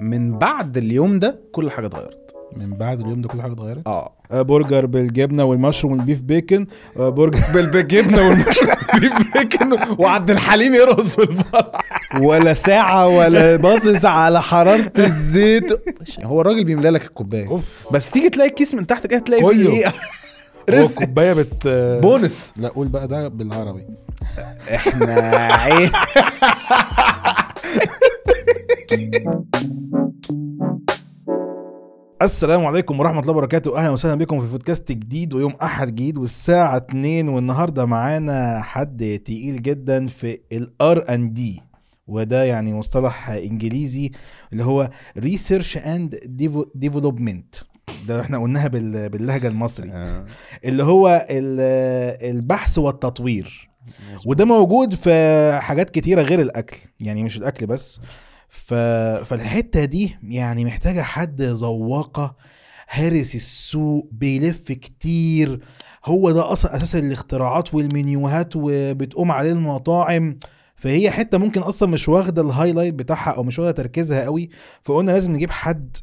من بعد اليوم ده كل حاجه اتغيرت من بعد اليوم ده كل حاجه اتغيرت اه, آه، برجر بالجبنه والمشروم والبيف بيكن آه، برجر بالجبنه والمشروم والبيف بيكن وعبد الحليم يرقص في الفرح ولا ساعه ولا باصص على حراره الزيت هو الراجل بيملى لك الكوبايه اوف بس تيجي تلاقي الكيس من تحت كده تلاقي فيه أيوه. ايه رزق الكوبايه بت بونس لا قول بقى ده بالعربي احنا ايه السلام عليكم ورحمة الله وبركاته أهلا وسهلا بكم في بودكاست جديد ويوم أحد جديد والساعة 2 والنهاردة معانا حد تقيل جدا في الار ان دي وده يعني مصطلح انجليزي اللي هو ريسيرش اند ديفلوبمنت ده احنا قلناها باللهجه المصري آه. اللي هو البحث والتطوير وده موجود في حاجات كتيره غير الاكل يعني مش الاكل بس ف... فالحته دي يعني محتاجه حد ذواقه هارس السوق بيلف كتير هو ده اصلا اساس الاختراعات والمنيوهات وبتقوم عليه المطاعم فهي حته ممكن اصلا مش واخده الهايلايت بتاعها او مش واخده تركيزها قوي فقلنا لازم نجيب حد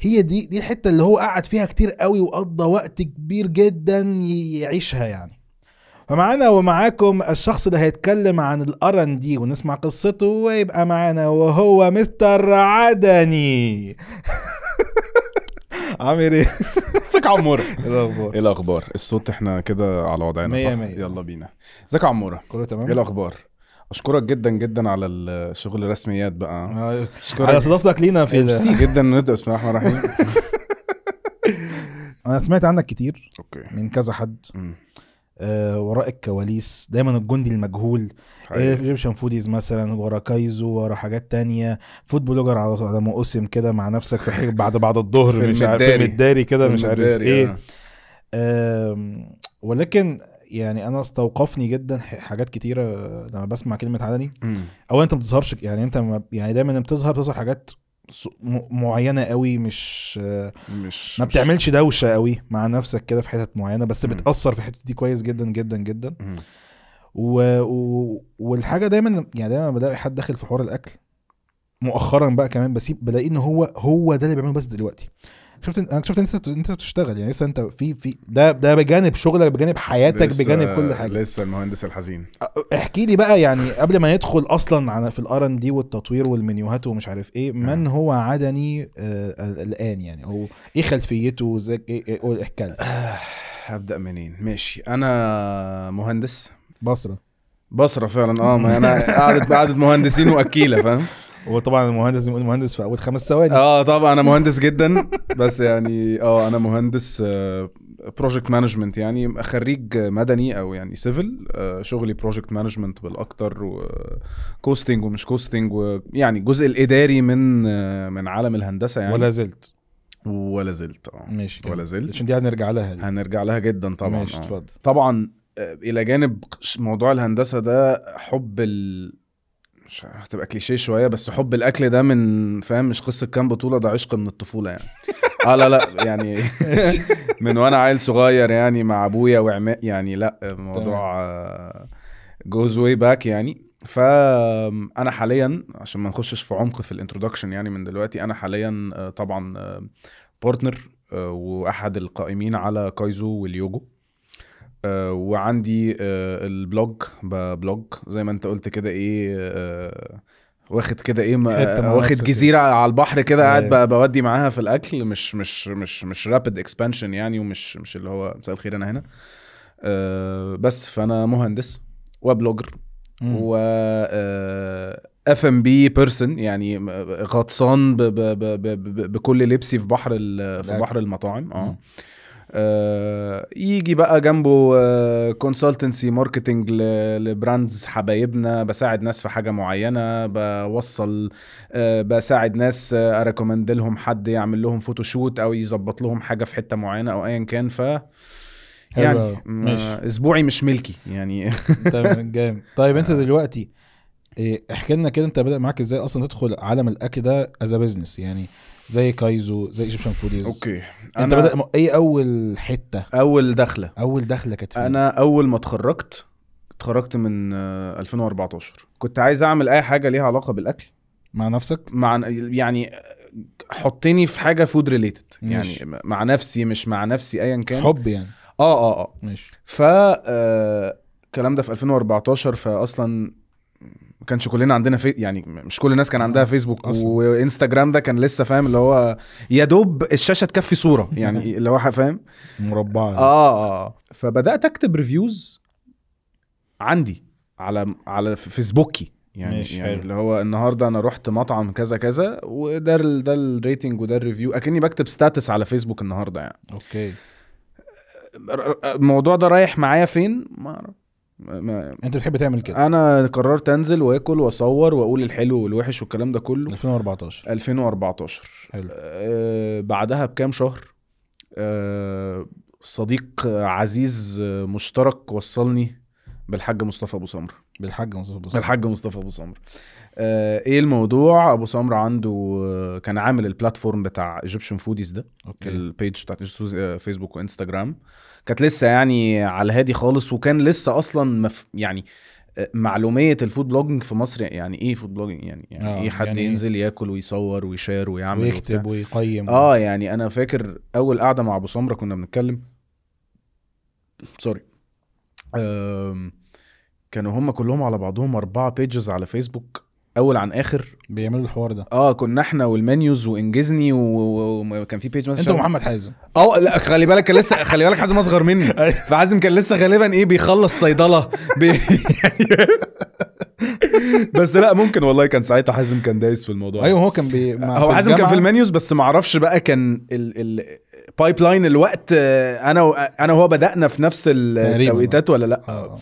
هي دي دي الحته اللي هو قعد فيها كتير قوي وقضى وقت كبير جدا يعيشها يعني فمعانا ومعاكم الشخص اللي هيتكلم عن الار ان دي ونسمع قصته ويبقى معانا وهو مستر عدني عامل ايه؟ ازيك يا عموره؟ ايه الاخبار؟ ايه الاخبار؟ الصوت احنا كده على وضعنا صح؟ 100 يلا بينا ازيك يا عموره؟ كله تمام؟ ايه الاخبار؟ اشكرك جدا جدا على الشغل الرسميات بقى اشكرك على استضافتك لينا في ميرسي جدا نبدا بسم الله الرحمن الرحيم انا سمعت عنك كتير اوكي من كذا حد م. آه، وراء الكواليس دايما الجندي المجهول آه، ايجيبشن فوديز مثلا ورا كايزو ورا حاجات تانية فود بلوجر على ما قسم كده مع نفسك في بعد بعد الظهر مش عارف الداري كده مش عارف ايه آه. ولكن يعني انا استوقفني جدا حاجات كتيره لما بسمع كلمه علني اولا انت ما بتظهرش يعني انت يعني دايما بتظهر بتظهر حاجات معينه قوي مش مش ما بتعملش دوشه قوي مع نفسك كده في حتت معينه بس بتاثر في الحته دي كويس جدا جدا جدا و... و... والحاجه دايما يعني دايما بلاقي حد داخل في حوار الاكل مؤخرا بقى كمان بسيب بلاقي ان هو هو ده اللي بيعمله بس دلوقتي شفت انا شفت انت انت بتشتغل يعني لسه انت في في ده ده بجانب شغلك بجانب حياتك بجانب كل حاجه لسه المهندس الحزين احكي لي بقى يعني قبل ما ندخل اصلا على في الار ان دي والتطوير والمنيوهات ومش عارف ايه من آه. هو عدني آه، الان يعني او ايه خلفيته ازاي ايه, إيه- احكي آه، هبدا منين ماشي انا مهندس بصره بصره فعلا اه ما انا قعدت قعدت مهندسين واكيله فاهم وطبعا المهندس المهندس في اول خمس ثواني اه طبعا انا مهندس جدا بس يعني اه انا مهندس بروجكت آه، مانجمنت يعني خريج مدني او يعني سيفل آه، شغلي بروجكت مانجمنت بالاكتر وكوستنج آه، ومش كوستنج ويعني الجزء الاداري من من عالم الهندسه يعني ولا زلت ولا زلت اه ماشي ولا زلت عشان دي هنرجع لها دي. هنرجع لها جدا طبعا ماشي اتفضل طبعا الى جانب موضوع الهندسه ده حب ال... مش هتبقى كليشيه شويه بس حب الاكل ده من فاهم مش قصه كام بطوله ده عشق من الطفوله يعني اه لا لا يعني من وانا عيل صغير يعني مع ابويا وعماء يعني لا الموضوع جوز واي باك يعني فانا حاليا عشان ما نخشش في عمق في الانترودكشن يعني من دلوقتي انا حاليا آه، طبعا بارتنر آه، آه، واحد القائمين على كايزو واليوجو آه، وعندي آه، البلوج ببلوج زي ما انت قلت كده ايه آه، واخد كده ايه واخد جزيره على البحر كده قاعد بودي معاها في الاكل مش مش مش مش رابيد اكسبانشن يعني ومش مش اللي هو مساء الخير انا هنا بس فانا مهندس وبلوجر و اف ام بي بيرسون يعني غطسان بكل لبسي في بحر في بحر المطاعم اه آه، يجي بقى جنبه كونسلتنسي آه، ماركتنج لبراندز حبايبنا بساعد ناس في حاجه معينه بوصل آه، بساعد ناس اريكومند لهم حد يعمل لهم فوتوشوت او يظبط لهم حاجه في حته معينه او ايا كان ف يعني ماشي. اسبوعي مش ملكي يعني تمام طيب، جامد طيب انت دلوقتي احكي لنا كده انت بدا معاك ازاي اصلا تدخل عالم الاكل ده از بزنس يعني زي كايزو زي ايجيبشن فوديز اوكي أنا انت بدأ ايه اول حته اول دخله اول دخله كانت انا اول ما اتخرجت اتخرجت من 2014 آه، كنت عايز اعمل اي حاجه ليها علاقه بالاكل مع نفسك مع يعني حطني في حاجه فود ريليتد يعني مع نفسي مش مع نفسي ايا كان حب يعني اه اه اه ماشي ف آه، الكلام ده في 2014 فاصلا ما كانش كلنا عندنا في يعني مش كل الناس كان عندها آه، فيسبوك وانستجرام ده كان لسه فاهم اللي هو يا دوب الشاشه تكفي صوره يعني اللي هو فاهم مربعه اه اه فبدات اكتب ريفيوز عندي على على فيسبوكي يعني يعني اللي هو النهارده انا رحت مطعم كذا كذا وده ال ده الريتنج وده الريفيو اكني بكتب ستاتس على فيسبوك النهارده يعني اوكي الموضوع ده رايح معايا فين ما اعرف ما انت بتحب تعمل كده انا قررت انزل واكل واصور واقول الحلو والوحش والكلام ده كله 2014 2014 حلو آه بعدها بكام شهر آه صديق عزيز مشترك وصلني بالحاج مصطفى ابو سمر بالحاج مصطفى ابو سمر بالحاج مصطفى ابو سمر آه، ايه الموضوع ابو سمر عنده آه، كان عامل البلاتفورم بتاع ايجيبشن فوديز ده اوكي البيج بتاعت فيسبوك آه، وانستجرام كانت لسه يعني على هادي خالص وكان لسه اصلا مف يعني معلوميه الفود بلوجنج في مصر يعني ايه فود بلوجنج يعني يعني آه ايه حد يعني ينزل ياكل ويصور ويشير ويعمل ويكتب وبتاع. ويقيم اه يعني انا فاكر اول قعده مع ابو سمره كنا بنتكلم سوري كانوا هم كلهم على بعضهم اربعه بيجز على فيسبوك اول عن اخر بيعملوا الحوار ده اه كنا احنا والمنيوز وانجزني وكان في بيج مثلا انت ومحمد حازم اه لا خلي بالك كان لسه خلي بالك حازم اصغر مني أيوه. فحازم كان لسه غالبا ايه بيخلص صيدله بي... بس لا ممكن والله كان ساعتها حازم كان دايس في الموضوع ايوه هو كان بي... آه، هو حازم كان في المنيوز بس ما اعرفش بقى كان ال... ال... بايب لاين الوقت آه، انا و... انا وهو بدانا في نفس التوقيتات ولا لا أوه. آه.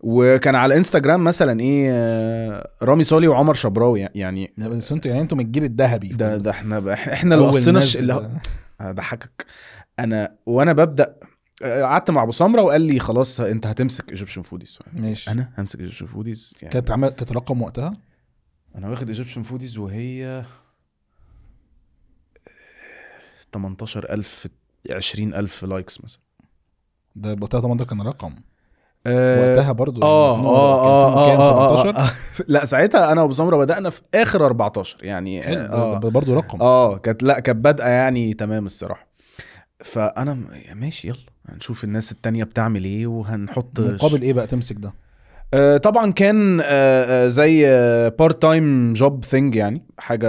وكان على انستغرام مثلا ايه رامي صالي وعمر شبراوي يعني بس انتوا يعني انتوا من الجيل الذهبي ده ده احنا احنا اللي وصينا اللي آه، انا وانا ببدا آه، قعدت مع ابو سمره وقال لي خلاص انت هتمسك ايجيبشن فوديز ماشي انا همسك ايجيبشن فوديز يعني كانت عمل كانت رقم وقتها انا واخد ايجيبشن فوديز وهي 18000 20000 لايكس مثلا ده وقتها طبعا ده كان رقم آه، وقتها برضو يعني آه،, آه،, اه اه اه 17 لا ساعتها انا وابو سمره بدانا في اخر 14 يعني آه برضو رقم اه كانت لا كانت بادئه يعني تمام الصراحه فانا ماشي يلا هنشوف الناس التانية بتعمل ايه وهنحط مقابل ايه بقى تمسك ده؟ آه طبعا كان آه زي بارت تايم جوب ثينج يعني حاجه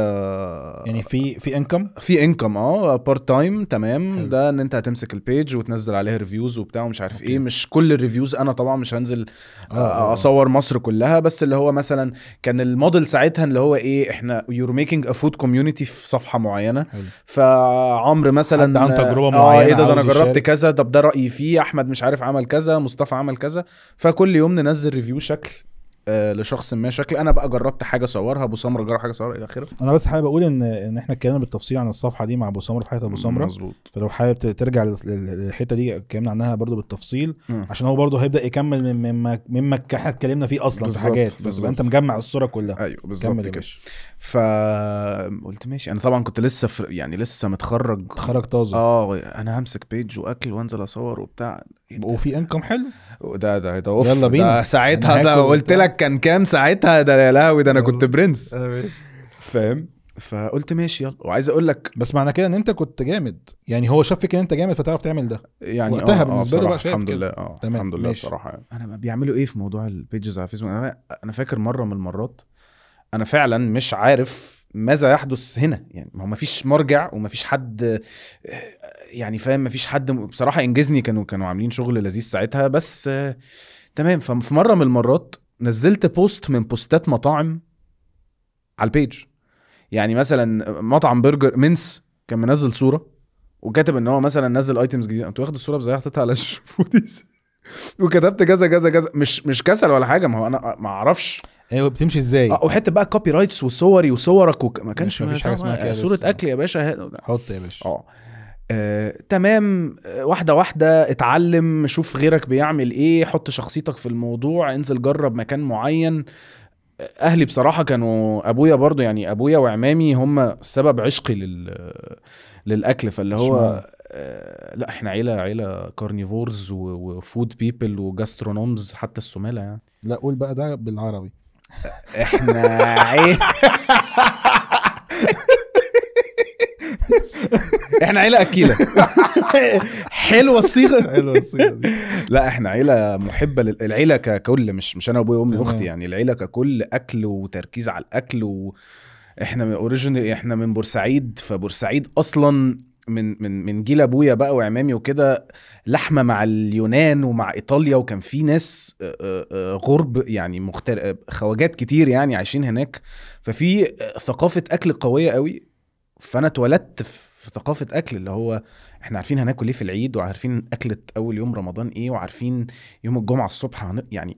يعني في في انكم في انكم اه بارت تايم تمام حلو. ده ان انت هتمسك البيج وتنزل عليها ريفيوز وبتاع ومش عارف إيه. أوكي. ايه مش كل الريفيوز انا طبعا مش هنزل آه،, آه،, آه،, آه اصور مصر كلها بس اللي هو مثلا كان الموديل ساعتها اللي هو ايه احنا يور ميكينج ا فود كوميونتي في صفحه معينه فعمر فعمرو مثلا عن تجربه معينه اه ايه ده, ده انا جربت يشارك. كذا طب ده رايي فيه احمد مش عارف عمل كذا مصطفى عمل كذا فكل يوم ننزل ريفيو شكل آه، لشخص ما شكل انا بقى جربت حاجه صورها ابو سمره جرب حاجه صورها الى اخره انا بس حابب اقول ان ان احنا اتكلمنا بالتفصيل عن الصفحه دي مع ابو سمره في حياه ابو سمره مظبوط فلو حابب ترجع للحته دي اتكلمنا عنها برضو بالتفصيل م. عشان هو برضو هيبدا يكمل مما مما احنا اتكلمنا فيه اصلا بالزبط. في حاجات بس انت مجمع الصوره كلها ايوه بالظبط كده فقلت ماشي انا طبعا كنت لسه فر... يعني لسه متخرج متخرج طازه اه انا همسك بيج واكل وانزل اصور وبتاع وفي انكم حلو ده ده ده اوف يلا بينا ده ساعتها ده قلت لك كان كام ساعتها ده يا لهوي ده انا كنت برنس آه، فاهم فقلت ماشي يلا وعايز اقول لك بس معنى كده ان انت كنت جامد يعني هو شاف فيك ان انت جامد فتعرف تعمل ده يعني وقتها آه, آه، بالنسبه له بقى شايف الحمد لله اه تمام الحمد لله بصراحه يعني. انا بيعملوا ايه في موضوع البيجز على فيسبوك انا فاكر مره من المرات انا فعلا مش عارف ماذا يحدث هنا يعني ما هو مفيش مرجع ومفيش حد يعني فاهم مفيش حد بصراحه انجزني كانوا كانوا عاملين شغل لذيذ ساعتها بس تمام ففي مره من المرات نزلت بوست من بوستات مطاعم على البيج يعني مثلا مطعم برجر منس كان منزل صوره وكاتب ان هو مثلا نزل ايتمز جديده انت واخد الصوره بزي حطيتها على الشفوديز وكتبت كذا كذا كذا مش مش كسل ولا حاجه ما هو انا ما اعرفش ايوه بتمشي ازاي اه وحته بقى كوبي رايتس وصوري وصورك وك... ما كانش مفيش حاجه اسمها كده صوره اكل يا باشا حط يا باشا اه آه، تمام آه، واحده واحده اتعلم شوف غيرك بيعمل ايه حط شخصيتك في الموضوع انزل جرب مكان معين آه، اهلي بصراحه كانوا ابويا برضو يعني ابويا وعمامي هم سبب عشقي لل للاكل فاللي هو آه، لا احنا عيله عيله كارنيفورز وفود بيبل وجاسترونومز حتى السماله يعني لا قول بقى ده بالعربي احنا عيلة احنا عيلة أكيلة حلوة الصيغة حلوة الصيغة لا احنا عيلة محبة لل... ككل مش مش أنا وأبويا وأمي وأختي يعني العيلة ككل أكل وتركيز على الأكل و... احنا اوريجينال احنا من بورسعيد فبورسعيد اصلا من من من جيل ابويا بقى وعمامي وكده لحمه مع اليونان ومع ايطاليا وكان في ناس آه، آه، آه، غرب يعني مختل... خواجات كتير يعني عايشين هناك ففي ثقافه اكل قويه قوي فانا اتولدت في ثقافه اكل اللي هو احنا عارفين هناكل ايه في العيد وعارفين اكله اول يوم رمضان ايه وعارفين يوم الجمعه الصبح يعني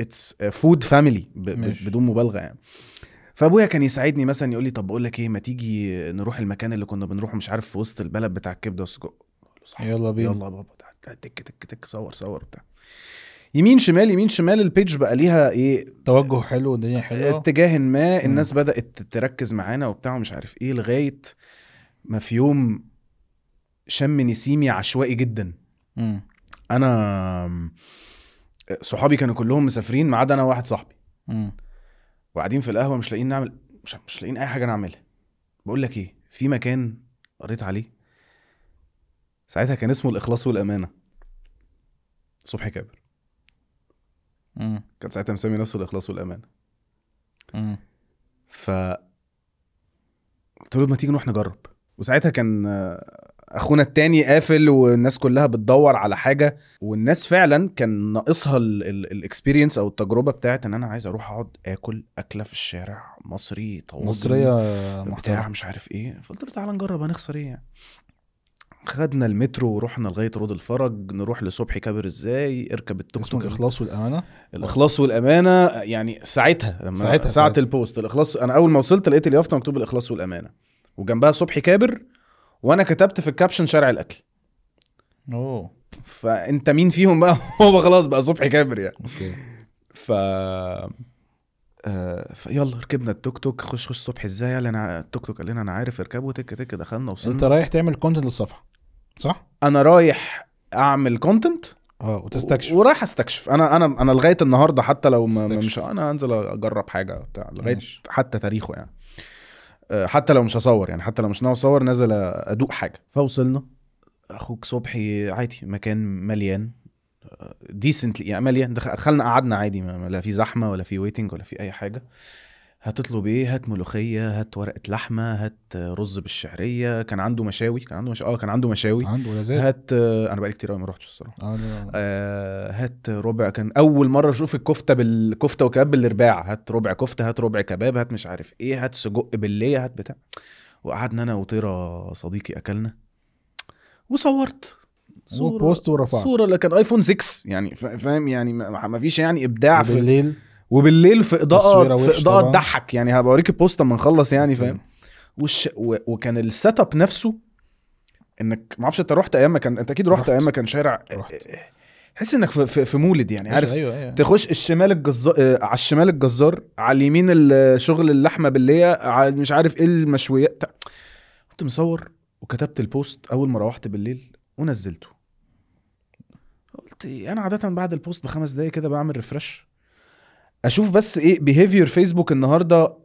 اتس فود فاميلي بدون مبالغه يعني فابويا كان يساعدني مثلا يقول لي طب بقول لك ايه ما تيجي نروح المكان اللي كنا بنروحه مش عارف في وسط البلد بتاع الكبده والسجق يلا بينا يلا بابا تك تك تك صور صور بتاع يمين شمال يمين شمال البيج بقى ليها ايه توجه حلو والدنيا حلوه اتجاه ما الناس م. بدات تركز معانا وبتاع ومش عارف ايه لغايه ما في يوم شم نسيمي عشوائي جدا م. انا صحابي كانوا كلهم مسافرين ما عدا انا واحد صاحبي م. وقاعدين في القهوه مش لاقيين نعمل مش, مش لاقيين اي حاجه نعملها بقول لك ايه في مكان قريت عليه ساعتها كان اسمه الاخلاص والامانه صبحي كابر مم. كان ساعتها مسمي نفسه الاخلاص والامانه مم. ف قلت له ما تيجي نروح نجرب وساعتها كان اخونا التاني قافل والناس كلها بتدور على حاجه والناس فعلا كان ناقصها الاكسبيرينس او التجربه بتاعت ان انا عايز اروح اقعد اكل اكله في الشارع مصري طواجن مصريه بتاع مش عارف ايه فقلت له تعالى نجرب هنخسر ايه يعني خدنا المترو ورحنا لغايه رود الفرج نروح لصبحي كابر ازاي اركب التوك توك الاخلاص والامانه الاخلاص والامانه يعني ساعتها لما ساعتها ساعه البوست الاخلاص انا اول ما وصلت لقيت اليافطه مكتوب الاخلاص والامانه وجنبها صبحي كابر وانا كتبت في الكابشن شارع الاكل اوه فانت مين فيهم بقى هو خلاص بقى صبحي كابر يعني اوكي ف آه، فيلا ركبنا التوك توك خش خش الصبح ازاي قال انا التوك توك قال لنا انا عارف اركبه تك تك دخلنا وصلنا انت رايح تعمل كونتنت للصفحه صح؟ انا رايح اعمل كونتنت اه وتستكشف ورايح استكشف انا انا انا لغايه النهارده حتى لو ما مش انا انزل اجرب حاجه بتاع لغايه ماشي. حتى تاريخه يعني آه، حتى لو مش هصور يعني حتى لو مش ناوي اصور نازل ادوق حاجه فوصلنا اخوك صبحي عادي مكان مليان ديسنتلي آه، يعني مليان دخلنا قعدنا عادي لا في زحمه ولا في ويتنج ولا في اي حاجه هتطلب ايه هات ملوخيه هات ورقه لحمه هات رز بالشعريه كان عنده مشاوي كان عنده مشاوي اه كان عنده مشاوي عنده ولا هات انا بقالي كتير قوي ما رحتش الصراحه آه،, آه, هات ربع كان اول مره اشوف الكفته بالكفته وكباب بالارباع هات ربع كفته هات ربع كباب هات مش عارف ايه هات سجق بالليه هات بتاع وقعدنا انا وطيره صديقي اكلنا وصورت صوره ورفعت صوره اللي كان ايفون 6 يعني فاهم يعني ما فيش يعني ابداع في الليل وبالليل في اضاءه في اضاءه تضحك يعني هبوريك البوست اما نخلص يعني فاهم وش و... وكان السيت اب نفسه انك ما اعرفش انت رحت ايام ما كان انت اكيد رحت, رحت. ايام ما كان شارع رحت. تحس انك في, في, في مولد يعني أيوة، عارف أيوة أيوة. تخش الشمال الجزار آه، على الشمال الجزار على اليمين شغل اللحمه بالليه على مش عارف ايه المشويات كنت مصور وكتبت البوست اول ما روحت بالليل ونزلته قلت إيه، انا عاده بعد البوست بخمس دقايق كده بعمل ريفرش اشوف بس ايه بيهيفير فيسبوك النهارده آه،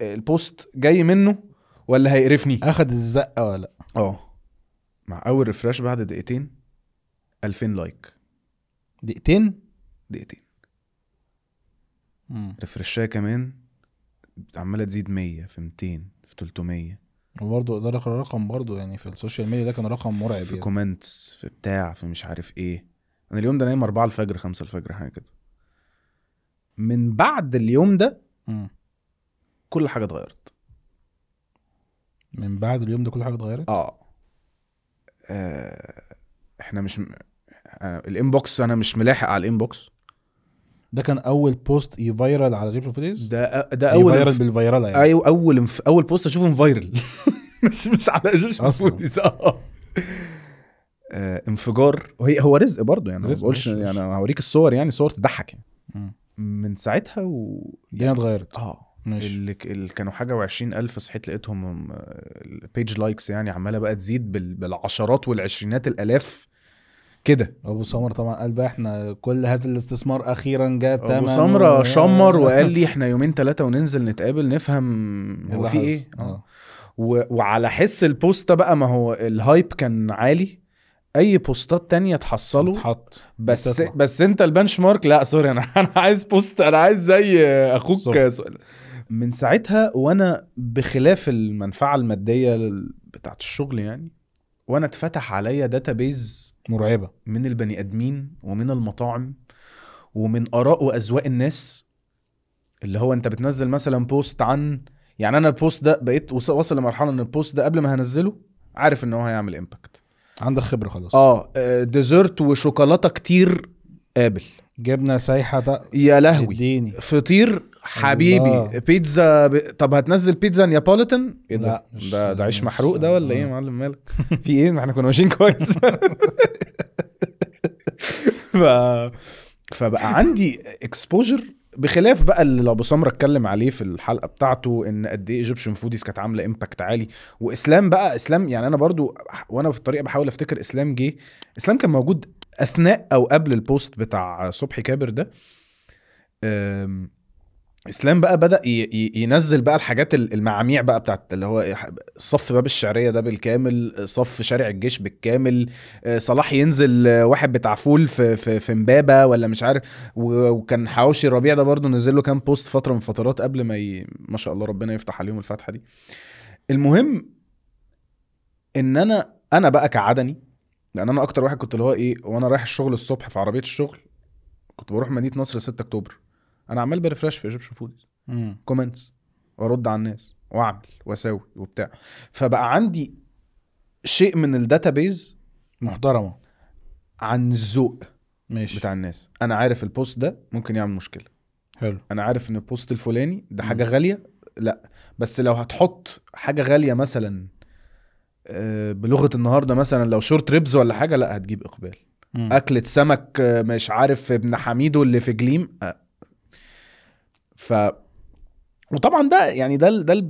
آه، البوست جاي منه ولا هيقرفني اخد الزقه ولا اه مع اول ريفرش بعد دقيقتين 2000 لايك دقيقتين دقيقتين ريفرشاه كمان عماله تزيد 100 في 200 في 300 وبرضه ده رقم برضه يعني في السوشيال ميديا ده كان رقم مرعب في يعني. كومنتس في بتاع في مش عارف ايه انا اليوم ده نايم 4 الفجر 5 الفجر حاجه كده من بعد اليوم ده م. كل حاجه اتغيرت من بعد اليوم ده كل حاجه اتغيرت اه, آه. احنا مش م... آه. الانبوكس انا مش ملاحق على الانبوكس ده كان اول بوست يفيرال على ريبل فوديز ده ده اول يفيرال انف... يعني ايوه اول انف... اول بوست اشوفه فايرال مش مش على ريبل فوديز آه. اه انفجار وهي هو رزق برضه يعني ما بقولش يعني هوريك الصور يعني صور تضحك يعني من ساعتها و الدنيا يعني اتغيرت اه ماشي اللي, اللي كانوا حاجه و الف صحيت لقيتهم البيج آه، لايكس يعني عماله بقى تزيد بالعشرات والعشرينات الالاف كده ابو سمر طبعا قال بقى احنا كل هذا الاستثمار اخيرا جاب ابو سمره و... شمر وقال لي احنا يومين ثلاثه وننزل نتقابل نفهم هو في ايه آه. و... وعلى حس البوست بقى ما هو الهايب كان عالي اي بوستات تانية تحصله اتحط بس بتطلع. بس انت البنش مارك لا سوري انا انا عايز بوست انا عايز زي اخوك سوري. من ساعتها وانا بخلاف المنفعه الماديه بتاعت الشغل يعني وانا اتفتح عليا داتا بيز مرعبه من البني ادمين ومن المطاعم ومن اراء واذواق الناس اللي هو انت بتنزل مثلا بوست عن يعني انا البوست ده بقيت وصل لمرحله ان البوست ده قبل ما هنزله عارف ان هو هيعمل امباكت عندك خبره خلاص آه،, اه ديزرت وشوكولاته كتير قابل جبنه سايحه ده يا لهوي اديني فطير حبيبي الله. بيتزا ب... طب هتنزل بيتزا نيابوليتن ايه ده ده, ده عيش محروق ده ولا آه. ايه يا آه. معلم مالك في ايه احنا كنا ماشيين كويس ف... فبقى عندي اكسبوجر بخلاف بقى اللي ابو سمر اتكلم عليه في الحلقه بتاعته ان قد ايه ايجيبشن فوديز كانت عامله امباكت عالي واسلام بقى اسلام يعني انا برضو وانا في الطريقه بحاول افتكر اسلام جه اسلام كان موجود اثناء او قبل البوست بتاع صبحي كابر ده اسلام بقى بدا ينزل بقى الحاجات المعاميع بقى بتاعت اللي هو صف باب الشعريه ده بالكامل صف شارع الجيش بالكامل آه، صلاح ينزل واحد بتاع فول في في, في مبابه ولا مش عارف وكان حواشي الربيع ده برضه نزل له كام بوست فتره من فترات قبل ما ي... ما شاء الله ربنا يفتح عليهم الفتحه دي المهم ان انا انا بقى كعدني لان انا اكتر واحد كنت اللي هو ايه وانا رايح الشغل الصبح في عربيه الشغل كنت بروح مدينه نصر 6 اكتوبر انا عمال بريفرش في ايجيبشن فود كومنتس وارد على الناس واعمل واساوي وبتاع فبقى عندي شيء من الداتا بيز محترمه عن الذوق ماشي بتاع الناس انا عارف البوست ده ممكن يعمل مشكله حلو انا عارف ان البوست الفلاني ده حاجه غاليه لا بس لو هتحط حاجه غاليه مثلا آه، بلغه النهارده مثلا لو شورت ريبز ولا حاجه لا هتجيب اقبال مم. اكله سمك آه، مش عارف ابن حميدو اللي في جليم آه، ف وطبعا ده يعني ده ده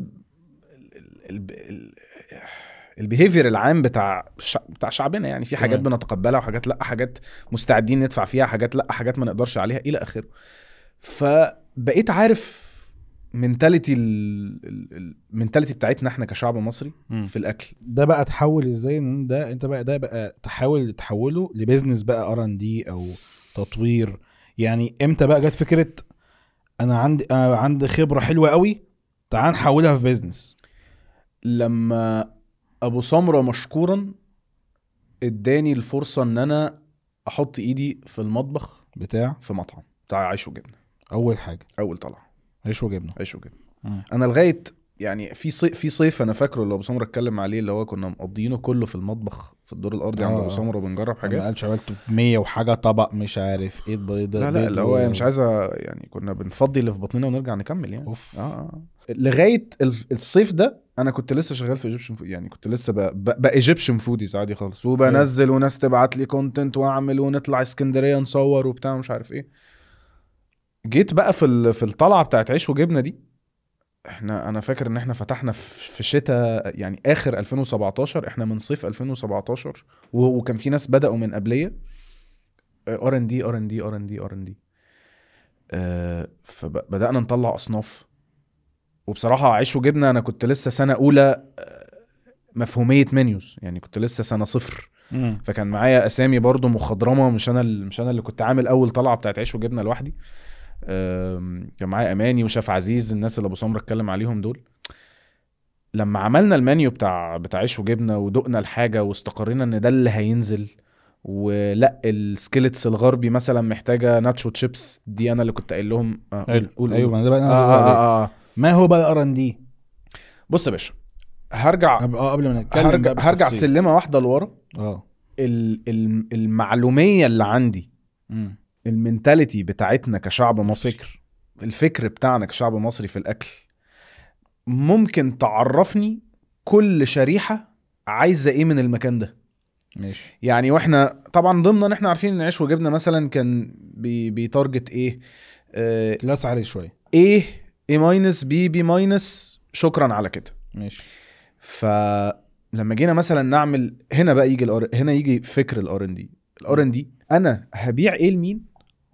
البيهيفير العام بتاع بتاع شعبنا يعني في حاجات بنتقبلها وحاجات لا حاجات مستعدين ندفع فيها حاجات لا حاجات ما نقدرش عليها الى اخره فبقيت عارف منتاليتي المنتاليتي بتاعتنا احنا كشعب مصري م. في الاكل ده بقى تحول ازاي ان ده انت بقى ده بقى تحاول تحوله لبزنس بقى ار ان دي او تطوير يعني امتى بقى جت فكره انا عندي أنا آه، عندي خبره حلوه قوي تعال نحولها في بيزنس لما ابو سمره مشكورا اداني الفرصه ان انا احط ايدي في المطبخ بتاع في مطعم بتاع عيش وجبنه اول حاجه اول طلعه عيش وجبنه عيش وجبنه انا لغايه يعني في صيف في صيف انا فاكره اللي ابو سمره اتكلم عليه اللي هو كنا مقضيينه كله في المطبخ في الدور الارضي عند ابو آه. سمره بنجرب حاجات ما قالش عملت 100 وحاجه طبق مش عارف ايه البيض لا لا اللي هو مش عايزه يعني كنا بنفضي اللي في بطننا ونرجع نكمل يعني اوف آه. آه. لغايه الصيف ده انا كنت لسه شغال في ايجيبشن يعني كنت لسه بايجيبشن فوديز عادي خالص وبنزل وناس تبعت لي كونتنت واعمل ونطلع اسكندريه نصور وبتاع مش عارف ايه جيت بقى في في الطلعه بتاعت عيش وجبنه دي احنا انا فاكر ان احنا فتحنا في شتاء يعني اخر 2017 احنا من صيف 2017 وكان في ناس بداوا من قبليه ار ان دي ار ان دي ار ان دي ار ان دي فبدانا نطلع اصناف وبصراحه عيش وجبنه انا كنت لسه سنه اولى آه، مفهوميه منيوز يعني كنت لسه سنه صفر مم. فكان معايا اسامي برضو مخضرمه مش انا مش انا اللي كنت عامل اول طلعه بتاعت عيش وجبنه لوحدي كان معايا اماني وشاف عزيز الناس اللي ابو سمره اتكلم عليهم دول لما عملنا المنيو بتاع بتاع عيش وجبنه ودقنا الحاجه واستقرينا ان ده اللي هينزل ولا السكيلتس الغربي مثلا محتاجه ناتشو تشيبس دي انا اللي كنت قايل لهم آه، قول قول ايوه ما ده بقى أنا آه آه،, آه آه. ما هو بقى الار ان دي بص يا باشا هرجع اه قبل ما نتكلم هرجع, هرجع سلمه واحده لورا اه المعلوميه اللي عندي م. المنتاليتي بتاعتنا كشعب مصري الفكر. الفكر بتاعنا كشعب مصري في الاكل ممكن تعرفني كل شريحه عايزه ايه من المكان ده ماشي يعني واحنا طبعا ضمن ان احنا عارفين ان عيش وجبنه مثلا كان بي بيتارجت ايه آه لاس عليه شويه ايه ايه ماينس بي بي ماينس شكرا على كده ماشي فلما جينا مثلا نعمل هنا بقى يجي هنا يجي فكر الار ان دي الار ان دي انا هبيع ايه لمين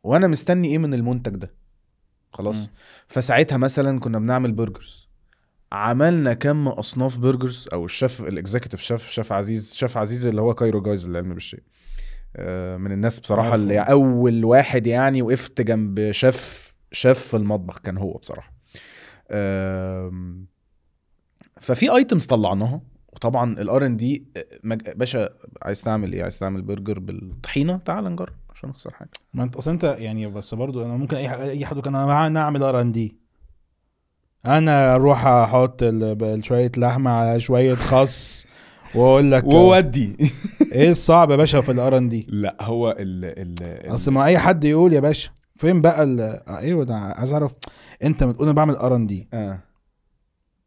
وانا مستني ايه من المنتج ده خلاص مم. فساعتها مثلا كنا بنعمل برجرز عملنا كم اصناف برجرز او الشيف الاكزيكتيف شيف شيف عزيز شيف عزيز اللي هو كايرو جايز للعلم بالشيء آه، من الناس بصراحه اللي اول واحد يعني وقفت جنب شيف شيف في المطبخ كان هو بصراحه ففي ايتمز طلعناها وطبعا الار ان دي باشا عايز تعمل ايه عايز تعمل برجر بالطحينه تعال نجرب مش هنخسر حاجه ما انت اصل انت يعني بس برضو انا ممكن اي اي حد كان انا اعمل ار ان دي انا اروح احط شويه لحمه على شويه خس واقول لك وودي ايه الصعب يا باشا في الار ان دي لا هو ال ال اصل ما اي حد يقول يا باشا فين بقى ال آه، ايوه ده عايز اعرف انت بتقول انا بعمل ار ان دي اه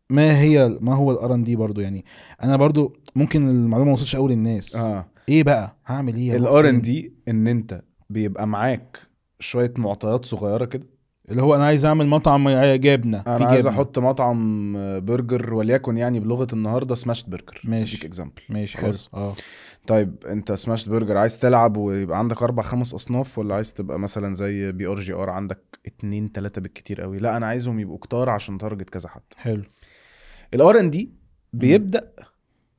ما هي ما هو الار ان دي برضو يعني انا برضو ممكن المعلومه ما وصلتش قوي للناس اه ايه بقى هعمل ايه الار ان دي ان انت بيبقى معاك شويه معطيات صغيره كده اللي هو انا عايز اعمل مطعم جبنه انا عايز احط مطعم برجر وليكن يعني بلغه النهارده سماشت برجر ماشي اديك اكزامبل ماشي حلو اه طيب انت سماشت برجر عايز تلعب ويبقى عندك اربع خمس اصناف ولا عايز تبقى مثلا زي بي ار جي ار عندك اتنين تلاته بالكتير قوي لا انا عايزهم يبقوا كتار عشان تارجت كذا حد حلو الار ان دي بيبدا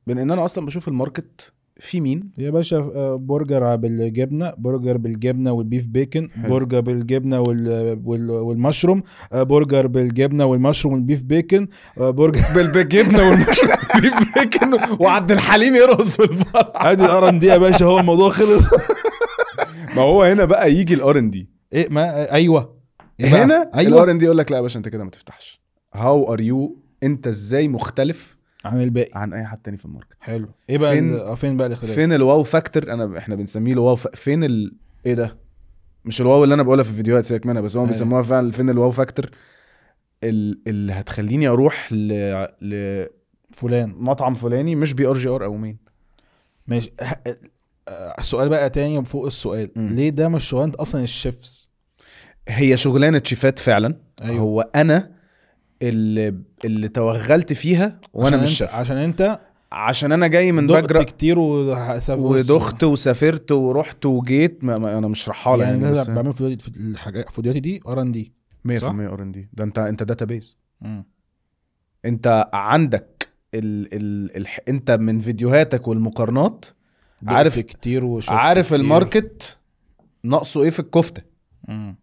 من ان انا اصلا بشوف الماركت في مين يا باشا آه، برجر بالجبنه برجر بالجبنه والبيف بيكن حلو. برجر بالجبنه وال... والمشروم آه، برجر بالجبنه والمشروم والبيف بيكن آه، برجر بالجبنه والمشروم والبيف بيكن وعبد الحليم يرقص في الفرح ادي الار ان دي يا باشا هو الموضوع خلص ما هو هنا بقى يجي الار ان دي ايه ما ايوه إيه هنا أيوة. الار ان دي يقول لك لا يا باشا انت كده ما تفتحش هاو ار يو انت ازاي مختلف عن الباقي عن اي حد تاني في الماركت حلو ايه بقى فين آه، فين بقى الاختلاف فين الواو فاكتور انا احنا بنسميه الواو ف... فين ال... ايه ده مش الواو اللي انا بقولها في الفيديوهات سيبك منها بس هم أيوه. بيسموها فعلا فين الواو فاكتور ال... اللي هتخليني اروح ل, ل... فلان مطعم فلاني مش بي ار جي ار او مين ماشي السؤال بقى تاني فوق السؤال م. ليه ده مش شغلانه اصلا الشيفز هي شغلانه شيفات فعلا أيوه. هو انا اللي اللي توغلت فيها وانا مش شايف عشان انت عشان انا جاي من باك كتير ودخت وسافرت ورحت وجيت ما ما انا مش رحاله يعني, يعني انا بعمل في الحاجات فيديوهاتي دي ار ان دي 100% ار ان دي ده انت انت داتا بيز انت عندك ال ال ال انت من فيديوهاتك والمقارنات عارف كتير وشفت عارف كتير. الماركت ناقصه ايه في الكفته مم.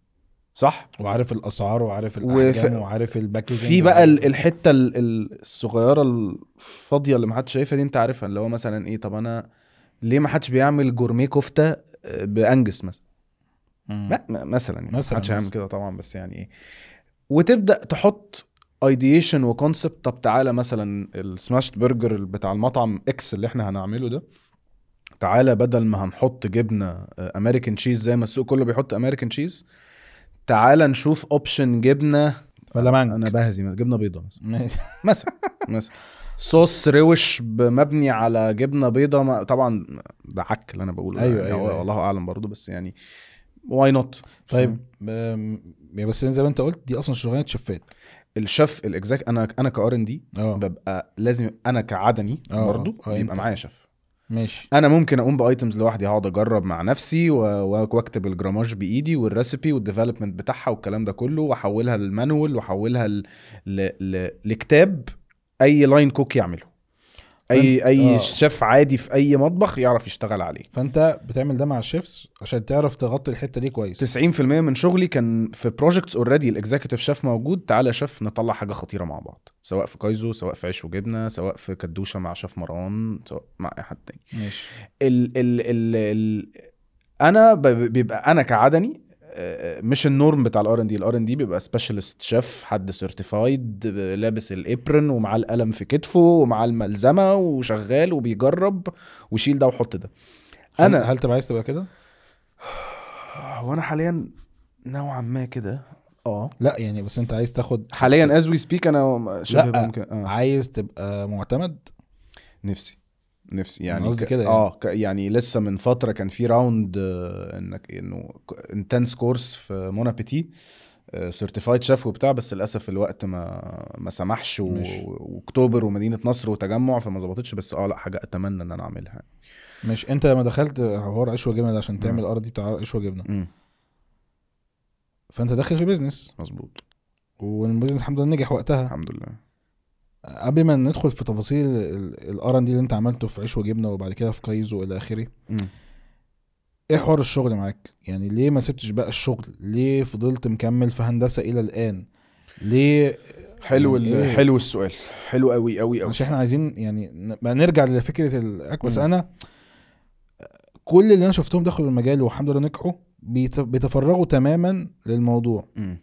صح وعارف الاسعار وعارف الاحجام وف... وعارف الباكجنج في بقى وعارف... الحته الصغيره الفاضيه اللي ما حدش شايفها دي انت عارفها اللي هو مثلا ايه طب انا ليه ما حدش بيعمل جورميه كفته آه، بانجس مثلا مثلا يعني مثلا حدش هيعمل كده طبعا بس يعني ايه وتبدا تحط ايديشن وكونسبت طب تعالى مثلا السماشت برجر بتاع المطعم اكس اللي احنا هنعمله ده تعالى بدل ما هنحط جبنه امريكان آه، تشيز زي ما السوق كله بيحط امريكان تشيز تعال نشوف اوبشن جبنه ولا مانج انا بهزي جبنه بيضه مثلا مثلا صوص روش مبني على جبنه بيضه ما طبعا ده عك اللي انا بقوله ايوه, يعني أيوة, أيوة. والله اعلم برضه بس يعني واي نوت طيب بس زي ما انت قلت دي اصلا شغلانه شفات الشيف الاكزاكت انا انا كار ان دي آه. ببقى لازم انا كعدني آه، برضه آه، يبقى معايا شيف ماشي انا ممكن اقوم بايتمز لوحدي اقعد اجرب مع نفسي واكتب الجراماج بايدي والريسبي والديفلوبمنت بتاعها والكلام ده كله واحولها للمانوال واحولها لكتاب اي لاين كوك يعمله اي اي آه. شيف عادي في اي مطبخ يعرف يشتغل عليه فانت بتعمل ده مع الشيفز عشان تعرف تغطي الحته دي كويس 90% من شغلي كان في بروجكتس اوريدي الاكزيكتيف شيف موجود تعالى شيف نطلع حاجه خطيره مع بعض سواء في كايزو سواء في عيش وجبنه سواء في كدوشه مع شيف مروان سواء مع اي حد تاني ماشي ال ال ال, ال انا بيبقى انا كعدني مش النورم بتاع الار ان دي الار ان دي بيبقى سبيشالست شيف حد سيرتيفايد لابس الابرن ومعاه القلم في كتفه ومعاه الملزمه وشغال وبيجرب وشيل ده وحط ده انا هل تبقى عايز تبقى كده وانا حاليا نوعا ما كده اه لا يعني بس انت عايز تاخد حاليا از وي سبيك انا شبه لا ممكن آه. عايز تبقى معتمد نفسي نفسي يعني قصدي كده آه، يعني. اه يعني لسه من فتره كان في راوند آه، انك انه انتنس كورس في مون بيتي سيرتيفايد شيف وبتاع بس للاسف الوقت ما ما سمحش و... واكتوبر ومدينه نصر وتجمع فما ظبطتش بس اه لا حاجه اتمنى ان انا اعملها يعني. مش انت لما دخلت حوار قشوه جبنه عشان تعمل الارض دي بتاع قشوه جبنه فانت داخل في بيزنس مظبوط والبيزنس الحمد لله نجح وقتها الحمد لله قبل ما ندخل في تفاصيل الار ان دي اللي انت عملته في عيش وجبنه وبعد كده في كايزو الى اخره ايه حوار الشغل معاك يعني ليه ما سبتش بقى الشغل ليه فضلت مكمل في هندسه الى الان ليه حلو يعني إيه؟ حلو السؤال حلو قوي قوي قوي عشان احنا عايزين يعني بقى نرجع لفكره الاك بس انا كل اللي انا شفتهم دخلوا المجال والحمد لله نجحوا بيتفرغوا تماما للموضوع م.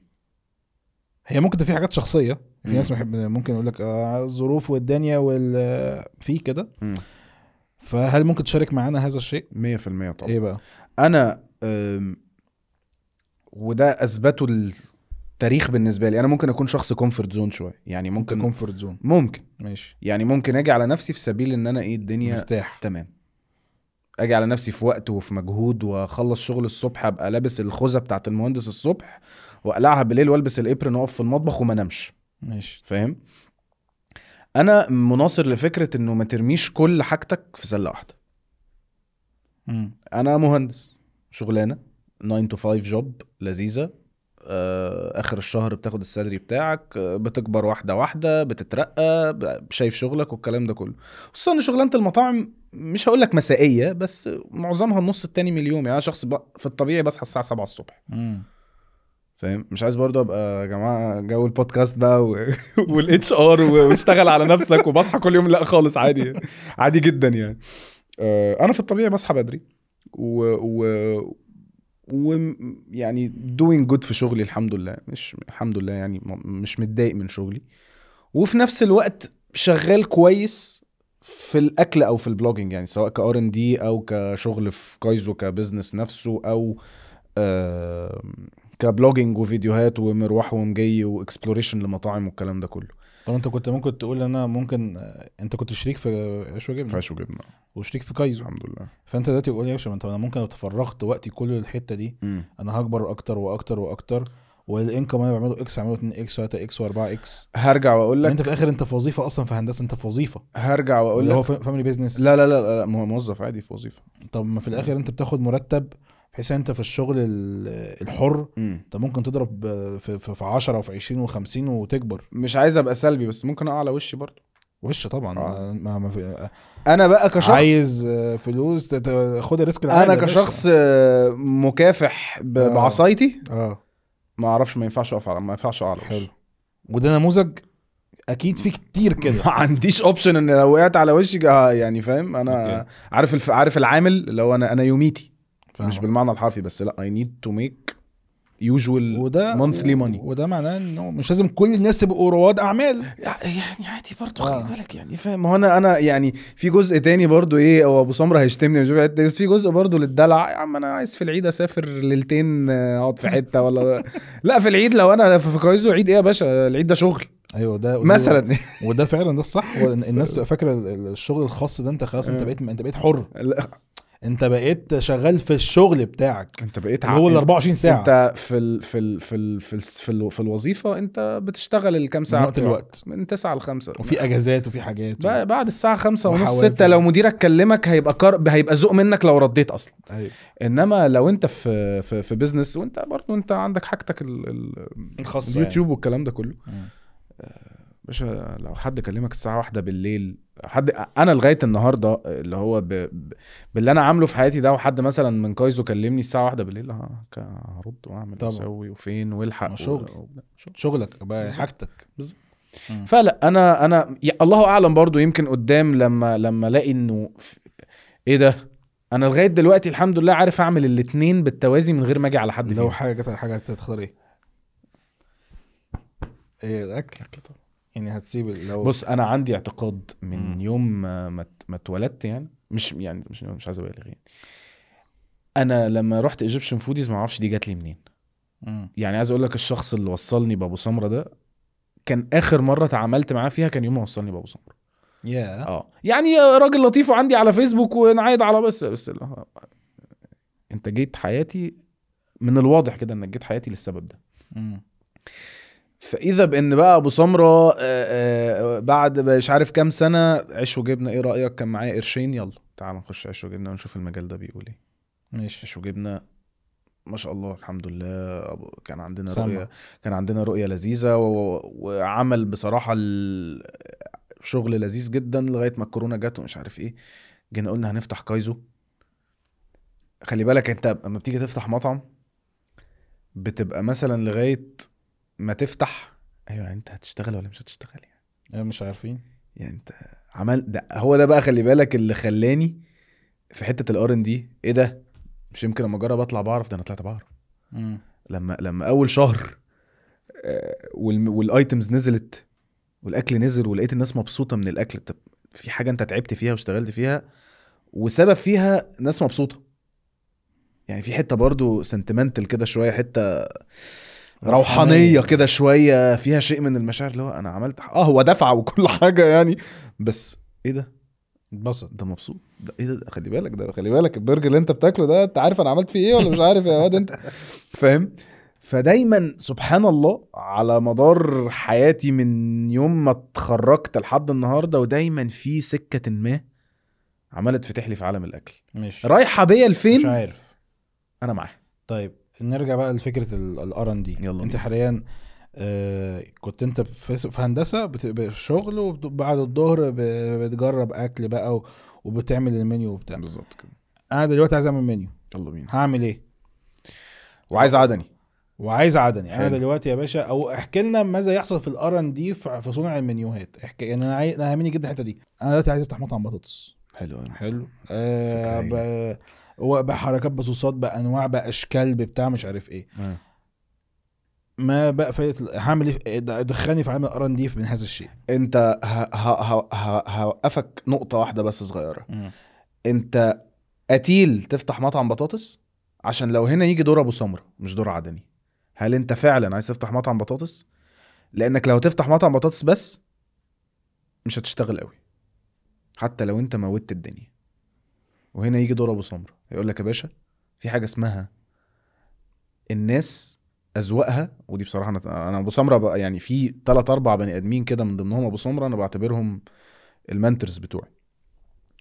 هي ممكن تبقى في حاجات شخصيه في ناس بحب ممكن يقول لك آه الظروف والدنيا وال في كده فهل ممكن تشارك معانا هذا الشيء 100% طبعا ايه بقى انا وده اثبته التاريخ بالنسبه لي انا ممكن اكون شخص كومفورت زون شويه يعني ممكن كومفورت زون ممكن ماشي يعني ممكن اجي على نفسي في سبيل ان انا ايه الدنيا مرتاح تمام اجي على نفسي في وقت وفي مجهود واخلص شغل الصبح ابقى لابس الخوذه بتاعت المهندس الصبح واقلعها بالليل والبس الابرن واقف في المطبخ وما نمش ماشي فاهم انا مناصر لفكره انه ما ترميش كل حاجتك في سله واحده انا مهندس شغلانه 9 تو 5 جوب لذيذه آه، اخر الشهر بتاخد السالري بتاعك آه، بتكبر واحده واحده بتترقى شايف شغلك والكلام ده كله خصوصا ان شغلانه المطاعم مش هقول لك مسائيه بس معظمها النص التاني من اليوم يعني انا شخص في الطبيعي بصحى الساعه 7 الصبح مم. فاهم مش عايز برضه ابقى يا جماعه جو البودكاست بقى و... والاتش ار واشتغل على نفسك وبصحى كل يوم لا خالص عادي عادي جدا يعني آه، انا في الطبيعي بصحى بدري و, و... و يعني دوينج جود في شغلي الحمد لله مش الحمد لله يعني مش متضايق من شغلي وفي نفس الوقت شغال كويس في الاكل او في البلوجينج يعني سواء كار ان دي او كشغل في كايزو كبزنس نفسه او كبلوجينج وفيديوهات ومروح ومجي واكسبلوريشن لمطاعم والكلام ده كله طب انت كنت ممكن تقول انا ممكن انت كنت شريك في عيش وجبنه في عيش وجبنه وشريك في كايزو الحمد لله فانت دلوقتي بتقول يا باشا انت انا ممكن لو تفرغت وقتي كله للحته دي م. انا هكبر اكتر واكتر واكتر والانكم انا بعمله اكس اعمله 2 اكس 3 اكس و4 اكس هرجع واقول يعني لك انت في الاخر انت في وظيفه اصلا في هندسه انت في وظيفه هرجع واقول لك هو فاميلي بيزنس لا لا لا لا موظف عادي في وظيفه طب ما في الاخر انت بتاخد مرتب بحيث انت في الشغل الحر انت ممكن تضرب في في 10 وفي 20 و50 وتكبر مش عايز ابقى سلبي بس ممكن اقع على وشي برضه وش طبعا آه. ما ما في انا بقى كشخص عايز فلوس خد الريسك انا كشخص آه، مكافح آه. بعصايتي اه ما اعرفش ما ينفعش اقف على ما ينفعش اقع على حلو وده نموذج اكيد في كتير كده ما عنديش اوبشن ان لو وقعت على وشي يعني فاهم انا عارف الف... عارف العامل اللي هو انا انا يوميتي مش بالمعنى الحرفي بس لا اي نيد تو ميك يوجوال وده ماني وده معناه انه مش لازم كل الناس يبقوا رواد اعمال يعني عادي برضه آه. خلي بالك يعني فاهم ما هو انا انا يعني في جزء تاني برضه ايه هو ابو سمره هيشتمني مش بس في جزء برضه للدلع يا عم انا عايز في العيد اسافر ليلتين آه، اقعد في حته ولا لا في العيد لو انا في كايزو عيد ايه يا باشا العيد ده شغل ايوه ده مثلا وده فعلا ده الصح الناس بتبقى فاكره الشغل الخاص ده انت خلاص انت آه. بقيت انت بقيت حر انت بقيت شغال في الشغل بتاعك انت بقيت عامل هو ال 24 ساعه انت في الـ في الـ في الـ في, الـ في, الـ في الوظيفه انت بتشتغل الكام ساعه وقت الوقت من 9 ل 5 وفي اجازات وفي حاجات و... بعد الساعه 5 ونص 6 لو مديرك كلمك هيبقى كار... هيبقى ذوق منك لو رديت اصلا أيوة. انما لو انت في في, في بيزنس وانت برضه انت عندك حاجتك ال... ال... الخاصه اليوتيوب يعني. والكلام ده كله باشا لو حد كلمك الساعه واحدة بالليل حد انا لغايه النهارده اللي هو ب... ب... باللي انا عامله في حياتي ده وحد مثلا من كايزو كلمني الساعه واحدة بالليل هرد واعمل واسوي وفين والحق شغل و... شغل. شغلك بقى حاجتك بالظبط فلا انا انا الله اعلم برضو يمكن قدام لما لما الاقي انه ايه ده انا لغايه دلوقتي الحمد لله عارف اعمل الاثنين بالتوازي من غير ما اجي على حد لو فيه. حاجه جت على حاجه هتختار ايه؟ ايه الاكل الاكل طبعا يعني هتسيب لو بص انا عندي اعتقاد من م. يوم ما ما اتولدت يعني مش يعني مش مش عايز ابالغ يعني انا لما رحت ايجيبشن فوديز ما اعرفش دي جات لي منين م. يعني عايز اقول لك الشخص اللي وصلني بابو سمره ده كان اخر مره اتعاملت معاه فيها كان يوم ما وصلني بابو سمره يا yeah. اه يعني راجل لطيف وعندي على فيسبوك ونعايد على بس بس انت جيت حياتي من الواضح كده انك جيت حياتي للسبب ده م. فاذا بان بقى ابو سمره آه، آه، بعد مش عارف كام سنه عيش وجبنه ايه رايك كان معايا قرشين يلا تعال نخش عيش وجبنه ونشوف المجال ده بيقول ايه ماشي عيش وجبنه ما شاء الله الحمد لله كان عندنا سمع. رؤيه كان عندنا رؤيه لذيذه وعمل بصراحه شغل لذيذ جدا لغايه ما الكورونا جت ومش عارف ايه جينا قلنا هنفتح كايزو خلي بالك انت لما بتيجي تفتح مطعم بتبقى مثلا لغايه ما تفتح ايوه يعني انت هتشتغل ولا مش هتشتغل يعني أيوة، مش عارفين يعني انت عمل ده هو ده بقى خلي بالك اللي خلاني في حته الار ان دي ايه ده مش يمكن لما اجرب اطلع بعرف ده انا طلعت بعرف م. لما لما اول شهر آه، والايتمز نزلت والاكل نزل ولقيت الناس مبسوطه من الاكل طب في حاجه انت تعبت فيها واشتغلت فيها وسبب فيها ناس مبسوطه يعني في حته برضو سنتمنتال كده شويه حته روحانيه كده شويه فيها شيء من المشاعر اللي هو انا عملت اه هو دفع وكل حاجه يعني بس ايه ده اتبسط ده مبسوط ده ايه ده خلي بالك ده خلي بالك البرجر اللي انت بتاكله ده انت عارف انا عملت فيه ايه ولا مش عارف يا إيه؟ واد انت فاهم فدايما سبحان الله على مدار حياتي من يوم ما اتخرجت لحد النهارده ودايما في سكه ما عملت تفتح لي في عالم الاكل ماشي رايحه بيا لفين مش عارف انا معاها طيب نرجع بقى لفكره الار ان دي يلا انت حاليا آه كنت انت في هندسه في شغل وبعد الظهر بتجرب اكل بقى وبتعمل المنيو وبتاع بالظبط كده انا دلوقتي عايز اعمل منيو يلا بينا هعمل ايه وعايز عدني وعايز عدني انا دلوقتي يا باشا او احكي لنا ماذا يحصل في الار ان دي في صنع المنيوهات احكي يعني انا عايز انا جدا الحته دي انا دلوقتي عايز افتح مطعم بطاطس حلو حلو آه بحركات بصوصات بانواع باشكال ببتاع مش عارف ايه آه. ما بقى فايت هعمل ايه دخلني في عامل ار ان دي من هذا الشيء انت هوقفك نقطه واحده بس صغيره م. انت قتيل تفتح مطعم بطاطس عشان لو هنا يجي دور ابو سمر مش دور عدني هل انت فعلا عايز تفتح مطعم بطاطس لانك لو تفتح مطعم بطاطس بس مش هتشتغل قوي حتى لو انت موتت الدنيا وهنا يجي دور ابو سمره يقول لك يا باشا في حاجه اسمها الناس اذواقها ودي بصراحه انا انا ابو سمره يعني في ثلاث اربع بني ادمين كده من ضمنهم ابو سمره انا بعتبرهم المنترز بتوعي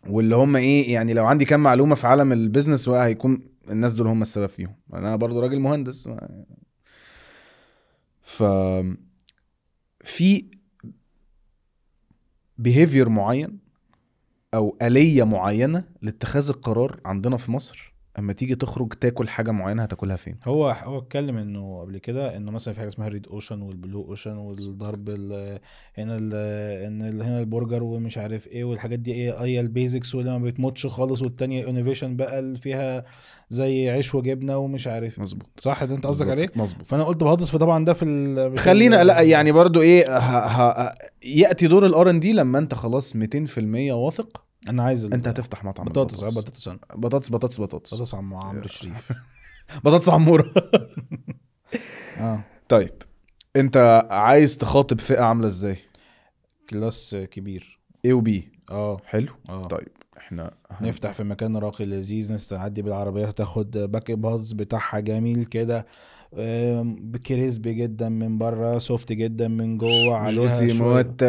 واللي هم ايه يعني لو عندي كام معلومه في عالم البيزنس هيكون الناس دول هم السبب فيهم انا برضو راجل مهندس ف في بيهيفير معين او اليه معينه لاتخاذ القرار عندنا في مصر اما تيجي تخرج تاكل حاجه معينه هتاكلها فين هو هو اتكلم انه قبل كده انه مثلا في حاجه اسمها ريد اوشن والبلو اوشن والضرب ال هنا ان هنا, هنا البرجر ومش عارف ايه والحاجات دي ايه هي البيزكس واللي ما بتموتش خالص والتانيه انوفيشن بقى اللي فيها زي عيش وجبنه ومش عارف إيه. مظبوط صح ده انت قصدك عليه مظبوط فانا قلت بهضص فطبعا ده في خلينا لا يعني برضو ايه ها ها ياتي دور الار ان دي لما انت خلاص 200% واثق انا عايز ال... انت هتفتح مطعم آه، آه، بطاطس بطاطس بطاطس بطاطس بطاطس بطاطس عم عمرو شريف بطاطس عموره اه طيب انت عايز تخاطب فئه عامله ازاي كلاس كبير اي وبي اه حلو اه طيب احنا نفتح في مكان راقي لذيذ ناس تعدي بالعربيه تاخد باك باز بتاعها جميل كده كريسبي جدا من بره سوفت جدا من جوه عليها موت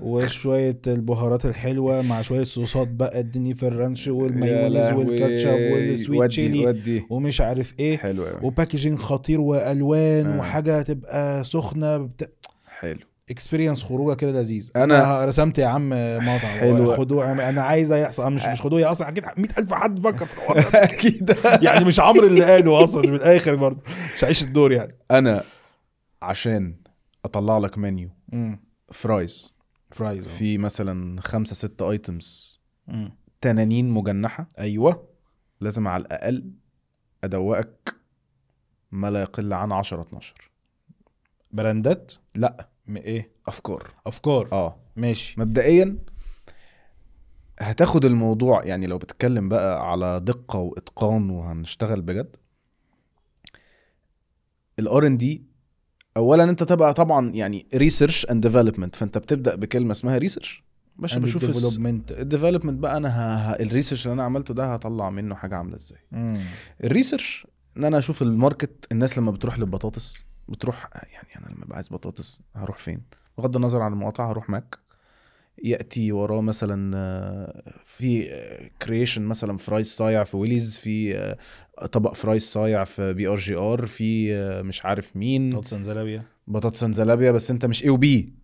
وشويه البهارات الحلوه مع شويه صوصات بقى اديني في الرانش والمايونيز والكاتشب والسويت تشيلي ومش عارف ايه حلو وباكجينج خطير والوان آه. وحاجه تبقى سخنه بت... حلو اكسبيرينس خروجه كده لذيذ انا رسمت يا عم مطعم حلو خدوع انا عايز يحصل مش مش خدوع اصلا اكيد 100000 حد فكر في الحوار اكيد يعني مش عمرو اللي قاله اصلا من الاخر برضه مش هعيش الدور يعني انا عشان اطلع لك منيو فرايز فرايز آه. في مثلا خمسة ستة ايتمز تنانين مجنحه ايوه لازم على الاقل ادوقك ما لا يقل عن 10 12 براندات لا ايه افكار افكار اه ماشي مبدئيا هتاخد الموضوع يعني لو بتتكلم بقى على دقه واتقان وهنشتغل بجد الار ان دي اولا انت تبقى طبعا يعني ريسيرش اند ديفلوبمنت فانت بتبدا بكلمه اسمها ريسيرش باشا بشوف الديفلوبمنت الديفلوبمنت بقى انا الريسيرش اللي انا عملته ده هطلع منه حاجه عامله ازاي الريسيرش ان انا اشوف الماركت الناس لما بتروح للبطاطس بتروح يعني انا لما عايز بطاطس هروح فين بغض النظر عن المقاطعه هروح ماك ياتي وراه مثلا آه، في كرييشن آه، مثلا فرايز صايع في ويليز في آه، طبق فرايز صايع في بي ار جي ار في مش عارف مين بطاطس سنزلابيا بطاطس سنزلابيا بس انت مش اي وبي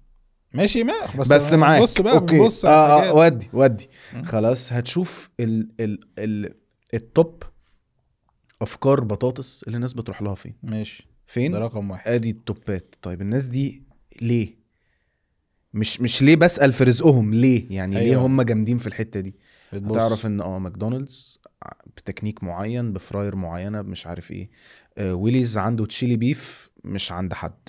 ماشي ما بس, بس معاك بص بقى أوكي. بص آه آه ودي ودي خلاص هتشوف ال ال ال التوب افكار بطاطس اللي الناس بتروح لها فين ماشي فين ده رقم واحد ادي التوبات طيب الناس دي ليه مش مش ليه بسال في رزقهم ليه يعني أيوة. ليه هم جامدين في الحته دي بتبص. هتعرف ان اه ماكدونالدز بتكنيك معين بفراير معينه مش عارف ايه آه، ويليز عنده تشيلي بيف مش عند حد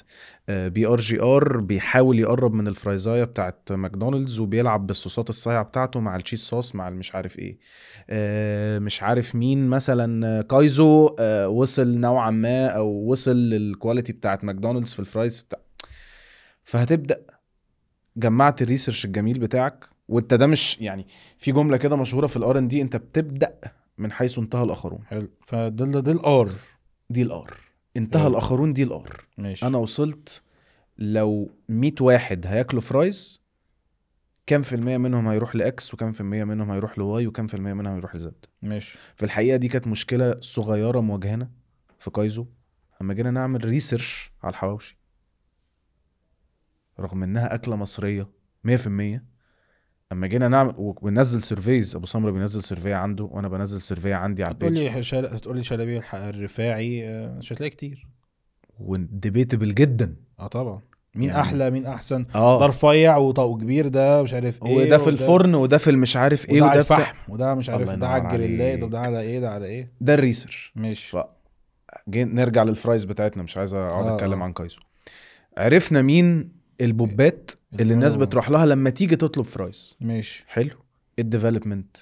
آه، بي ار جي ار بيحاول يقرب من الفرايزايه بتاعت ماكدونالدز وبيلعب بالصوصات الصايعه بتاعته مع التشيز صوص مع مش عارف ايه آه، مش عارف مين مثلا كايزو وصل نوعا ما او وصل للكواليتي بتاعت ماكدونالدز في الفرايز بتاع فهتبدا جمعت الريسيرش الجميل بتاعك وانت ده مش يعني في جمله كده مشهوره في الار ان دي انت بتبدا من حيث انتهى الاخرون حلو فده ده الار دي الار انتهى مم. الاخرون دي الار ماشي. انا وصلت لو 100 واحد هياكلوا فرايز كم في المية منهم هيروح لإكس وكم في المية منهم هيروح لواي وكم في المية منهم هيروح لزد ماشي في الحقيقة دي كانت مشكلة صغيرة مواجهنا في كايزو لما جينا نعمل ريسيرش على الحواوشي رغم انها أكلة مصرية 100% لما جينا نعمل وبننزل سيرفيز ابو سمره بينزل سيرفي عنده وانا بنزل سيرفي عندي على البيج هتقول لي هتقول لي شلبي الرفاعي آه، مش هتلاقي كتير وديبيتبل جدا اه طبعا مين يعني... احلى مين احسن آه. ده رفيع وطوق كبير ده مش عارف ايه وده في الفرن وده في المش عارف ايه وده, وده الفحم وده مش عارف ده على ده, وده على ايه ده على ايه ده الريسيرش ماشي ف... نرجع للفرايز بتاعتنا مش عايز اقعد آه. اتكلم آه. عن كايسو عرفنا مين البوبات اللي الناس اه. بتروح لها لما تيجي تطلب فرايز ماشي حلو الديفلوبمنت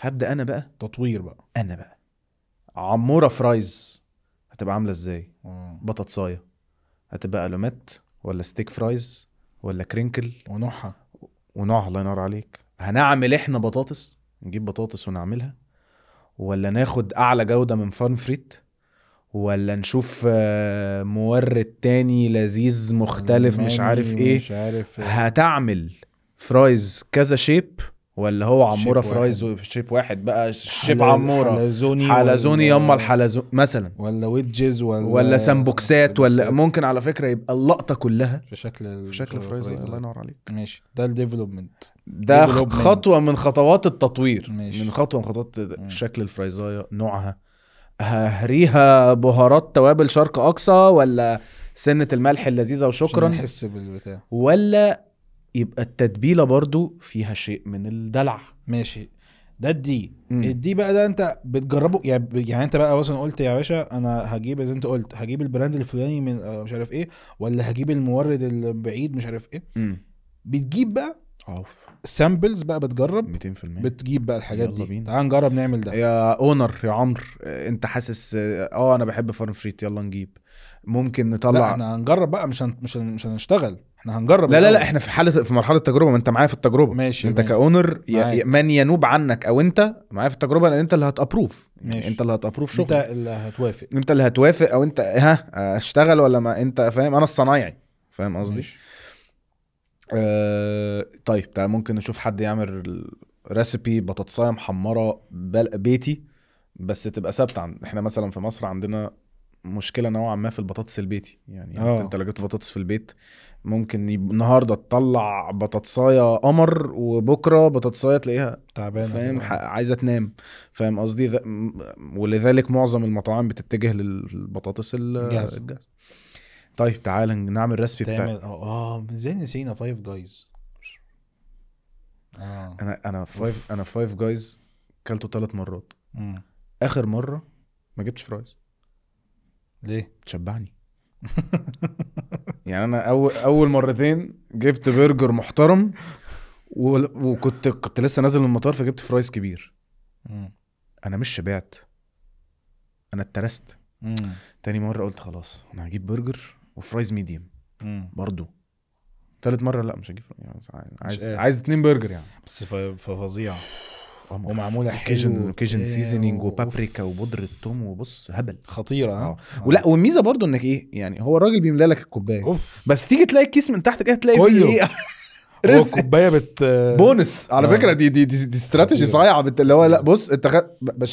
هبدا انا بقى تطوير بقى انا بقى عموره فرايز هتبقى عامله ازاي اه. بطاطسايه هتبقى الومات ولا ستيك فرايز ولا كرينكل ونوعها ونوعها الله ينور عليك هنعمل احنا بطاطس نجيب بطاطس ونعملها ولا ناخد اعلى جوده من فارم فريت ولا نشوف آه، مورد تاني لذيذ مختلف مش عارف ايه مش عارف هتعمل فرايز كذا شيب ولا هو عموره فرايز شيب واحد بقى شيب عموره حلزوني حلزوني يما الحلزون مثلا ولا ويدجز ولا ولا سامبوكسات ولا ممكن على فكره يبقى اللقطه كلها في شكل في شكل فرايز الله ينور عليك ماشي ده الديفلوبمنت ده خطوه من خطوات التطوير ماشي. من خطوه من خطوات شكل الفرايزايه نوعها ههريها بهارات توابل شرق اقصى ولا سنه الملح اللذيذه وشكرا نحس بالبتاع ولا يبقى التتبيله برضو فيها شيء من الدلع ماشي ده الدي مم. الدي بقى ده انت بتجربه يعني, يعني انت بقى مثلا قلت يا باشا انا هجيب زي انت قلت هجيب البراند الفلاني من آه، مش عارف ايه ولا هجيب المورد البعيد مش عارف ايه مم. بتجيب بقى اوف سامبلز بقى بتجرب 200% بتجيب بقى الحاجات يلا دي بينا. تعال نجرب نعمل ده يا اونر يا عمرو انت حاسس اه انا بحب فارم فريت يلا نجيب ممكن نطلع لا احنا هنجرب بقى مش مش مش هنشتغل احنا هنجرب لا لا لا احنا في حاله في مرحله التجربه ما انت معايا في التجربه ماشي انت كاونر معاي. من ينوب عنك او انت معايا في التجربه لان انت اللي هتابروف ماشي انت اللي هتابروف شغل انت اللي هتوافق انت اللي هتوافق او انت ها اشتغل ولا ما انت فاهم انا الصنايعي فاهم قصدي ماشي. آه طيب تعال ممكن نشوف حد يعمل ريسيبي بطاطسايه محمره بيتي بس تبقى ثابته عن احنا مثلا في مصر عندنا مشكله نوعا ما في البطاطس البيتي يعني أوه. انت لو جبت بطاطس في البيت ممكن النهارده تطلع بطاطسايه قمر وبكره بطاطسايه تلاقيها تعبانه فاهم ح... عايزه تنام فاهم قصدي ذ... ولذلك معظم المطاعم بتتجه للبطاطس الجاهزه طيب تعالى نعمل ريسبي بتاع آه،, اه ازاي نسينا فايف جايز آه. انا انا فايف انا فايف جايز كلته ثلاث مرات مم. اخر مره ما جبتش فرايز ليه تشبعني يعني انا اول اول مرتين جبت برجر محترم و... وكنت كنت لسه نازل من المطار فجبت فرايز كبير مم. انا مش شبعت انا اترست تاني مره قلت خلاص انا هجيب برجر وفرايز ميديوم برضو تالت مره لا مش هجيب يعني عايز مش عايز اتنين برجر يعني بس فظيع ومعموله حلو كيجن سيزنينج وبابريكا وبودره ثوم وبص هبل خطيره اه ولا والميزه برضو انك ايه يعني هو الراجل بيملى لك الكوبايه اوف بس تيجي تلاقي الكيس من تحت كده تلاقي فيه ايه هو الكوبايه بت بونس على آه. فكره دي دي دي, دي استراتيجي صايعه بت... اللي هو لا بص انت خ...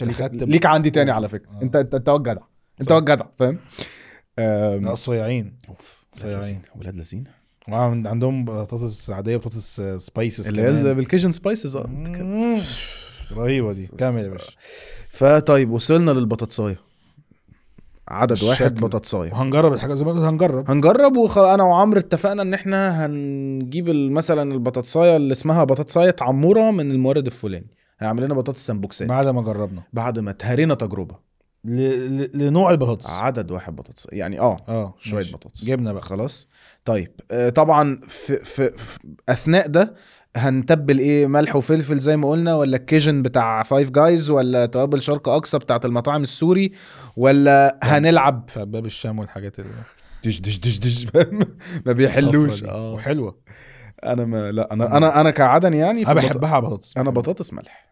ليك, ليك عندي تاني آه. على فكره آه. انت انت انت جدع انت جدع فاهم لا صياعين اوف صياعين ولاد لذين عندهم بطاطس عاديه بطاطس سبايسز اللي هي بالكيجن آه، سبايسز رهيبه دي كمل يا باشا فطيب وصلنا للبطاطسايه عدد واحد بطاطسايه هنجرب الحاجه زي ما قلت هنجرب هنجرب وخ... انا وعمرو اتفقنا ان احنا هنجيب مثلا البطاطسايه اللي اسمها بطاطسايه عموره من المورد الفلاني هيعمل لنا بطاطس سامبوكسات بعد ما جربنا بعد ما اتهرينا تجربه لنوع البطاطس عدد واحد بطاطس يعني اه اه شويه بطاطس جبنه بقى خلاص طيب آه طبعا في, في, في اثناء ده هنتبل ايه ملح وفلفل زي ما قلنا ولا الكيجن بتاع فايف جايز ولا توابل شرق اقصى بتاعت المطاعم السوري ولا هنلعب باب الشام والحاجات اللي دش دش دش دش ما بيحلوش آه. وحلوه انا ما لا انا انا انا كعدن يعني انا بحبها على بطاطس انا بطاطس ملح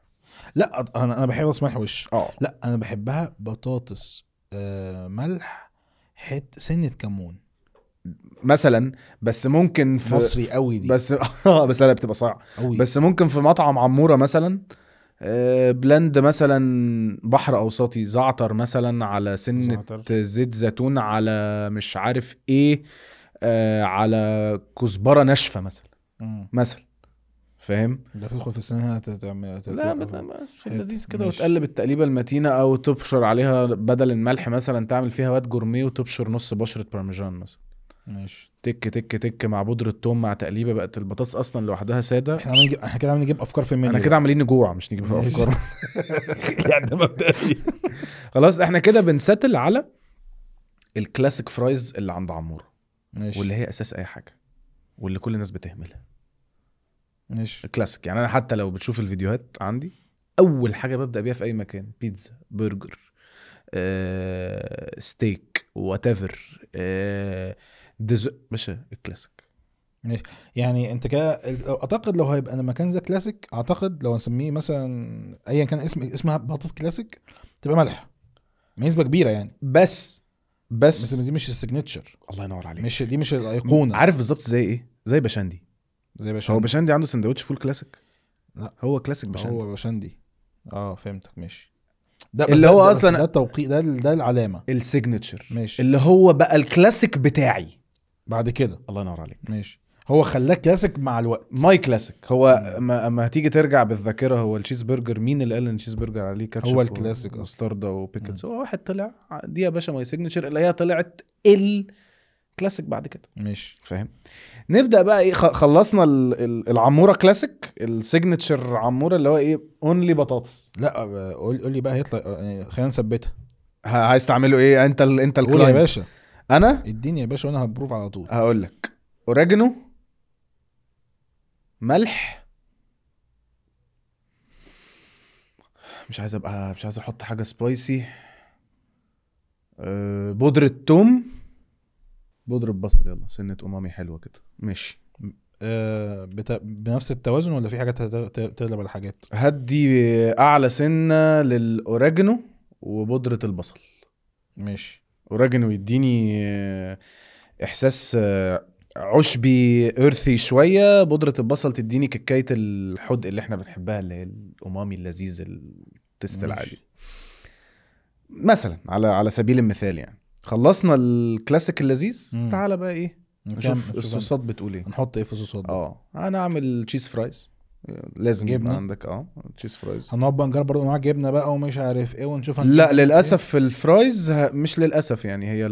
لا انا انا بحب راس ملح وش اه لا انا بحبها بطاطس آه، ملح حت سنه كمون مثلا بس ممكن في مصري قوي دي بس اه بس لا بتبقى صعب قوي بس ممكن في مطعم عموره مثلا آه، بلند مثلا بحر اوسطي زعتر مثلا على سنه زعتر. زيت زيتون على مش عارف ايه آه، على كزبره ناشفه مثلا مثلا فاهم لا تدخل في السنه تعمل لا بدنا لذيذ كده وتقلب التقليبه المتينه او تبشر عليها بدل الملح مثلا تعمل فيها وات جورميه وتبشر نص بشره بارميجان مثلا ماشي تك تك تك مع بودره توم مع تقليبه بقت البطاطس اصلا لوحدها ساده احنا عمالين احنا كده عمالين نجيب افكار في المنيو انا كده عمالين نجوع مش نجيب افكار يعني مبدئيا خلاص احنا كده بنساتل على الكلاسيك فرايز اللي عند عمور ماشي واللي هي اساس اي حاجه واللي كل الناس بتهملها ماشي كلاسيك يعني انا حتى لو بتشوف الفيديوهات عندي اول حاجه ببدا بيها في اي مكان بيتزا برجر آه، ستيك وات ايفر آه، دز باشا الكلاسيك ماشي يعني انت كده اعتقد لو هيبقى المكان ده كلاسيك اعتقد لو هنسميه مثلا ايا كان اسم اسمها بطاطس كلاسيك تبقى ملح نسبه كبيره يعني بس بس بس دي مش السيجنتشر الله ينور عليك مش دي مش الايقونه عارف بالظبط زي ايه زي بشندي زي باشندي هو بشندي عنده سندوتش فول كلاسيك لا هو كلاسيك بشندي هو بشندي اه فهمتك ماشي ده اللي هو ده اصلا ده التوقيت ده ده العلامه السيجنتشر ماشي اللي هو بقى الكلاسيك بتاعي بعد كده الله ينور عليك ماشي هو خلاك كلاسيك مع الوقت ماي كلاسيك هو اما ما هتيجي ترجع بالذاكره هو التشيز برجر مين اللي قال ان التشيز برجر عليه كاتشب هو الكلاسيك استردا وبيكتس هو واحد طلع دي يا باشا ماي سيجنتشر اللي هي طلعت الكلاسيك بعد كده ماشي فاهم نبدا بقى ايه خلصنا العموره كلاسيك السيجنتشر عموره اللي هو ايه اونلي بطاطس لا آه، قول لي بقى هيطلع آه، يعني خلينا نثبتها عايز تعمله ايه انت الـ انت الكلاينت يا باشا انا اديني يا باشا وانا هبروف على طول هقول لك اوريجانو ملح مش عايز ابقى مش عايز احط حاجه سبايسي آه، بودره توم بضرب بصل يلا سنه امامي حلوه كده ماشي آه، بنفس التوازن ولا في حاجات تقلب على حاجات هدي اعلى سنه للاوريجانو وبودره البصل ماشي اوريجانو يديني احساس عشبي ايرثي شويه بودره البصل تديني ككايه الحدق اللي احنا بنحبها اللي هي الامامي اللذيذ التست العادي مثلا على على سبيل المثال يعني خلصنا الكلاسيك اللذيذ مم. تعال بقى ايه نشوف الصوصات بتقول ايه هنحط ايه في الصوصات اه انا اعمل تشيز فرايز لازم جبنة عندك اه تشيز فرايز هنقعد بقى نجرب برضه معاك جبنه بقى ومش عارف ايه ونشوف لا إيه. للاسف إيه؟ الفرايز مش للاسف يعني هي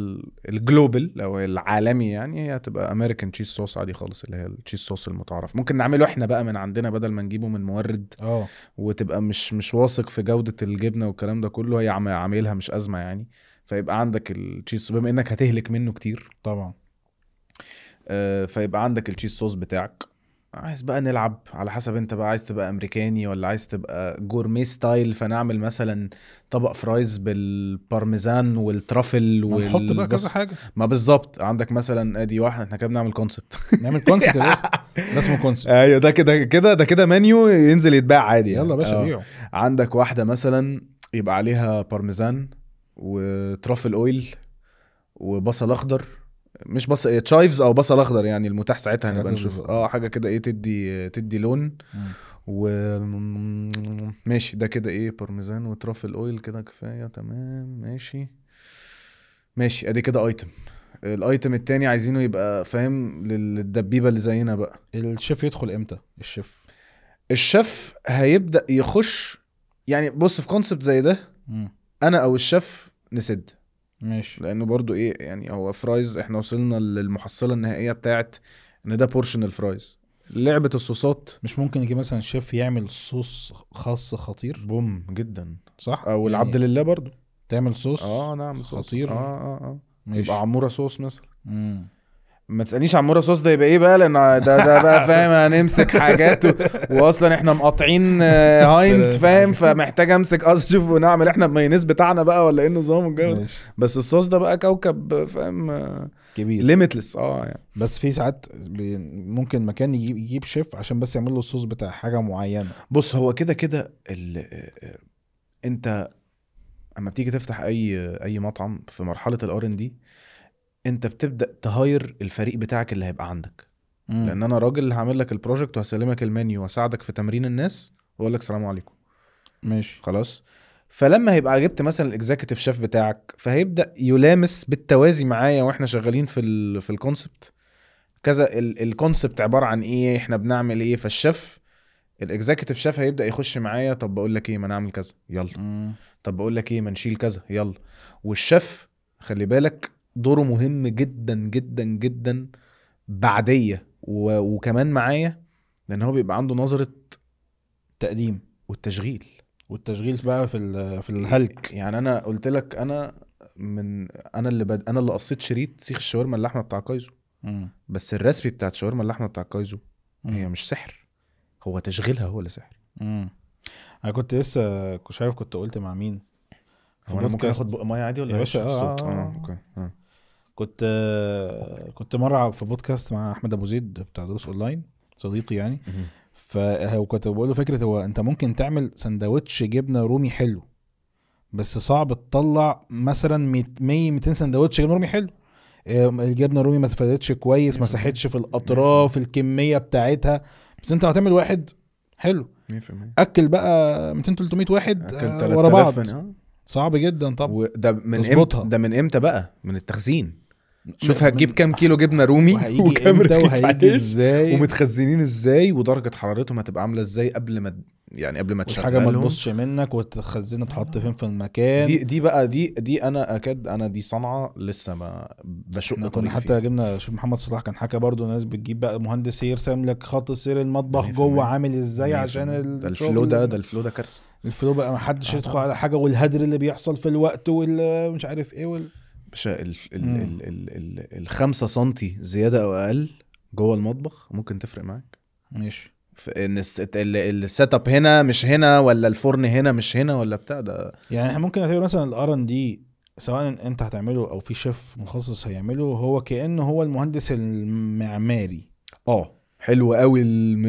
الجلوبال او العالمي يعني هي هتبقى امريكان تشيز صوص عادي خالص اللي هي التشيز صوص المتعارف ممكن نعمله احنا بقى من عندنا بدل ما نجيبه من مورد اه وتبقى مش مش واثق في جوده الجبنه والكلام ده كله هي عاملها مش ازمه يعني فيبقى عندك التشيز بما انك هتهلك منه كتير طبعا آه، فيبقى عندك التشيز صوص بتاعك عايز بقى نلعب على حسب انت بقى عايز تبقى امريكاني ولا عايز تبقى جورمي ستايل فنعمل مثلا طبق فرايز بالبارميزان والترافل وال نحط بقى كذا حاجه ما بالظبط عندك مثلا ادي آه، واحد احنا كده بنعمل كونسبت نعمل كونسبت ده اسمه كونسبت ايوه ده كده كده ده كده منيو ينزل يتباع عادي يعني. يلا باشا آه. بيعه عندك واحده مثلا يبقى عليها بارميزان وترافل اويل وبصل اخضر مش بص آه، تشايفز او بصل اخضر يعني المتاح ساعتها هنبقى نشوف اه حاجه كده ايه تدي تدي لون و ماشي ده كده ايه بارميزان وترافل اويل كده كفايه تمام ماشي ماشي ادي كده ايتم الايتم التاني عايزينه يبقى فاهم للدبيبه اللي زينا بقى الشيف يدخل امتى الشيف الشيف هيبدا يخش يعني بص في كونسبت زي ده انا او الشيف نسد ماشي لانه برضو ايه يعني هو فرايز احنا وصلنا للمحصله النهائيه بتاعت ان ده بورشن الفرايز لعبه الصوصات مش ممكن يجي مثلا شيف يعمل صوص خاص خطير بوم جدا صح او يعني العبد لله برضو تعمل صوص اه نعم خطير اه اه اه ماشي. يبقى عموره صوص مثلا امم ما تسالنيش عن مورا صوص ده يبقى ايه بقى لان ده ده بقى فاهم هنمسك حاجات و... واصلا احنا مقاطعين آه، هاينز فاهم فمحتاج امسك اشوف ونعمل احنا المايونيز بتاعنا بقى ولا ايه النظام الجو بس الصوص ده بقى كوكب فاهم كبير ليميتلس اه يعني بس في ساعات ممكن مكان يجيب, يجيب شيف عشان بس يعمل له الصوص بتاع حاجه معينه بص هو كده كده ال... آه، آه، انت اما بتيجي تفتح اي اي مطعم في مرحله الار ان دي انت بتبدا تهاير الفريق بتاعك اللي هيبقى عندك مم. لان انا راجل اللي هعمل لك البروجكت وهسلمك المنيو واساعدك في تمرين الناس واقول لك سلام عليكم ماشي خلاص فلما هيبقى جبت مثلا الاكزيكتيف شيف بتاعك فهيبدا يلامس بالتوازي معايا واحنا شغالين في الـ في الكونسبت كذا الكونسبت عباره عن ايه احنا بنعمل ايه فالشيف الاكزيكتيف شيف هيبدا يخش معايا طب بقول لك ايه ما نعمل كذا يلا مم. طب بقول لك ايه ما نشيل كذا يلا والشيف خلي بالك دوره مهم جدا جدا جدا بعديه وكمان معايا لان هو بيبقى عنده نظره تقديم والتشغيل والتشغيل بقى في في الهلك يعني انا قلت لك انا من انا اللي بد... انا اللي قصيت شريط سيخ الشاورما اللحمه بتاع كايزو بس الرسبي بتاعت شاورما اللحمه بتاع كايزو هي مش سحر هو تشغيلها هو اللي سحر مم. انا كنت لسه مش عارف كنت قلت مع مين هو انا ممكن اخد بق ميه عادي ولا يا باشا آه،, اه, آه. آه. اوكي آه. كنت كنت مره في بودكاست مع احمد ابو زيد بتاع دروس اونلاين صديقي يعني فكنت بقول له فكره هو انت ممكن تعمل سندوتش جبنه رومي حلو بس صعب تطلع مثلا 100 200 سندوتش جبنه رومي حلو الجبنه الرومي ما تفادتش كويس ما ساحتش في الاطراف الكميه بتاعتها بس انت هتعمل واحد حلو 100% اكل بقى 200 300 واحد آه، ورا بعض آه. صعب جدا طبعا وده من امتى ده من امتى بقى من التخزين شوف هتجيب كام كيلو جبنه رومي وكام امتى وهيجي ازاي ومتخزنين ازاي ودرجه حرارتهم هتبقى عامله ازاي قبل ما يعني قبل ما تشغلهم حاجه ما تبصش منك وتخزنها تحط فين في المكان دي دي بقى دي دي انا اكاد انا دي صنعه لسه ما بشق كنا حتى جبنا شوف محمد صلاح كان حكى برضو ناس بتجيب بقى مهندس يرسم لك خط سير المطبخ جوه عامل ازاي عشان ده الفلو ده ده الفلو ده كارثه الفلو بقى ما حدش آه. يدخل على حاجه والهدر اللي بيحصل في الوقت والمش عارف ايه وال... ال ال ال الخمسة سنتي زيادة أو أقل جوه المطبخ ممكن تفرق معاك ماشي ان السيت اب هنا مش هنا ولا الفرن هنا مش هنا ولا بتاع ده يعني احنا ممكن نعتبر مثلا الار ان دي سواء انت هتعمله او في شيف مخصص هيعمله هو كانه هو المهندس المعماري اه حلو قوي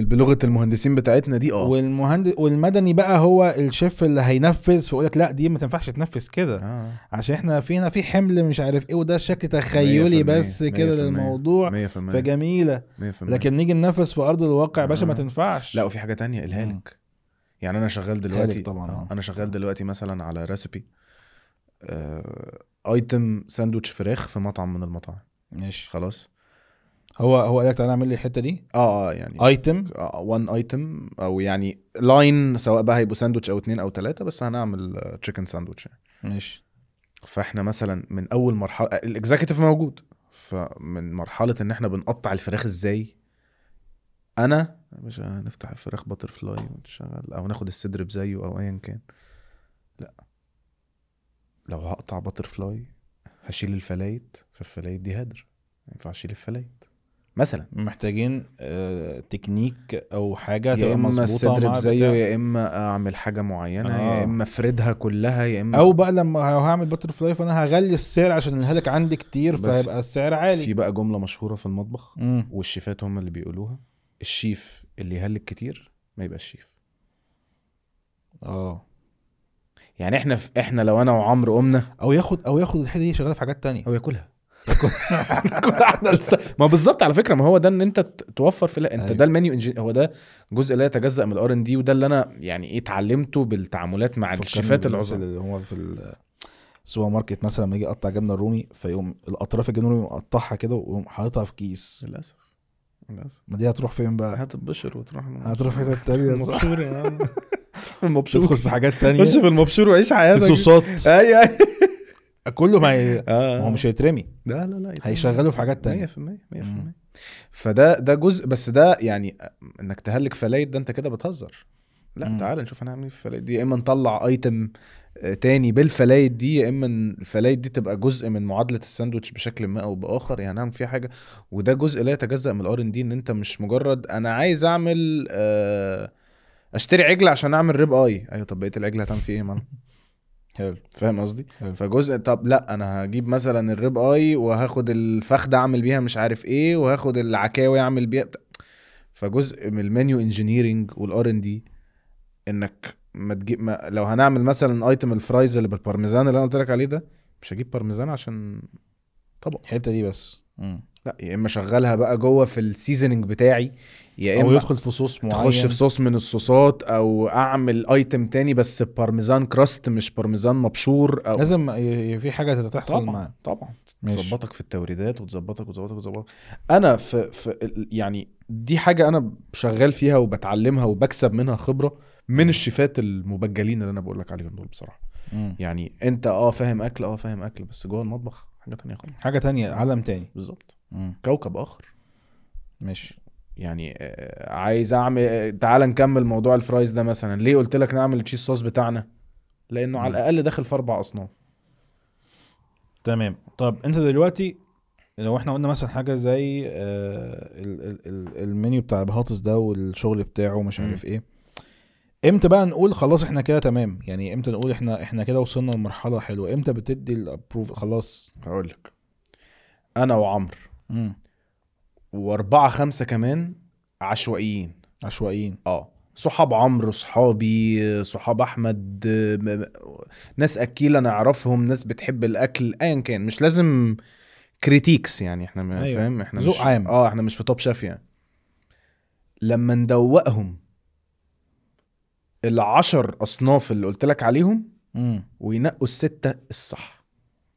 بلغه المهندسين بتاعتنا دي اه والمهندس والمدني بقى هو الشيف اللي هينفذ فيقول لك لا دي ما تنفعش تنفذ كده آه. عشان احنا فينا في حمل مش عارف ايه وده شكل تخيلي بس كده للموضوع فجميله 100% لكن نيجي ننفذ في ارض الواقع يا آه. باشا ما آه. تنفعش لا وفي حاجه تانية الهالك يعني انا شغال دلوقتي طبعا آه. آه. انا شغال دلوقتي مثلا على ريسبي آه... ايتم ساندوتش فراخ في مطعم من المطاعم ماشي خلاص هو هو لك تعالى اعمل لي الحته دي اه, آه، يعني ايتم وان ايتم او يعني لاين سواء بقى هيبقوا ساندوتش او اتنين او تلاته بس هنعمل تشيكن آه، ساندوتش يعني ماشي فاحنا مثلا من اول مرحله الاكزيكتيف موجود فمن مرحله ان احنا بنقطع الفراخ ازاي انا مش هنفتح الفراخ باتر فلاي ونشغل او ناخد الصدر بزيه او ايا كان لا لو هقطع باتر فلاي هشيل الفلايت فالفلايت دي هدر ما ينفعش اشيل الفلايت مثلا محتاجين آه، تكنيك او حاجه يا اما الصدر زيه يا اما اعمل حاجه معينه آه. يا اما افردها كلها يا اما او بقى لما هعمل باتر فلاي فانا هغلي السعر عشان الهلك عندي كتير فهيبقى السعر عالي في بقى جمله مشهوره في المطبخ والشيفات هم اللي بيقولوها الشيف اللي يهلك كتير ما يبقاش شيف اه يعني احنا احنا لو انا وعمرو قمنا او ياخد او ياخد الحته دي شغاله في حاجات تانية او ياكلها ما بالظبط على فكره ما هو ده ان انت توفر في لا انت أيوة. ده المنيو انجين هو ده جزء لا يتجزا من الار ان دي وده اللي انا يعني ايه اتعلمته بالتعاملات مع الشيفات العظمى اللي هو في السوبر ماركت مثلا لما يجي يقطع جبنه الرومي فيقوم الاطراف الجبنه الرومي مقطعها كده ويقوم حاططها في كيس للاسف للاسف ما دي هتروح فين بقى؟ هتتبشر وتروح هتروح في حتت تانية المبشور يا المبشور تدخل في حاجات تانية خش في المبشور وعيش حياتك في صوصات ايوه ايوه كله آه. ما هو مش هيترمي لا لا لا هيشغله في حاجات تانية 100% 100% فده ده جزء بس ده يعني انك تهلك فلايد ده انت كده بتهزر لا مم. تعال نشوف هنعمل ايه في الفلايد دي يا اما نطلع ايتم آه، تاني بالفلايد دي يا اما الفلايد دي تبقى جزء من معادله الساندوتش بشكل ما او باخر يعني هنعمل فيها حاجه وده جزء لا يتجزا من الار ان دي ان انت مش مجرد انا عايز اعمل آه، اشتري عجل عشان اعمل ريب اي ايوه طب بقيه العجل هتعمل فيه ايه حلو فاهم قصدي فجزء طب لا انا هجيب مثلا الريب اي وهاخد الفخده اعمل بيها مش عارف ايه وهاخد العكاوي اعمل بيها فجزء من المنيو انجينيرنج والار ان دي انك ما تجيب ما لو هنعمل مثلا ايتم الفرايز اللي بالبارميزان اللي انا قلت لك عليه ده مش هجيب بارميزان عشان طبق الحته دي بس امم لا يا اما شغلها بقى جوه في السيزننج بتاعي يا اما او يدخل في صوص معين تخش في صوص من الصوصات او اعمل ايتم تاني بس بارميزان كراست مش بارميزان مبشور او لازم في حاجه تحصل معاه طبعا تظبطك في التوريدات وتظبطك وتظبطك وتظبطك انا في, في يعني دي حاجه انا شغال فيها وبتعلمها وبكسب منها خبره من الشيفات المبجلين اللي انا بقول لك عليهم دول بصراحه يعني انت اه فاهم اكل اه فاهم اكل بس جوه المطبخ حاجه تانية خالص حاجه تانية عالم تاني بالظبط مم. كوكب اخر ماشي يعني آه، عايز اعمل آه، تعال نكمل موضوع الفرايز ده مثلا ليه قلت لك نعمل التشيز صوص بتاعنا لانه مم. على الاقل داخل في اربع اصناف تمام طب انت دلوقتي لو احنا قلنا مثلا حاجه زي آه، المنيو بتاع البهاطس ده والشغل بتاعه مش عارف ايه امتى بقى نقول خلاص احنا كده تمام يعني امتى نقول احنا احنا كده وصلنا لمرحله حلوه امتى بتدي الابروف خلاص هقول لك انا وعمرو واربعه خمسه كمان عشوائيين عشوائيين اه صحاب عمرو صحابي صحاب احمد ناس اكيله انا اعرفهم ناس بتحب الاكل ايا كان مش لازم كريتيكس يعني احنا أيوة. فاهم احنا ذوق عام اه احنا مش في توب شيف يعني لما ندوقهم العشر اصناف اللي قلت لك عليهم وينقوا السته الصح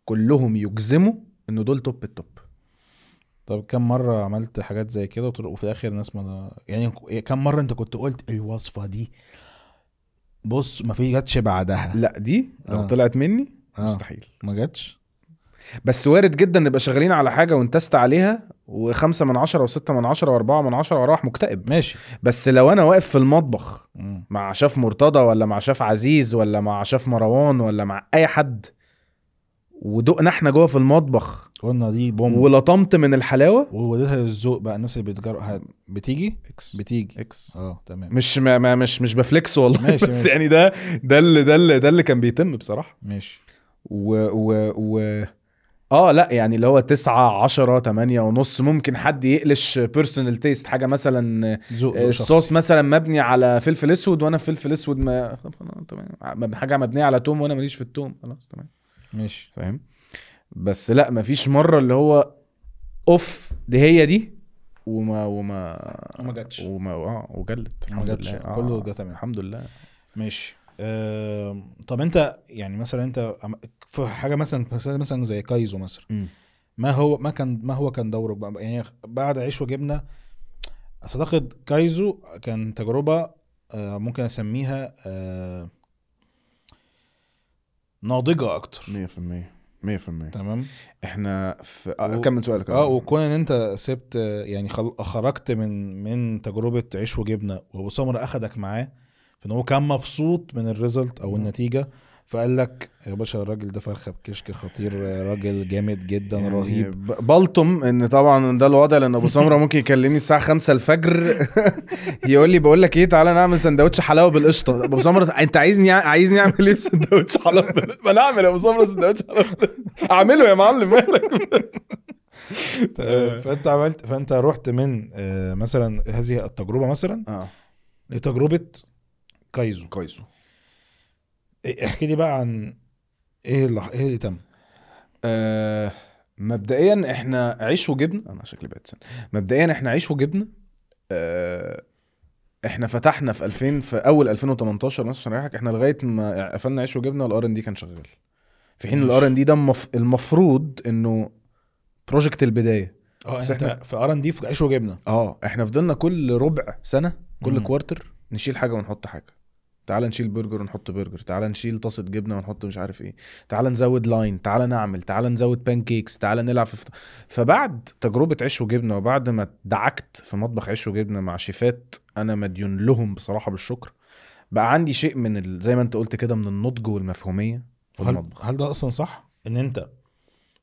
كلهم يجزموا ان دول توب التوب طب كم مرة عملت حاجات زي كده وفي الآخر الناس ما يعني كم يعني مرة أنت كنت قلت الوصفة دي بص ما في جاتش بعدها لا دي لو آه. طلعت مني آه. مستحيل ما جاتش بس وارد جدا نبقى شغالين على حاجة وانتست عليها وخمسة من عشرة وستة من عشرة وأربعة من عشرة وراح مكتئب ماشي بس لو أنا واقف في المطبخ م. مع شاف مرتضى ولا مع شاف عزيز ولا مع شاف مروان ولا مع أي حد ودقنا احنا جوه في المطبخ قلنا دي بوم ولطمت من الحلاوه ووديتها للذوق بقى الناس اللي بتجرب بتيجي اكس بتيجي اكس اه تمام مش ما ما مش مش بفليكس والله ماشي بس ماشي. يعني ده ده اللي ده اللي ده اللي كان بيتم بصراحه ماشي و و و اه لا يعني اللي هو 9 10 8 ونص ممكن حد يقلش بيرسونال تيست حاجه مثلا الصوص آه، مثلا مبني على فلفل اسود وانا فلفل اسود ما حاجه مبنيه على توم وانا ماليش في التوم خلاص تمام ماشي فاهم بس لا مفيش مره اللي هو اوف دي هي دي وما وما وما جاتش وما اه وجلت الحمد ما جاتش لله. كله آه، جه تمام الحمد لله ماشي أه... طب انت يعني مثلا انت في حاجه مثلا مثلا زي كايزو مثلا ما هو ما كان ما هو كان دورك يعني بعد عيش وجبنه اعتقد كايزو كان تجربه آه، ممكن اسميها آه، ناضجه اكتر 100% 100% تمام احنا في آه، و... كمل سؤالك اه وكون ان انت سبت يعني خل... خرجت من من تجربه عيش وجبنه وابو سمره اخدك معاه فان هو كان مبسوط من الريزلت او النتيجه فقال لك يا باشا الراجل ده فرخه بكشك خطير راجل جامد جدا يعني رهيب بلطم ان طبعا ده الوضع لان ابو سمره ممكن يكلمني الساعه 5 الفجر يقول لي بقول لك ايه تعالى نعمل سندوتش حلاوه بالقشطه ابو سمره انت عايزني عايزني اعمل ايه سندوتش حلاوه ما انا اعمل يا ابو سمره سندوتش حلاوه اعمله يا معلم مالك طيب، آه. فانت عملت فانت رحت من آه، مثلا هذه التجربه مثلا آه. لتجربه كايزو كايزو احكي لي بقى عن ايه اللي ايه اللي تم آه مبدئيا احنا عيش وجبنه انا شكلي بقيت سن مبدئيا احنا عيش وجبنه آه احنا فتحنا في 2000 في اول 2018 مثلا عشان احنا لغايه ما قفلنا عيش وجبنه الار ان دي كان شغال في حين الار ان دي ده المفروض انه بروجكت البدايه اه انت احنا في ار ان دي في عيش وجبنه اه احنا فضلنا كل ربع سنه كل كوارتر نشيل حاجه ونحط حاجه تعال نشيل برجر ونحط برجر تعال نشيل طاسه جبنه ونحط مش عارف ايه تعال نزود لاين تعال نعمل تعال نزود بانكيكس تعال نلعب في فط... فبعد تجربه عيش وجبنه وبعد ما دعكت في مطبخ عيش وجبنه مع شيفات انا مديون لهم بصراحه بالشكر بقى عندي شيء من ال... زي ما انت قلت كده من النضج والمفهوميه في هل... المطبخ هل ده اصلا صح ان انت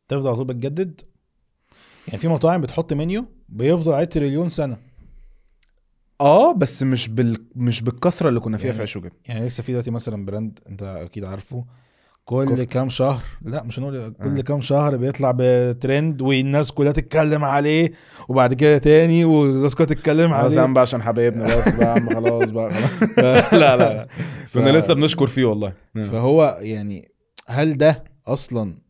تفضل على طول بتجدد يعني في مطاعم بتحط منيو بيفضل عليه تريليون سنه اه بس مش بال... مش بالكثره اللي كنا فيها يعني في عشوجن يعني لسه في دلوقتي مثلا براند انت اكيد عارفه كل كفت. كام شهر لا مش هنقول كل آه. كام شهر بيطلع بترند والناس كلها تتكلم عليه وبعد كده تاني والناس كلها تتكلم عليه بس بقى عشان حبايبنا بس بقى عم خلاص بقى لا لا كنا ف... لسه بنشكر فيه والله فهو يعني هل ده اصلا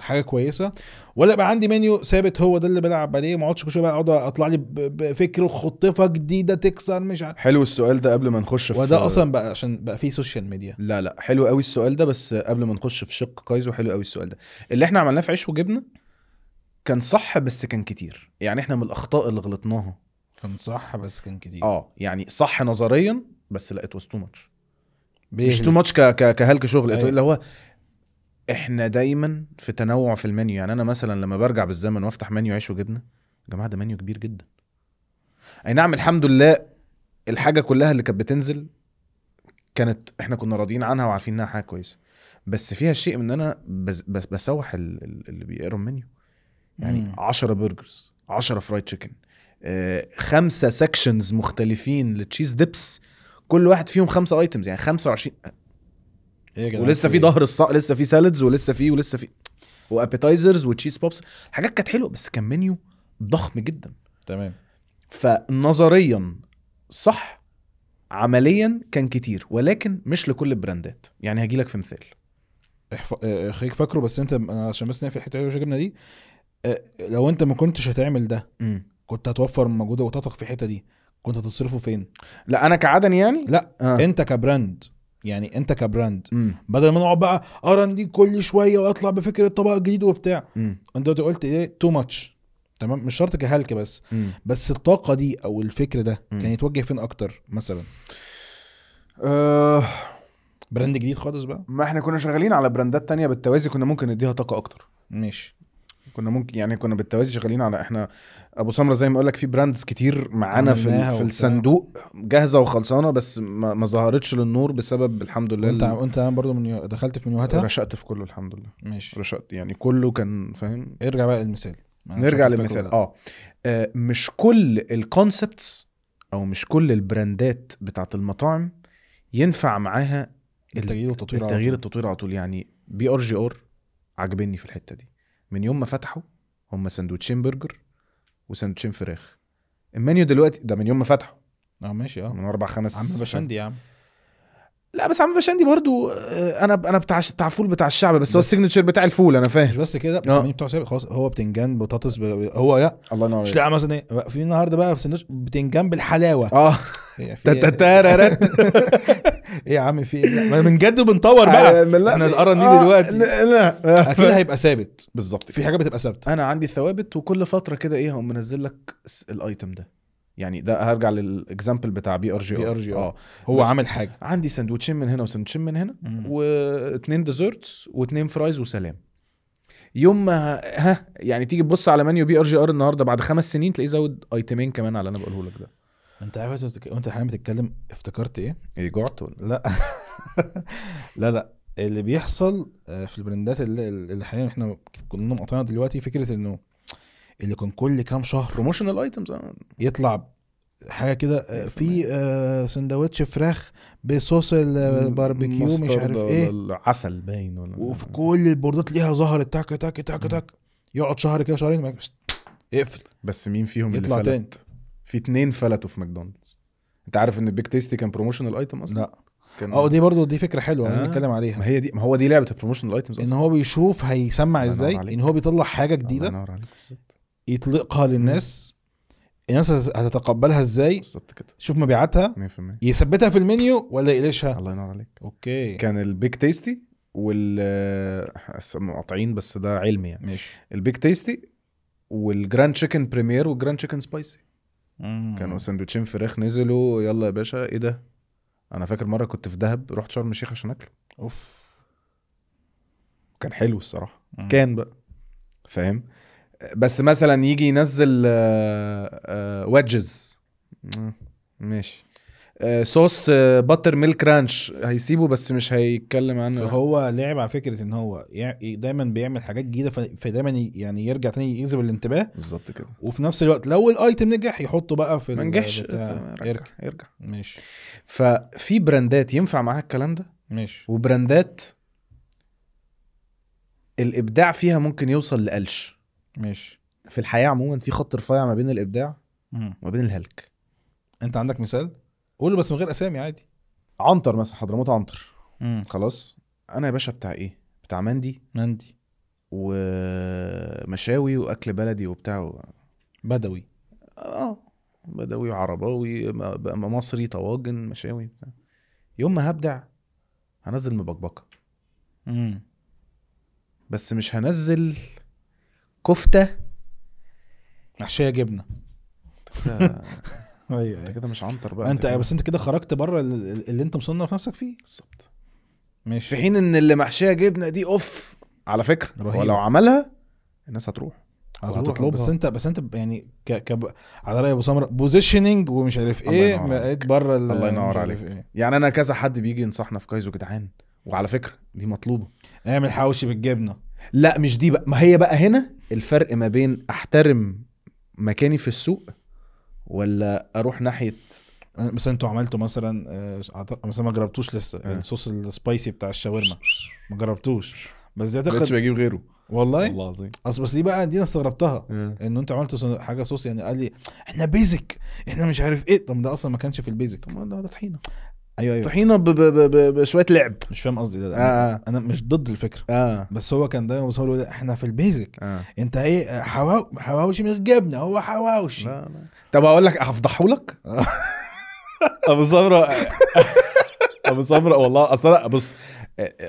حاجه كويسه ولا يبقى عندي منيو ثابت هو ده اللي بلعب عليه ما اقعدش كل شويه بقى اقعد اطلع لي بفكر خطفه جديده تكسر مش عارف حلو السؤال ده قبل ما نخش في وده اصلا بقى عشان بقى في سوشيال ميديا لا لا حلو قوي السؤال ده بس قبل ما نخش في شق كايزو حلو قوي السؤال ده اللي احنا عملناه في عيش وجبنه كان صح بس كان كتير يعني احنا من الاخطاء اللي غلطناها كان صح بس كان كتير اه يعني صح نظريا بس لا ات تو ماتش مش تو ماتش كهلك شغل أيوة. اللي هو احنا دايما في تنوع في المنيو يعني انا مثلا لما برجع بالزمن وافتح منيو عيش وجبنه يا جماعه ده منيو كبير جدا اي نعم الحمد لله الحاجه كلها اللي كانت بتنزل كانت احنا كنا راضيين عنها وعارفين انها حاجه كويسه بس فيها شيء من ان انا بس بسوح اللي بيقروا المنيو يعني 10 برجرز 10 فرايد تشيكن آه، خمسه سكشنز مختلفين لتشيز ديبس كل واحد فيهم خمسه ايتمز يعني 25 إيه ولسه في إيه؟ ظهر الص لسه في سالدز ولسه في ولسه في وابيتايزرز وتشيز بوبس حاجات كانت حلوه بس كان منيو ضخم جدا تمام فنظريا صح عمليا كان كتير ولكن مش لكل البراندات يعني هجيلك في مثال آه، آه، خليك فاكره بس انت عشان بس نقفل الحته اللي جبنا دي آه، لو انت ما كنتش هتعمل ده م. كنت هتوفر مجهودك وطاقتك في الحته دي كنت هتصرفه فين لا انا كعدن يعني لا آه. انت كبراند يعني انت كبراند مم. بدل ما نقعد بقى ار دي كل شويه واطلع بفكره طبق جديد وبتاع مم. انت قلت ايه تو ماتش تمام مش شرط كهلك بس مم. بس الطاقه دي او الفكر ده مم. كان يتوجه فين اكتر مثلا أه... براند جديد خالص بقى ما احنا كنا شغالين على براندات تانية بالتوازي كنا ممكن نديها طاقه اكتر ماشي كنا ممكن يعني كنا بالتوازي شغالين على احنا ابو سمره زي ما اقول لك في براندز كتير معانا في, في الصندوق جاهزه وخلصانه بس ما, ما ظهرتش للنور بسبب الحمد لله انت انت برضه من دخلت في منيوهاتها رشقت في كله الحمد لله ماشي رشقت يعني كله كان فاهم ارجع بقى للمثال نرجع للمثال آه. اه مش كل الكونسبتس او مش كل البراندات بتاعت المطاعم ينفع معاها التغيير والتطوير التغيير التطوير على طول يعني بي ار جي ار عاجبني في الحته دي من يوم ما فتحوا هم سندوتشين برجر وسندوتشين فراخ المنيو دلوقتي ده من يوم ما فتحوا اه ماشي اه من اربع خمس عم بشندي يا عم لا بس عم بشندي برضو آه، انا انا بتاع فول بتاع الشعب بس, بس هو السيجنتشر بتاع الفول انا فاهم مش بس كده بس المنيو آه. بتاع الشعب خلاص هو بتنجان بطاطس هو يا الله ينور مش لا مثلا ايه في النهارده بقى في سندوتش بتنجان بالحلاوه اه إيه؟, ايه يا عم في ايه من جد بنطور بقى آه، احنا الار ان دي آه، دلوقتي لا اكيد هيبقى ثابت بالظبط في حاجه بتبقى ثابته انا عندي ثوابت وكل فتره كده ايه هم منزل لك الايتم ده يعني ده هرجع للاكزامبل بتاع بي ار جي بي ار جي اه هو عامل حاجه عندي سندوتشين من هنا وسندوتشين من هنا واثنين ديزرتس واثنين فرايز وسلام يوم ما ها يعني تيجي تبص على منيو بي ار جي ار النهارده بعد خمس سنين تلاقيه زود ايتمين كمان على اللي انا بقوله لك ده انت عارف وانت حاليا بتتكلم افتكرت ايه؟ ايه جعت ولا؟ لا لا لا اللي بيحصل آه، في البراندات اللي, اللي حاليا احنا كلنا مقطعينها دلوقتي فكره انه اللي كان كل كام شهر بروموشنال ايتمز آه. يطلع حاجه كده آه، في سندوتش فراخ بصوص الباربيكيو مش عارف ايه العسل باين ولا وفي كل البوردات ليها ظهرت تاك تاك تاك تاك يقعد شهر كده شهرين يقفل بس مين فيهم يطلع اللي فلت؟ تاني في اتنين فلتوا في ماكدونالدز انت عارف ان البيك تيستي كان بروموشنال ايتم اصلا لا كان اه دي برضو دي فكره حلوه آه. نتكلم عليها ما هي دي ما هو دي لعبه البروموشنال ايتمز ان هو بيشوف هيسمع ازاي ان هو بيطلع حاجه جديده يطلقها للناس الناس هتتقبلها ازاي بالظبط كده شوف مبيعاتها 100% يثبتها في المنيو ولا يقلشها الله ينور عليك اوكي كان البيك تيستي وال مقاطعين بس ده علمي يعني ماشي البيك تيستي والجراند تشيكن بريمير والجراند تشيكن سبايسي مم. كانوا سندوتشين فراخ نزلوا يلا يا باشا ايه ده انا فاكر مره كنت في دهب رحت شرم الشيخ عشان اكله اوف كان حلو الصراحه مم. كان بقى فاهم بس مثلا يجي ينزل آه، آه، ويدجز ماشي آه، صوص باتر ميلك رانش هيسيبه بس مش هيتكلم عنه هو لعب على فكره ان هو دايما بيعمل حاجات جديده فدايما يعني يرجع تاني يجذب الانتباه بالظبط كده وفي نفس الوقت لو الايتم نجح يحطه بقى في ما نجحش يرجع يرجع ماشي ففي براندات ينفع معاها الكلام ده ماشي وبراندات الابداع فيها ممكن يوصل لقلش ماشي في الحياه عموما في خط رفيع ما بين الابداع وما بين الهلك انت عندك مثال قول بس من غير اسامي عادي عنتر مثلا حضرموت عنتر مم. خلاص انا يا باشا بتاع ايه بتاع مندي مندي ومشاوي واكل بلدي وبتاع بدوي اه بدوي عرباوي مصري طواجن مشاوي بتاع. يوم ما هبدع هنزل مبكبكه امم بس مش هنزل كفته محشيه جبنه أيوة،, ايوه انت كده مش عنتر بقى انت, انت بس انت كده خرجت بره اللي انت مصنف نفسك فيه بالظبط ماشي في حين ان اللي محشيه جبنه دي اوف على فكره رهيب. ولو عملها الناس هتروح هتطلبها بس انت بس انت يعني ك ك على راي ابو سمره بوزيشننج ومش عارف ايه بقيت بره الله ينور عليك إيه. يعني انا كذا حد بيجي ينصحنا في كايزو جدعان وعلى فكره دي مطلوبه اعمل حواوشي بالجبنه لا مش دي بقى ما هي بقى هنا الفرق ما بين احترم مكاني في السوق ولا اروح ناحيه بس انتوا عملتوا مثلا آه، مثلا ما جربتوش لسه آه. الصوص السبايسي بتاع الشاورما ما جربتوش بس ده دخل بجيب غيره والله والله العظيم اصل بس دي بقى دي انا استغربتها آه. ان انتوا عملتوا حاجه صوص يعني قال لي احنا بيزك احنا مش عارف ايه طب ده اصلا ما كانش في البيزك طب ده طحينه ايوه ايوه طحينه بشويه لعب مش فاهم قصدي ده آه. آه. انا مش ضد الفكره آه. بس هو كان دايما بيصور إيه، احنا في البيزك آه. انت ايه حواو... حواوشي مش جبنه هو حواوشي لا لا. طب اقول لك هفضحه لك ابو سمره ابو سمره والله اصل بص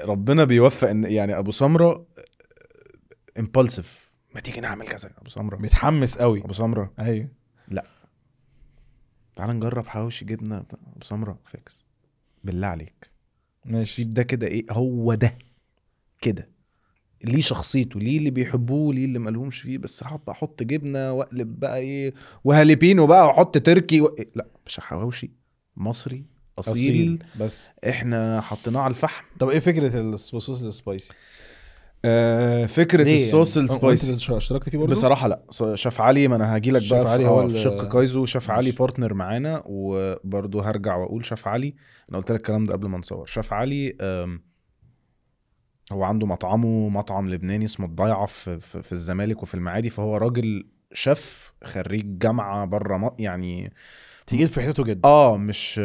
ربنا بيوفق ان يعني ابو سمره امبولسيف ما تيجي نعمل كذا ابو سمره متحمس قوي ابو سمره ايوه لا تعال نجرب حواوشي جبنه ابو سمره فيكس بالله عليك ماشي ده كده ايه هو ده كده ليه شخصيته ليه اللي بيحبوه ليه اللي مالهمش فيه بس هحط احط جبنه واقلب بقى ايه وهالبينو بقى واحط تركي و... إيه؟ لا مش حواوشي مصري اصيل, أصيل. بس احنا حطيناه على الفحم طب ايه فكره الصوص السبايسي آه، فكره الصوص يعني؟ السبايسي اشتركت فيه برضه بصراحه لا شاف علي ما انا هاجي لك بقى علي هو في آه، شق كايزو شاف علي بارتنر معانا وبرضه هرجع واقول شاف علي انا قلت لك الكلام ده قبل ما نصور شاف علي هو عنده مطعمه مطعم لبناني اسمه الضيعه في, في, في الزمالك وفي المعادي فهو راجل شاف خريج جامعه بره يعني آه تقيل في حيطه جدا اه مش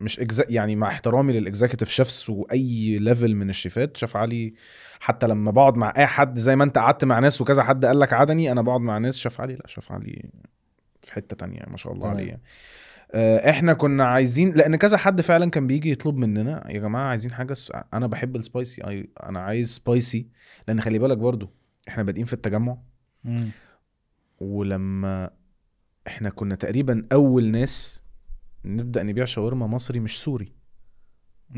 مش إجزا يعني مع احترامي للاكزيكتيف شيفس واي ليفل من الشيفات شاف علي حتى لما بقعد مع اي حد زي ما انت قعدت مع ناس وكذا حد قال لك عدني انا بقعد مع ناس شاف علي لا شاف علي في حته تانية ما شاء الله عليه يعني. احنا كنا عايزين لان كذا حد فعلا كان بيجي يطلب مننا يا جماعه عايزين حاجه انا بحب السبايسي انا عايز سبايسي لان خلي بالك برضو احنا بادئين في التجمع مم. ولما احنا كنا تقريبا اول ناس نبدا نبيع شاورما مصري مش سوري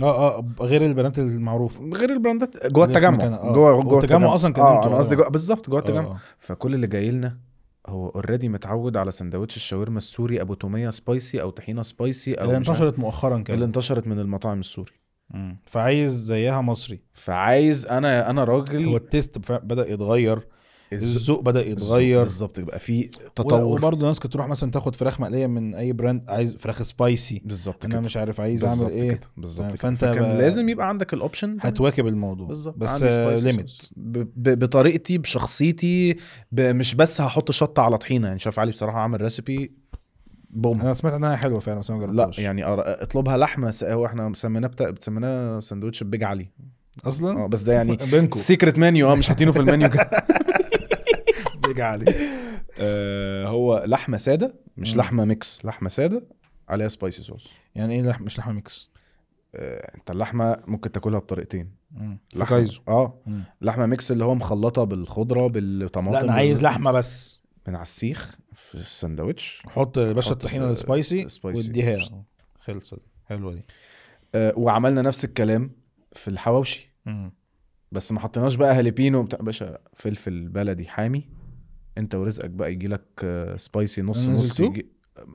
اه اه غير البراندات المعروفه غير البراندات جوه التجمع آه. جوه جوه التجمع اصلا كان اه انا قصدي آه. بالظبط جوه التجمع آه،, آه. فكل اللي جاي لنا هو اوريدي متعود على سندوتش الشاورما السوري ابو توميه سبايسي او طحينه سبايسي او اللي انتشرت مؤخرا كده اللي انتشرت من المطاعم السوري مم. فعايز زيها مصري فعايز انا انا راجل هو التيست بدا يتغير الذوق بدا يتغير بالظبط يبقى في تطور وبرضه ناس كانت تروح مثلا تاخد فراخ مقليه من اي براند عايز فراخ سبايسي بالظبط انا مش عارف عايز اعمل ايه بالظبط فانت كان لازم يبقى عندك الاوبشن هتواكب الموضوع بالظبط بس ليميت بطريقتي بشخصيتي مش بس هحط شطه على طحينه يعني شاف علي بصراحه عامل ريسيبي بوم انا سمعت انها حلوه فعلا بس انا لا يعني اطلبها لحمه هو احنا سميناه بتا... سميناه سندوتش بيج علي اصلا اه بس ده يعني سيكريت منيو اه مش حاطينه في المنيو هرجع عليه آه، هو لحمه ساده مش لحمه ميكس لحمه ساده عليها سبايسي صوص يعني ايه لحمه مش لحمه ميكس آه انت اللحمه ممكن تاكلها بطريقتين لحمه اه مم. لحمه ميكس اللي هو مخلطه بالخضره بالطماطم لا انا عايز بال... لحمه بس من على السيخ في الساندوتش حط يا باشا الطحينه السبايسي واديها خلصت حلوه دي آه وعملنا نفس الكلام في الحواوشي مم. بس ما حطيناش بقى هاليبينو بتاع باشا فلفل بلدي حامي انت ورزقك بقى يجي لك سبايسي آه، نص نص يجي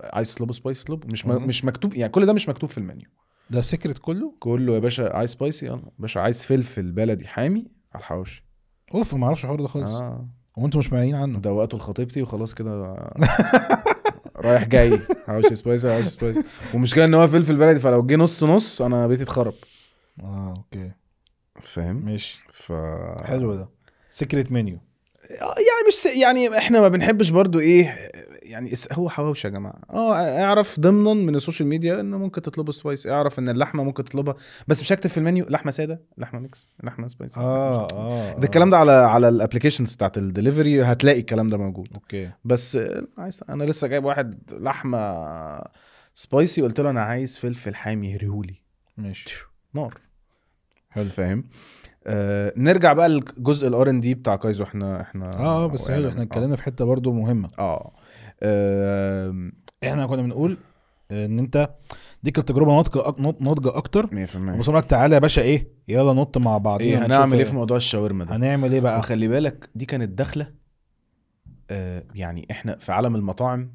عايز تطلبه سبايسي تطلبه مش م... مش مكتوب يعني كل ده مش مكتوب في المنيو ده سكرت كله كله يا باشا عايز سبايسي يلا يا باشا عايز فلفل بلدي حامي على الحواوشي اوف ما اعرفش الحوار ده خالص آه. وانتم مش معنيين عنه ده وقته لخطيبتي وخلاص كده رايح جاي حواوشي سبايسي حواوشي سبايسي والمشكله ان هو فلفل بلدي فلو جه نص نص انا بيتي اتخرب اه اوكي فاهم ماشي ف حلو ده سكريت منيو يعني مش يعني احنا ما بنحبش برضو ايه يعني هو حواوشي يا جماعه اه اعرف ضمنا من السوشيال ميديا انه ممكن تطلبوا سبايس اعرف ان اللحمه ممكن تطلبها بس مش هكتب في المنيو لحمه ساده لحمه ميكس لحمه سبايس اه اه ده الكلام ده آه. على على الابلكيشنز بتاعت الدليفري هتلاقي الكلام ده موجود اوكي بس آه، عايز انا لسه جايب واحد لحمه سبايسي قلت له انا عايز فلفل حامي هريهولي ماشي نار حلو فاهم آه نرجع بقى لجزء الار ان دي بتاع كايزو احنا احنا اه, آه، بس حلو يعني احنا آه. اتكلمنا في حته برضو مهمه آه. آه. احنا كنا بنقول ان انت دي كانت تجربه ناضجه ناضجه اكتر 100% بصوا لك تعالى يا باشا ايه يلا نط مع بعض ايه هنعمل ايه آه، في موضوع الشاورما ده هنعمل ايه بقى خلي بالك دي كانت دخله آه يعني احنا في عالم المطاعم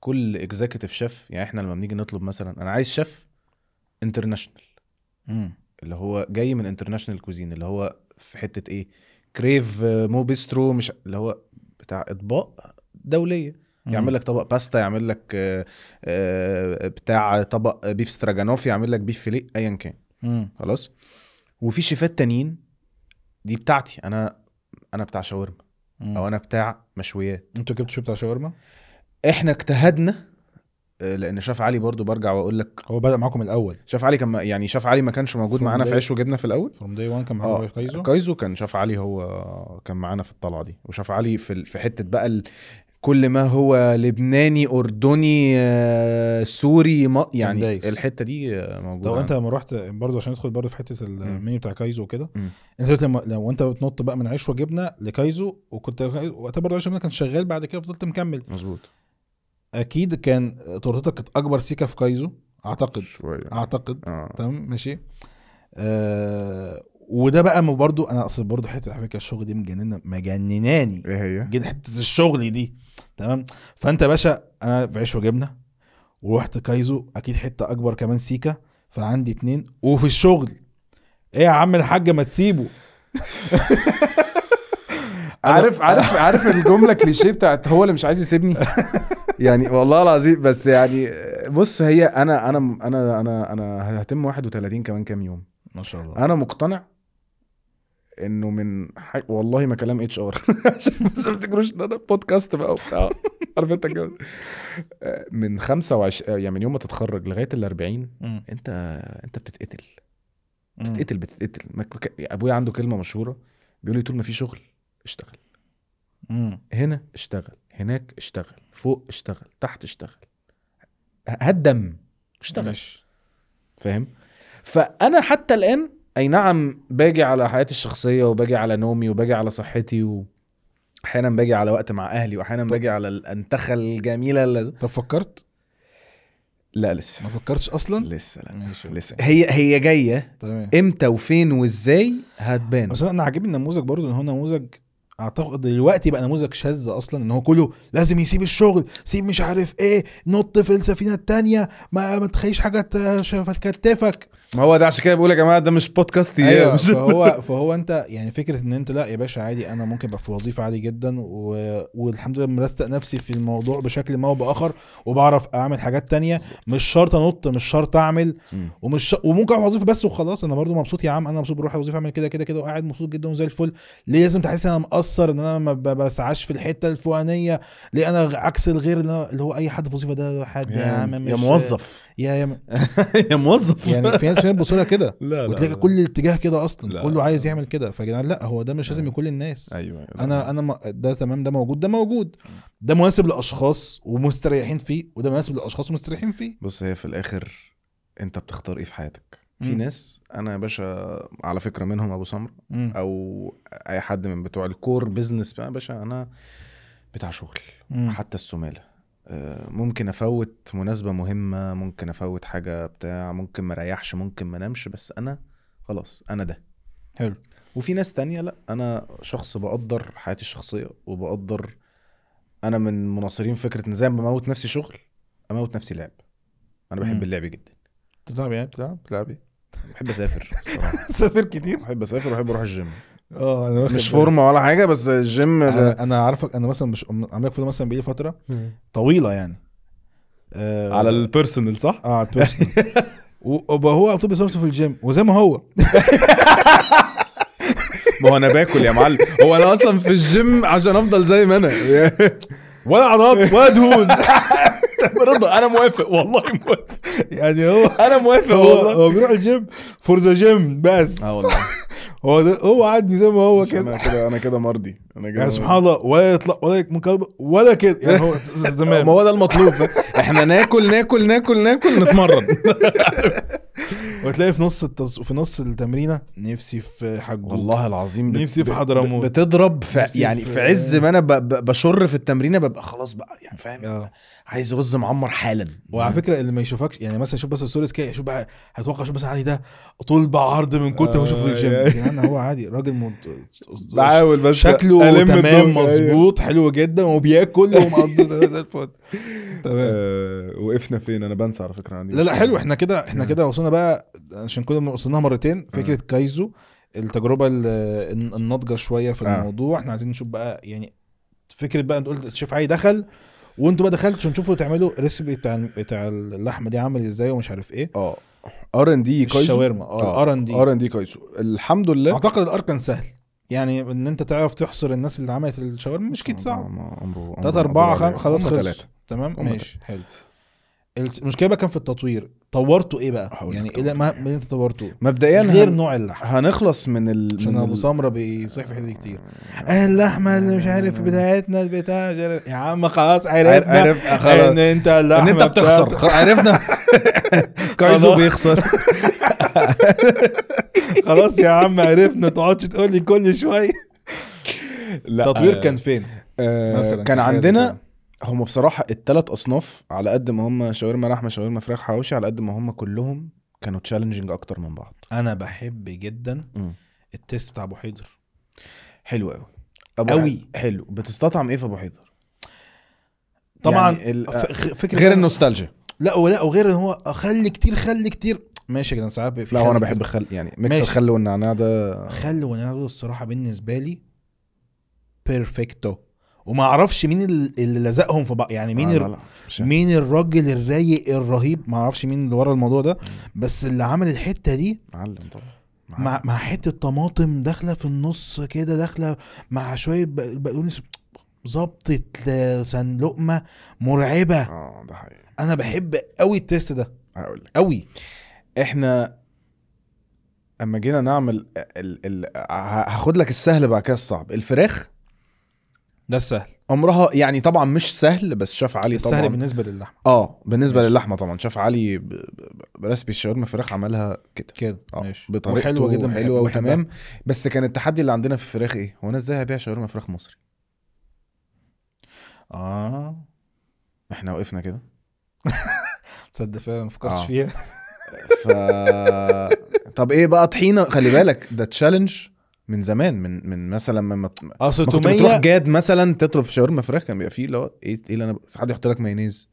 كل اكزيكتيف شيف يعني احنا لما بنيجي نطلب مثلا انا عايز شيف انترناشونال اللي هو جاي من انترناشونال كوزين اللي هو في حته ايه كريف آه، مو بيسترو مش اللي هو بتاع اطباق دوليه يعمل لك طبق باستا يعمل لك آه، آه، بتاع طبق بيف ستراجانوف يعمل لك بيف فيلي ايا كان خلاص وفي شيفات تانيين دي بتاعتي انا انا بتاع شاورما او انا بتاع مشويات انتوا جبتوا بتاع شاورما احنا اجتهدنا لان شاف علي برضو برجع واقول لك هو بدا معاكم الاول شاف علي كان يعني شاف علي ما كانش موجود معانا في عيش وجبنه في الاول فروم داي 1 كان معانا آه. كايزو كايزو كان شاف علي هو كان معانا في الطلعه دي وشاف علي في في حته بقى ال... كل ما هو لبناني اردني آه، سوري ما يعني الحته دي آه، موجوده لو انت لما رحت برضه عشان ندخل برضه في حته المنيو بتاع كايزو وكده انت لما لو انت بتنط بقى من عيش وجبنه لكايزو وكنت وقتها برضه عيش وجبنه كان شغال بعد كده فضلت مكمل مظبوط اكيد كان تورتتك كانت اكبر سيكه في كايزو اعتقد شوية. اعتقد آه. تمام ماشي آه وده بقى برضو انا اصل برضو حته على الشغل دي مجننه مجنناني ايه هي؟ جد حته الشغل دي تمام فانت يا باشا انا بعيش وجبنه ورحت كايزو اكيد حته اكبر كمان سيكا فعندي اتنين وفي الشغل ايه يا عم الحاج ما تسيبه عارف عارف عارف الجمله كليشيه بتاعت هو اللي مش عايز يسيبني يعني والله العظيم بس يعني بص هي انا انا انا انا انا هتم 31 كمان كام يوم ما شاء الله انا مقتنع انه من حاج... والله ما كلام اتش ار عشان بس ما تفتكروش ان انا بودكاست بقى وبتاع عارف انت من 25 يعني من يوم ما تتخرج لغايه ال 40 انت انت بتتقتل بتتقتل بتتقتل ابويا عنده كلمه مشهوره بيقول لي طول ما في شغل اشتغل مم. هنا اشتغل هناك اشتغل فوق اشتغل تحت اشتغل هدم اشتغل فاهم فانا حتى الان اي نعم باجي على حياتي الشخصيه وباجي على نومي وباجي على صحتي و... احيانا باجي على وقت مع اهلي واحيانا باجي على الانتخه الجميله اللي... طب فكرت لا لسه ما فكرتش اصلا لسه لا ماشي لسه هي هي جايه تمام امتى وفين وازاي هتبان بس انا عاجبني النموذج برضو ان هو نموذج اعتقد دلوقتي بقى نموذج شاذ اصلا ان هو كله لازم يسيب الشغل سيب مش عارف ايه نط في السفينه التانية ما, ما تخيش حاجه تكتفك ما هو ده عشان كده بقول يا جماعه ده مش بودكاستي أيوة مش فهو فهو انت يعني فكره ان انت لا يا باشا عادي انا ممكن ابقى في وظيفه عادي جدا و... والحمد لله مرستق نفسي في الموضوع بشكل ما وباخر وبعرف اعمل حاجات تانية مش شرط انط مش شرط اعمل ومش ش... وممكن اروح وظيفه بس وخلاص انا برضو مبسوط يا عم انا مبسوط بروح الوظيفه اعمل كده كده كده وقاعد مبسوط جدا وزي الفل ليه لازم تحس ان انا مقصر ان انا ما بسعاش في الحته الفلانيه ليه انا عكس الغير اللي هو اي حد في وظيفه ده حد يا عم يا موظف يا يا, يا موظف يعني في ناس عشان بصوره كده لا وتلاقي كل الاتجاه كده اصلا لا كله عايز يعمل كده فيا جدعان لا هو ده مش لازم أيوة. يكون للناس ايوه, أيوة انا انا ده تمام ده موجود ده موجود أمم. ده مناسب لاشخاص ومستريحين فيه وده مناسب لاشخاص ومستريحين فيه بص هي في الاخر انت بتختار ايه في حياتك في أمم. ناس انا يا باشا على فكره منهم ابو سمر أمم. او اي حد من بتوع الكور بيزنس بقى يا باشا انا بتاع شغل حتى السماله ممكن افوت مناسبه مهمه ممكن افوت حاجه بتاع ممكن ما اريحش ممكن ما بس انا خلاص انا ده حلو وفي ناس تانية لا انا شخص بقدر حياتي الشخصيه وبقدر انا من مناصرين فكره ان زي ما بموت نفسي شغل اموت نفسي لعب انا بحب اللعب جدا بتلعب يعني بتلعب بتلعب إيه؟ بحب اسافر سافر كتير بحب اسافر وبحب اروح الجيم اه انا مش فورمه ولا حاجه بس الجيم انا, أنا عارفك انا مثلا مش عامل لك مثلا بقالي فتره طويله يعني آه على البيرسونال صح؟ اه على البيرسونال وبقى هو طب صورته في الجيم وزي ما هو ما هو انا باكل يا معلم هو انا اصلا في الجيم عشان افضل زي ما انا ولا عضلات ولا دهون رضا انا موافق والله موافق يعني هو انا موافق هو والله هو بيروح الجيم فور ذا جيم بس اه والله هو ده هو قعدني زي ما هو كده انا كده انا كده مرضي انا يعني سبحان الله ولا يطلع ولا مكالمه ولا كده يعني هو تمام ما هو ده المطلوب احنا ناكل ناكل ناكل ناكل نتمرن وتلاقي في نص التص... في نص التمرينه نفسي في حجوج والله العظيم نفسي في حضرموت بتضرب في يعني في, عز ما انا ب... ب... بشر في التمرينه ببقى خلاص بقى يعني فاهم آه. عايز رز معمر حالا وعلى فكره اللي ما يشوفكش يعني مثلا يشوف بس السوريس كده يشوف بقى هيتوقع شوف بس عادي ده طول بعرض من كتر ما آه اشوفه في الجيم يعني هو عادي راجل مت... بعاول بس شكله تمام أيوه. مظبوط حلو جدا وبياكل ومقضي زي الفل تمام آه وقفنا فين انا بنسى على فكره عندي لا لا حلو احنا كده احنا كده وصلنا بقى عشان كنا وصلناها مرتين فكره كايزو التجربه الناضجه شويه في آه. الموضوع احنا عايزين نشوف بقى يعني فكره بقى انت قلت شيف علي دخل وانتوا بقى دخلتوا تشوفوا تعملوا ريسبي بتاع بتاع اللحمه دي عامل ازاي ومش عارف ايه اه ار ان دي كايزو الشاورما ار ان دي ار ان دي كايزو الحمد لله اعتقد الار كان سهل يعني ان انت تعرف تحصر الناس اللي عملت الشاورما مش كده صعب 3 أربعة خلاص خلص تمام ماشي حلو المشكله بقى كان في التطوير طورته ايه بقى يعني ايه ما ما انت طورته مبدئيا غير هن... نوع اللحم هنخلص من ال عشان ابو سمره بيصيح في حته كتير اه اللحمه اللي مش عارف بتاعتنا بتاع يا عم خلاص عرفنا عرف خلاص ان انت اللحمه ان انت بتخسر عرفنا كايزو بيخسر خلاص يا عم عرفنا تقعدش تقول لي كل شويه التطوير آه، كان فين آه، مثلا كان عندنا هم بصراحه التلات اصناف على قد ما هم شاورما لحمه شاورما فراخ حواوشي على قد ما هم كلهم كانوا تشالنجينج اكتر من بعض انا بحب جدا التست التيست بتاع ابو حيدر حلو قوي أوي حلو بتستطعم ايه في ابو حيدر طبعا يعني ال... فكره غير النوستالجيا لا ولا وغير ان هو خل كتير خل كتير ماشي يا جدعان ساعات لا وأنا انا بحب الخل يعني ميكس الخل والنعناع ده خل والنعناع ده الصراحه بالنسبه لي بيرفكتو وما اعرفش مين اللي لزقهم في بعض يعني مين لا لا لا. مين الراجل الرايق الرهيب ما اعرفش مين اللي ورا الموضوع ده بس اللي عمل الحته دي معلم طبعا مع مع حته طماطم داخله في النص كده داخله مع شويه بقدونس ظبطت لقمه مرعبه اه ده حقيقي انا بحب قوي التيست ده هقول لك قوي احنا اما جينا نعمل ال... ال... هاخد لك السهل بعد كده الصعب الفراخ ده السهل امرها يعني طبعا مش سهل بس شاف علي طبعا السهل بالنسبه للحمه اه بالنسبه ماشي. للحمه طبعا شاف علي برسبي الشاورما فراخ عملها كده كده آه، ماشي بطريقته حلوه جدا حلوه وتمام بس كان التحدي اللي عندنا في الفراخ ايه؟ هو انا ازاي هبيع شاورما فراخ مصري؟ اه احنا وقفنا كده تصدق فعلا ما فكرتش آه. فيها ف طب ايه بقى طحينه خلي بالك ده تشالنج من زمان من من مثلا لما اصل 600 تروح جاد مثلا تطلب في شاورما فراخ كان بيبقى فيه اللي هو ايه, إيه اللي انا حد يحط لك مايونيز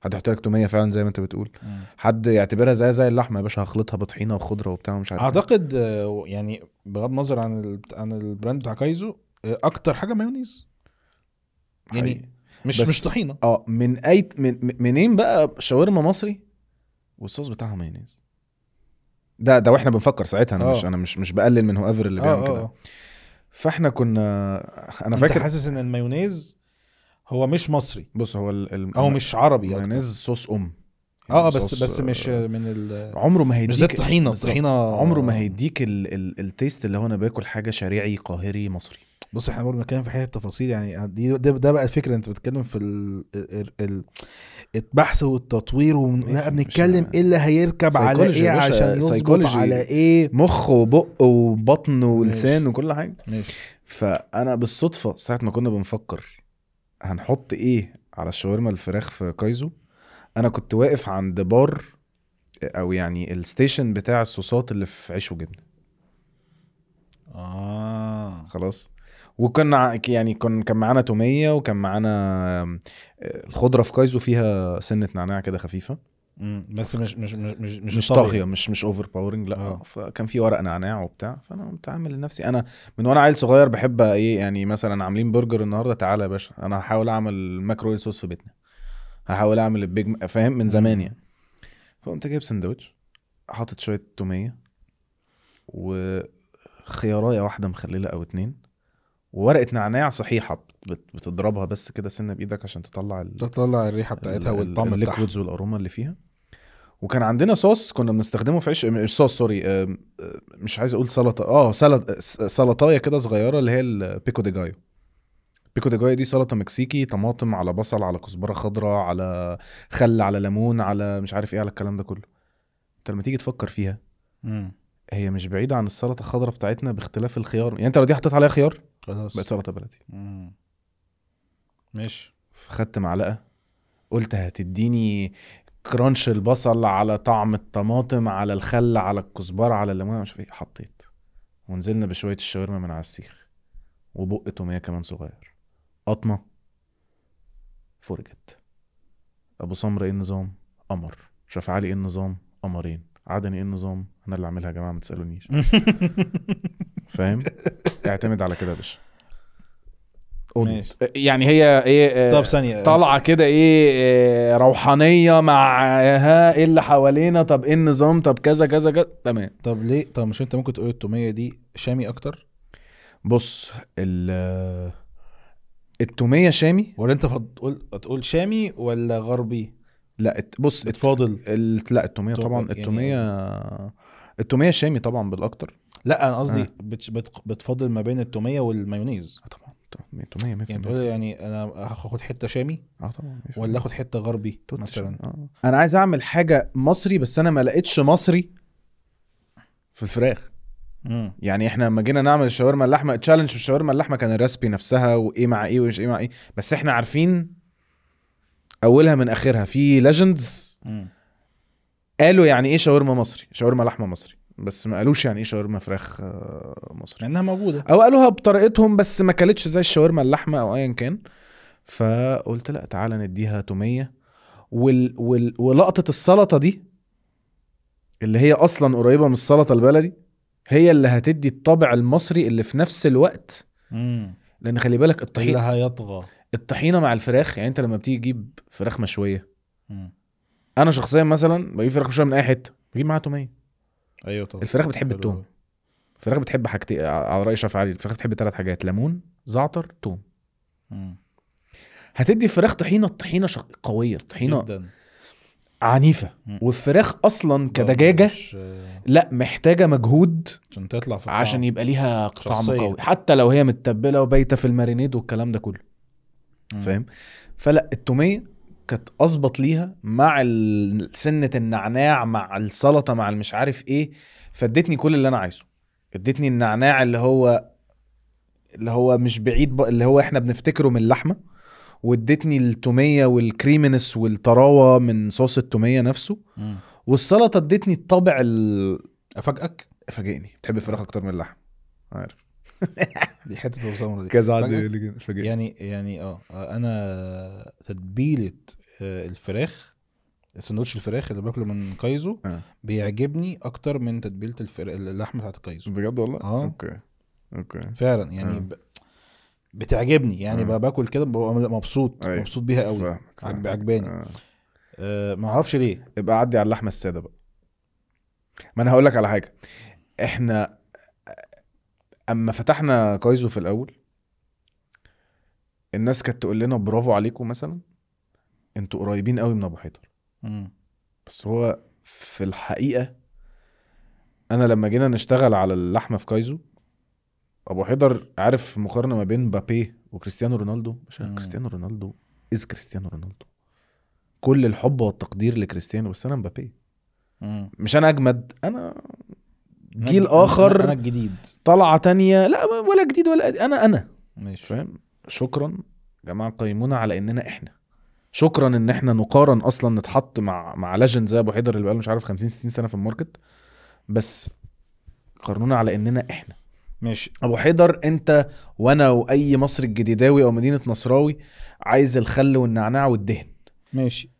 حد يحط لك توميه فعلا زي ما انت بتقول حد يعتبرها زي زي اللحمه يا باشا هخلطها بطحينه وخضره وبتاع ومش عارف إيه. اعتقد آه، يعني بغض النظر عن عن البراند بتاع كايزو آه، اكتر حاجه مايونيز يعني مش مش طحينه اه من اي من منين بقى شاورما مصري والصوص بتاعها مايونيز ده ده واحنا بنفكر ساعتها انا أوه. مش آه. انا مش مش بقلل من هو ايفر اللي بيعمل آه، كده آه. فاحنا كنا انا فاكر حاسس ان المايونيز هو مش مصري بص هو ال... او مش عربي المايونيز صوص ام يعني اه بس بس مش من ال... عمره ما هيديك مش زي الطحينه الطحينه عمره ما هيديك ال... ال... التيست اللي هو انا باكل حاجه شريعي قاهري مصري بص احنا برضه بنتكلم في حته تفاصيل يعني دي ده, ده بقى الفكره انت بتتكلم في ال... ال... ال... البحث والتطوير لا بنتكلم ايه اللي هيركب على ايه عشان يظبط على ايه مخ وبق وبطن ولسان ماشي. وكل حاجه ماشي. فانا بالصدفه ساعه ما كنا بنفكر هنحط ايه على الشاورما الفراخ في كايزو انا كنت واقف عند بار او يعني الستيشن بتاع الصوصات اللي في عيش وجبنه اه خلاص وكنا يعني كان كان معانا توميه وكان معانا الخضره في كايزو فيها سنه نعناع كده خفيفه بس مش مش مش مش, مش طاغيه مش مش اوفر باورنج لا آه. فكان في ورق نعناع وبتاع فانا قمت عامل لنفسي انا من وانا عيل صغير بحب ايه يعني مثلا عاملين برجر النهارده تعالى يا باشا انا هحاول اعمل ماكرو صوص في بيتنا هحاول اعمل البيج فاهم من زمان يعني فقمت جايب سندوتش حاطط شويه توميه وخيارايه واحده مخلله او اتنين وورقه نعناع صحيحه بتضربها بس كده سنه بايدك عشان تطلع ال... تطلع الريحه بتاعتها والطعم بتاعها الليكويدز والاروما اللي فيها وكان عندنا صوص كنا بنستخدمه في عيش آه، مش صوص سوري آه، آه، مش عايز اقول سلطه اه سلط سلطايه كده صغيره اللي هي البيكو دي جايو بيكو دي جايو دي سلطه مكسيكي طماطم على بصل على كزبره خضراء على خل على ليمون على مش عارف ايه على الكلام ده كله انت لما تيجي تفكر فيها هي مش بعيده عن السلطه الخضراء بتاعتنا باختلاف الخيار يعني انت لو دي حطيت عليها خيار خلاص بقت سلطه بلدي ماشي فخدت معلقه قلت هتديني كرانش البصل على طعم الطماطم على الخل على الكزبره على الليمون مش ايه حطيت ونزلنا بشويه الشاورما من على السيخ وبق توميه كمان صغير قطمه فرجت ابو سمر ايه النظام قمر شاف علي ايه النظام قمرين عدني ايه النظام انا اللي عاملها يا جماعه ما تسالونيش فاهم اعتمد على كده يا باشا يعني هي ايه آه، طب ثانيه طالعه كده ايه آه، روحانيه مع ايه اللي حوالينا طب ايه النظام طب كذا كذا كذا تمام طب ليه طب مش انت ممكن تقول التوميه دي شامي اكتر بص ال التوميه شامي ولا انت تقول تقول شامي ولا غربي لا بص اتفاضل لا التوميه طبعا يعني التوميه يعني التوميه الشامي طبعا بالاكتر لا انا قصدي آه. بتفضل بتفاضل ما بين التوميه والمايونيز آه طبعا التوميه 100% يعني تقول يعني انا هاخد حته شامي اه طبعا ولا اخد حته غربي مثلا آه. انا عايز اعمل حاجه مصري بس انا ما لقيتش مصري في الفراخ يعني احنا لما جينا نعمل الشاورما اللحمه التشالنج في الشاورما اللحمه كان الريسبي نفسها وايه مع ايه ومش ايه مع ايه بس احنا عارفين اولها من اخرها في ليجندز قالوا يعني ايه شاورما مصري شاورما لحمه مصري بس ما قالوش يعني ايه شاورما فراخ آه، مصري لانها موجوده او قالوها بطريقتهم بس ما كلتش زي الشاورما اللحمه او ايا كان فقلت لا تعالى نديها توميه وال... وال... ولقطه السلطه دي اللي هي اصلا قريبه من السلطه البلدي هي اللي هتدي الطابع المصري اللي في نفس الوقت مم. لان خلي بالك الطحينه هيطغى الطحينه مع الفراخ يعني انت لما بتيجي تجيب فراخ مشويه مم. انا شخصيا مثلا بجيب فراخ مشويه من اي حته بجيب معاها توميه ايوه طبعا الفراخ بتحب التوم الفراخ بتحب حاجتين على راي شاف علي الفراخ بتحب ثلاث حاجات ليمون زعتر توم هتدي الفراخ طحينه طحينه شق... قويه طحينه جدا. عنيفه والفراخ اصلا كدجاجه مش... لا محتاجه مجهود عشان تطلع في عشان يبقى ليها طعم قوي حتى لو هي متبله وبايته في المارينيد والكلام ده كله فاهم فلا التوميه كانت اظبط ليها مع سنه النعناع مع السلطه مع المش عارف ايه فادتني كل اللي انا عايزه ادتني النعناع اللي هو اللي هو مش بعيد ب... اللي هو احنا بنفتكره من اللحمه وادتني التوميه والكريمنس والطراوه من صوص التوميه نفسه والسلطه ادتني الطابع ال... افاجئك افاجئني بتحب الفراخ اكتر من اللحم عارف دي حته اسامه دي كذا عادي يعني يعني اه انا تتبيله آه، الفراخ سندوتش الفراخ اللي باكله من كايزو آه. بيعجبني اكتر من تتبيله اللحمه بتاعت كايزو بجد والله اه اوكي اوكي فعلا يعني آه. ب... بتعجبني يعني آه. باكل كده ببقى مبسوط أي. أيوة. مبسوط بيها قوي عجباني آه. آه ما اعرفش ليه ابقى عدي على اللحمه الساده بقى ما انا هقول لك على حاجه احنا اما فتحنا كايزو في الاول الناس كانت تقول لنا برافو عليكم مثلا انتوا قريبين قوي من ابو حيدر بس هو في الحقيقه انا لما جينا نشتغل على اللحمه في كايزو ابو حيدر عارف مقارنه ما بين بابي وكريستيانو رونالدو عشان كريستيانو رونالدو از كريستيانو رونالدو كل الحب والتقدير لكريستيانو بس انا مبابي مش انا اجمد انا جيل اخر انا الجديد طلعه تانية لا ولا جديد ولا انا انا ماشي فاهم شكرا يا جماعه قيمونا على اننا احنا شكرا ان احنا نقارن اصلا نتحط مع مع ليجند زي ابو حيدر اللي بقاله مش عارف 50 60 سنه في الماركت بس قارنونا على اننا احنا ماشي ابو حيدر انت وانا واي مصري الجديداوي او مدينه نصراوي عايز الخل والنعناع والدهن ماشي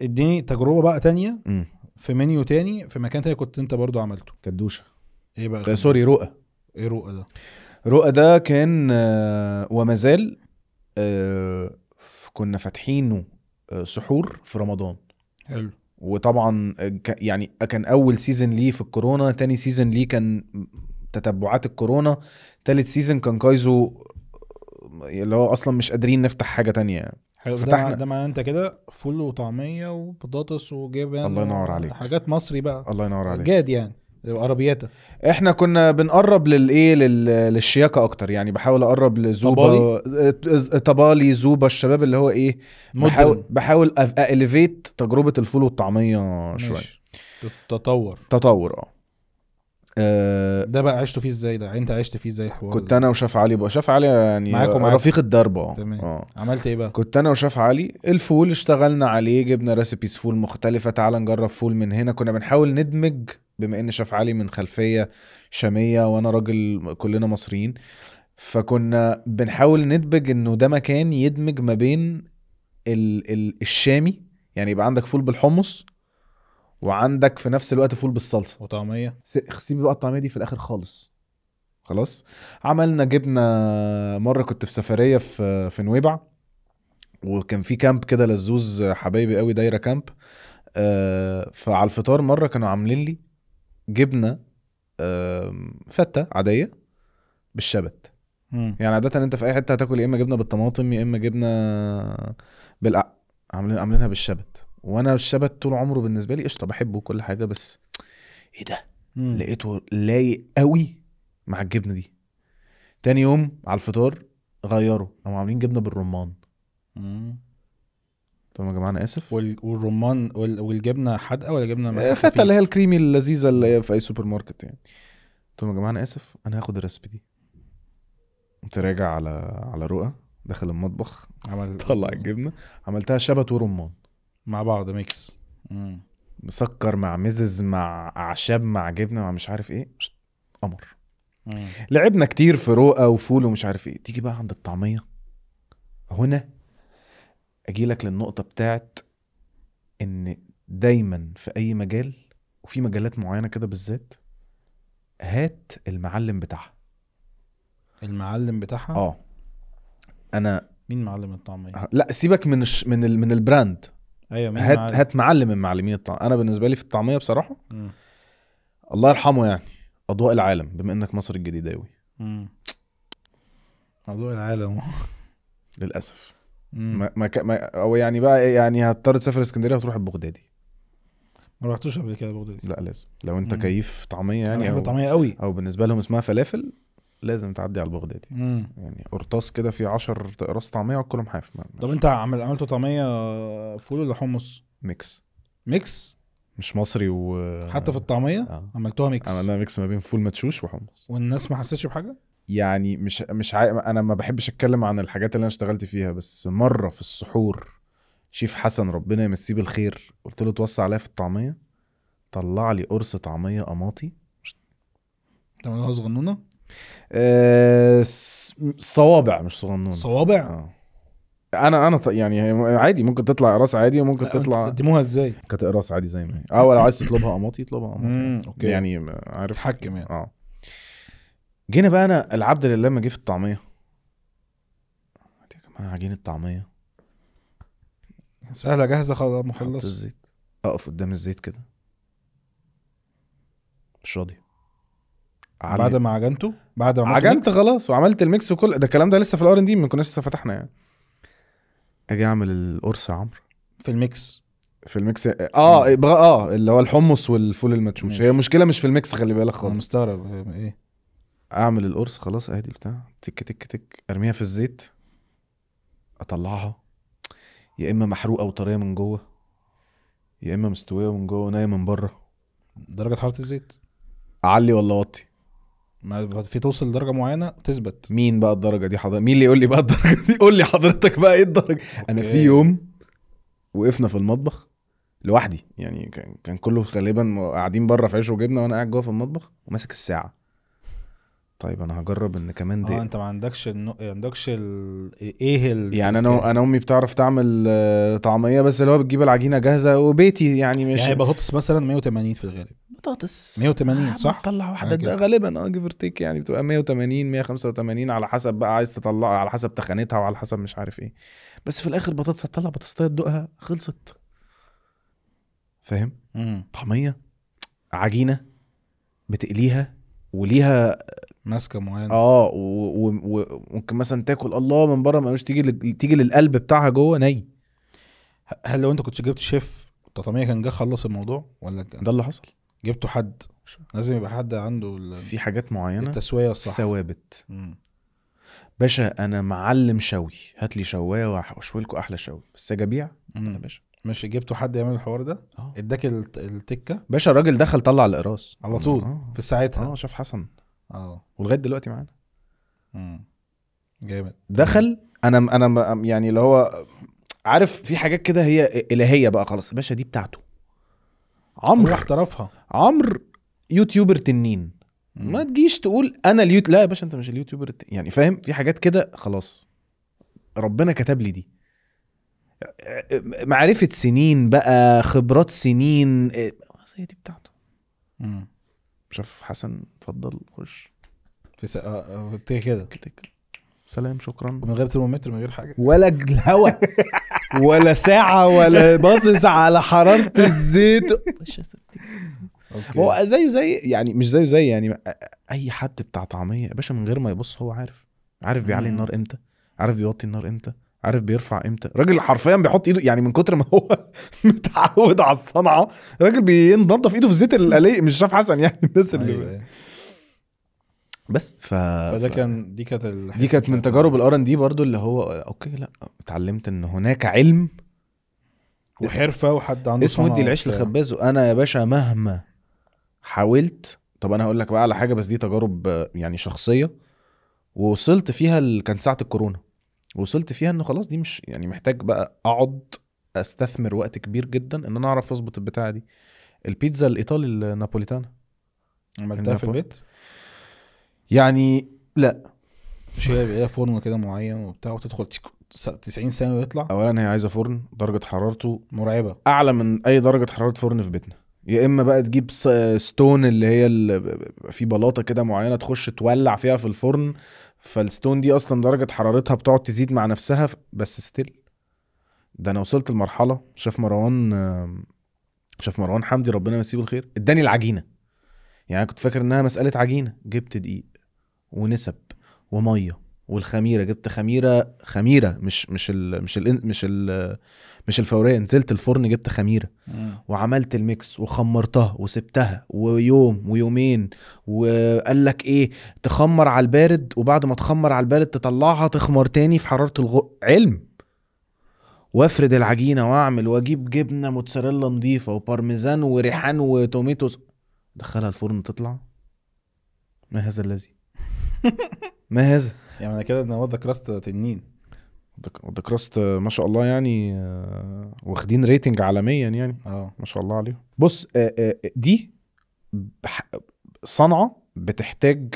اديني تجربه بقى تانية م. في منيو تاني في مكان تاني كنت انت برضو عملته كدوشه ايه بقى آه، سوري رؤى ايه رؤى ده رؤى ده كان آه، وما زال آه، كنا فاتحينه سحور في رمضان حلو وطبعا يعني كان اول سيزون ليه في الكورونا تاني سيزون ليه كان تتبعات الكورونا تالت سيزون كان كايزو اللي هو اصلا مش قادرين نفتح حاجه تانية يعني حلو فتحنا ده معناه انت كده فول وطعميه وبطاطس وجبن الله ينور عليك حاجات مصري بقى الله ينور عليك جاد يعني عربياتا احنا كنا بنقرب للايه للشياكه اكتر يعني بحاول اقرب لزوبا طبالي, طبالي زوبا الشباب اللي هو ايه بحاول بحاول الفيت تجربه الفول والطعميه شويه تتطور تطور اه آه ده بقى عشتوا فيه ازاي ده يعني انت عشت فيه ازاي حوار كنت انا وشاف علي بقى شاف علي يعني معاك ومعاك. رفيق الدرب آه. تمام اه عملت ايه بقى كنت انا وشاف علي الفول اشتغلنا عليه جبنا ريسيبيز فول مختلفه تعال نجرب فول من هنا كنا بنحاول ندمج بما ان شاف علي من خلفيه شاميه وانا راجل كلنا مصريين فكنا بنحاول ندمج انه ده مكان يدمج ما بين ال ال الشامي يعني يبقى عندك فول بالحمص وعندك في نفس الوقت فول بالصلصه وطعميه سيب بقى الطعميه دي في الاخر خالص خلاص عملنا جبنا مره كنت في سفريه في في نويبع وكان في كامب كده لزوز حبايبي قوي دايره كامب آه فعلى الفطار مره كانوا عاملين لي جبنه آه فته عاديه بالشبت مم. يعني عاده انت في اي حته هتاكل يا اما جبنه بالطماطم يا اما جبنه بالع عاملينها بالشبت وانا الشبت طول عمره بالنسبه لي قشطه بحبه وكل حاجه بس ايه ده مم. لقيته لايق قوي مع الجبنه دي تاني يوم على الفطار غيروا هم عاملين جبنه بالرمان مم. طب يا جماعه انا اسف وال... والرمان وال... والجبنه حادقه ولا جبنه آه، فتة اللي هي الكريمي اللذيذه اللي هي في اي سوبر ماركت يعني قلت لهم يا جماعه انا اسف انا هاخد الريسبي دي قمت راجع على على رؤى داخل المطبخ عمل طلع الجبنه عملتها شبت ورمان مع بعض ميكس مم. مسكر مع مزز مع اعشاب مع جبنه مع مش عارف ايه قمر لعبنا كتير في رؤى وفول ومش عارف ايه تيجي بقى عند الطعميه هنا اجي لك للنقطه بتاعت ان دايما في اي مجال وفي مجالات معينه كده بالذات هات المعلم بتاعها المعلم بتاعها اه انا مين معلم الطعميه لا سيبك من من ال... من البراند ايوه مين هات هات معلم من معلمين الطعميه انا بالنسبه لي في الطعميه بصراحه مم. الله يرحمه يعني اضواء العالم بما انك مصر الجديداوي اضواء العالم للاسف ما, ما, ما او يعني بقى إيه، يعني هتضطر تسافر اسكندريه وتروح البغدادي ما رحتوش قبل كده بغدادي لا لازم لو انت مم. كيف طعميه يعني بحب الطعميه قوي او بالنسبه لهم اسمها فلافل لازم تعدي على البغدادي يعني قرطاس كده فيه 10 راس طعميه وكلهم حاف طب انت عمل عملته طعميه فول ولا حمص؟ ميكس ميكس مش مصري و حتى في الطعميه آه. عملتوها ميكس عملناها ميكس ما بين فول مدشوش وحمص والناس ما حسيتش بحاجه؟ يعني مش مش عاي... انا ما بحبش اتكلم عن الحاجات اللي انا اشتغلت فيها بس مره في السحور شيف حسن ربنا يمسيه بالخير قلت له توسع عليا في الطعميه طلع لي قرص طعميه قماطي تعملوها صغنونه؟ آه، صوابع مش صغنون صوابع آه. انا انا يعني عادي ممكن تطلع راس عادي وممكن تطلع قدموها ازاي؟ كانت راس عادي زي ما هي او لو عايز تطلبها قماطي يطلبها قماطي اوكي يعني عارف تحكم يعني اه جينا بقى انا العبد لله لما جه في الطعميه يا جماعه عجين الطعميه سهله جاهزه خلاص مخلص الزيت اقف قدام الزيت كده مش راضي عليه. بعد ما عجنته بعد ما عجنت خلاص وعملت الميكس وكل ده الكلام ده لسه في الار ان دي ما كناش لسه فتحنا يعني اجي اعمل القرص يا عمرو في الميكس في الميكس اه بغ... اه اللي هو الحمص والفول المدشوش هي المشكله مش في الميكس خلي بالك خالص انا مستغرب ايه اعمل القرص خلاص اهدي بتاع تك تك تك ارميها في الزيت اطلعها يا اما محروقه وطريه من جوه يا اما مستويه من جوه ونايه من بره درجه حراره الزيت اعلي ولا اوطي ما في توصل لدرجه معينه تثبت مين بقى الدرجه دي حضرتك مين اللي يقول لي بقى الدرجه دي قول لي حضرتك بقى ايه الدرجه أوكي. انا في يوم وقفنا في المطبخ لوحدي يعني كان كله غالبا قاعدين بره في عيش وجبنه وانا قاعد جوه في المطبخ وماسك الساعه طيب انا هجرب ان كمان دي اه انت ما عندكش النو... عندكش ال... ايه ال... يعني انا انا امي بتعرف تعمل آه، طعميه بس اللي هو بتجيب العجينه جاهزه وبيتي يعني مش يعني بطاطس مثلا 180 في الغالب بطاطس 180 صح؟ تطلع آه، واحده ده غالبا اه جيف تيك يعني بتبقى 180 185 على حسب بقى عايز تطلع على حسب تخانتها وعلى حسب مش عارف ايه بس في الاخر بطاطس هتطلع بطاطسيه تدوقها خلصت فاهم؟ طعميه عجينه بتقليها وليها ماسكه معينه اه وممكن مثلا تاكل الله من بره مش تيجي ل... تيجي للقلب بتاعها جوه ني هل لو انت كنت جبت شيف طعميه كان جه خلص الموضوع ولا كان... ده اللي حصل جبته حد لازم يبقى حد عنده ال... في حاجات معينه التسويه الصح ثوابت باشا انا معلم شوي هات لي شوايه واشوي لكم احلى شوي بس اجي ابيع انا باشا ماشي جبتوا حد يعمل الحوار ده آه. اداك التكه باشا الراجل دخل طلع القراص على طول آه. في ساعتها اه شاف حسن اه ولغايه دلوقتي معانا جامد دخل انا انا يعني اللي هو عارف في حاجات كده هي الهيه بقى خلاص باشا دي بتاعته عمرو احترفها عمرو يوتيوبر تنين ما تجيش تقول انا اليوت لا يا باشا انت مش اليوتيوبر التنين. يعني فاهم في حاجات كده خلاص ربنا كتب لي دي معرفه سنين بقى خبرات سنين آه، هي دي بتاعته مم. شاف حسن اتفضل خش في س... آه, آه، كده كده سلام شكرا من غير ترمومتر من غير حاجه ولا الهوا ولا ساعه ولا باصص على حراره الزيت هو زيه زي يعني مش زيه زي يعني آه، آه، اي حد بتاع طعميه يا باشا من غير ما يبص هو عارف عارف بيعلي النار امتى عارف بيوطي النار امتى عارف بيرفع امتى راجل حرفيا بيحط ايده يعني من كتر ما هو متعود على الصنعه راجل بينضف ايده في زيت القليق مش شاف حسن يعني الناس اللي أيوة،, أيوة. بس ف فده ف... كان دي كانت دي كانت من تجارب الار ان دي برضو اللي هو اوكي لا اتعلمت ان هناك علم وحرفه وحد عنده اسمه ادي العيش لخبازه انا يا باشا مهما حاولت طب انا هقول لك بقى على حاجه بس دي تجارب يعني شخصيه ووصلت فيها كان ساعه الكورونا وصلت فيها انه خلاص دي مش يعني محتاج بقى اقعد استثمر وقت كبير جدا ان انا اعرف اظبط البتاعه دي البيتزا الايطالي النابوليتانا عملتها في البيت يعني لا مش هي بيبقى فرن كده معين وبتاع وتدخل 90 ثانيه ويطلع اولا هي عايزه فرن درجه حرارته مرعبه اعلى من اي درجه حراره فرن في بيتنا يا اما بقى تجيب ستون اللي هي اللي في بلاطه كده معينه تخش تولع فيها في الفرن فالستون دي اصلا درجه حرارتها بتقعد تزيد مع نفسها بس ستيل ده انا وصلت لمرحله شاف مروان شاف مروان حمدي ربنا يسيبه الخير اداني العجينه يعني انا كنت فاكر انها مساله عجينه جبت دقيق ونسب وميه والخميره جبت خميره خميره مش مش الـ مش الـ مش الـ مش الفوريه نزلت الفرن جبت خميره وعملت الميكس وخمرتها وسبتها ويوم ويومين وقال لك ايه تخمر على البارد وبعد ما تخمر على البارد تطلعها تخمر تاني في حراره الغ... علم وافرد العجينه واعمل واجيب جبنه موتزاريلا نضيفه وبارميزان وريحان وتوميتوس دخلها الفرن تطلع ما هذا الذي ما هذا؟ يعني انا كده ان هو كراست تنين ذا كراست ما شاء الله يعني آه، واخدين ريتنج عالميا يعني اه ما شاء الله عليهم بص آه، آه، دي صنعه بتحتاج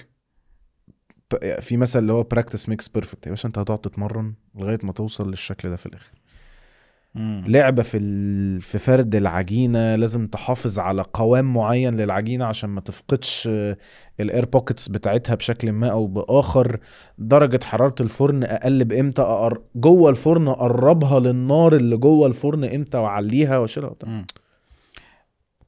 في مثل اللي هو براكتس ميكس بيرفكت يا باشا انت هتقعد تتمرن لغايه ما توصل للشكل ده في الاخر مم. لعبه في ال... في فرد العجينه لازم تحافظ على قوام معين للعجينه عشان ما تفقدش آه، الاير بوكتس بتاعتها بشكل ما او باخر درجه حراره الفرن اقل بامتى أقر... جوه الفرن اقربها للنار اللي جوه الفرن امتى واعليها واشيلها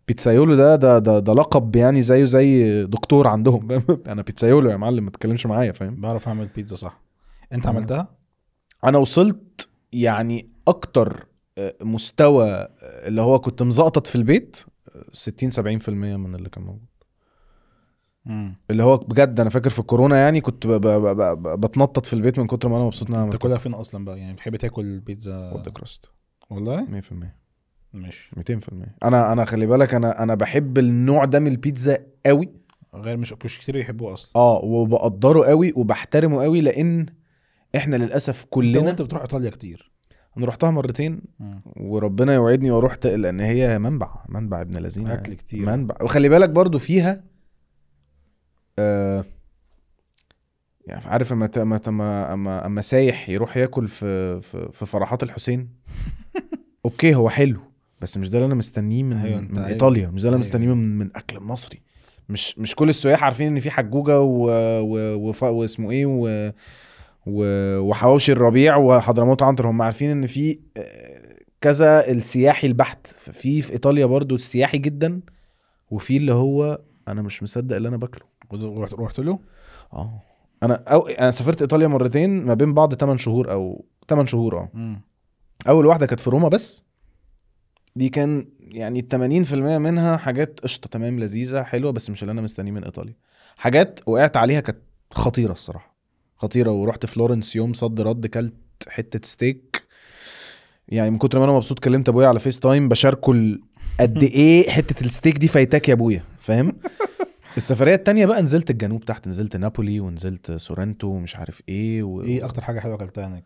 بيتسايولو ده ده ده, ده لقب يعني زيه زي دكتور عندهم انا بيتسايولو يا معلم ما تتكلمش معايا فاهم بعرف اعمل بيتزا صح انت عملتها انا وصلت يعني اكتر مستوى اللي هو كنت مزقطط في البيت 60 70% من اللي كان موجود اللي هو بجد انا فاكر في الكورونا يعني كنت بتنطط في البيت من كتر ما انا مبسوط ان انا تاكلها فين اصلا بقى يعني بتحب تاكل بيتزا وات كراست والله 100% ماشي 200% انا انا خلي بالك انا انا بحب النوع ده من البيتزا قوي غير مش مش كتير يحبوه اصلا اه وبقدره قوي وبحترمه قوي لان احنا للاسف كلنا انت بتروح ايطاليا كتير انا رحتها مرتين وربنا يوعدني واروح لان هي منبع منبع ابن لذين اكل يعني. كتير منبع وخلي بالك برضو فيها آه يعني عارف اما اما اما اما سايح يروح ياكل في في, في فرحات الحسين اوكي هو حلو بس مش ده اللي انا مستنيه من, أيوة من أيوة. ايطاليا مش ده اللي انا أيوة. مستنيه من, من اكل مصري مش مش كل السياح عارفين ان في حجوجه و... و... واسمه ايه و... وحواوشي الربيع وحضرموت عنتر هم عارفين ان في آه، كذا السياحي البحت في في ايطاليا برضو السياحي جدا وفي اللي هو انا مش مصدق اللي انا باكله رحت له اه انا أو انا سافرت ايطاليا مرتين ما بين بعض 8 شهور او 8 شهور اه اول واحده كانت في روما بس دي كان يعني 80% منها حاجات قشطه تمام لذيذه حلوه بس مش اللي انا مستنيه من ايطاليا حاجات وقعت عليها كانت خطيره الصراحه خطيره ورحت فلورنس يوم صد رد كلت حته ستيك يعني من كتر ما انا مبسوط كلمت ابويا على فيس تايم بشاركه قد ايه حته الستيك دي فايتاك يا ابويا فاهم السفريه التانية بقى نزلت الجنوب تحت نزلت نابولي ونزلت سورنتو ومش عارف ايه و... ايه اكتر حاجه حلوه اكلتها هناك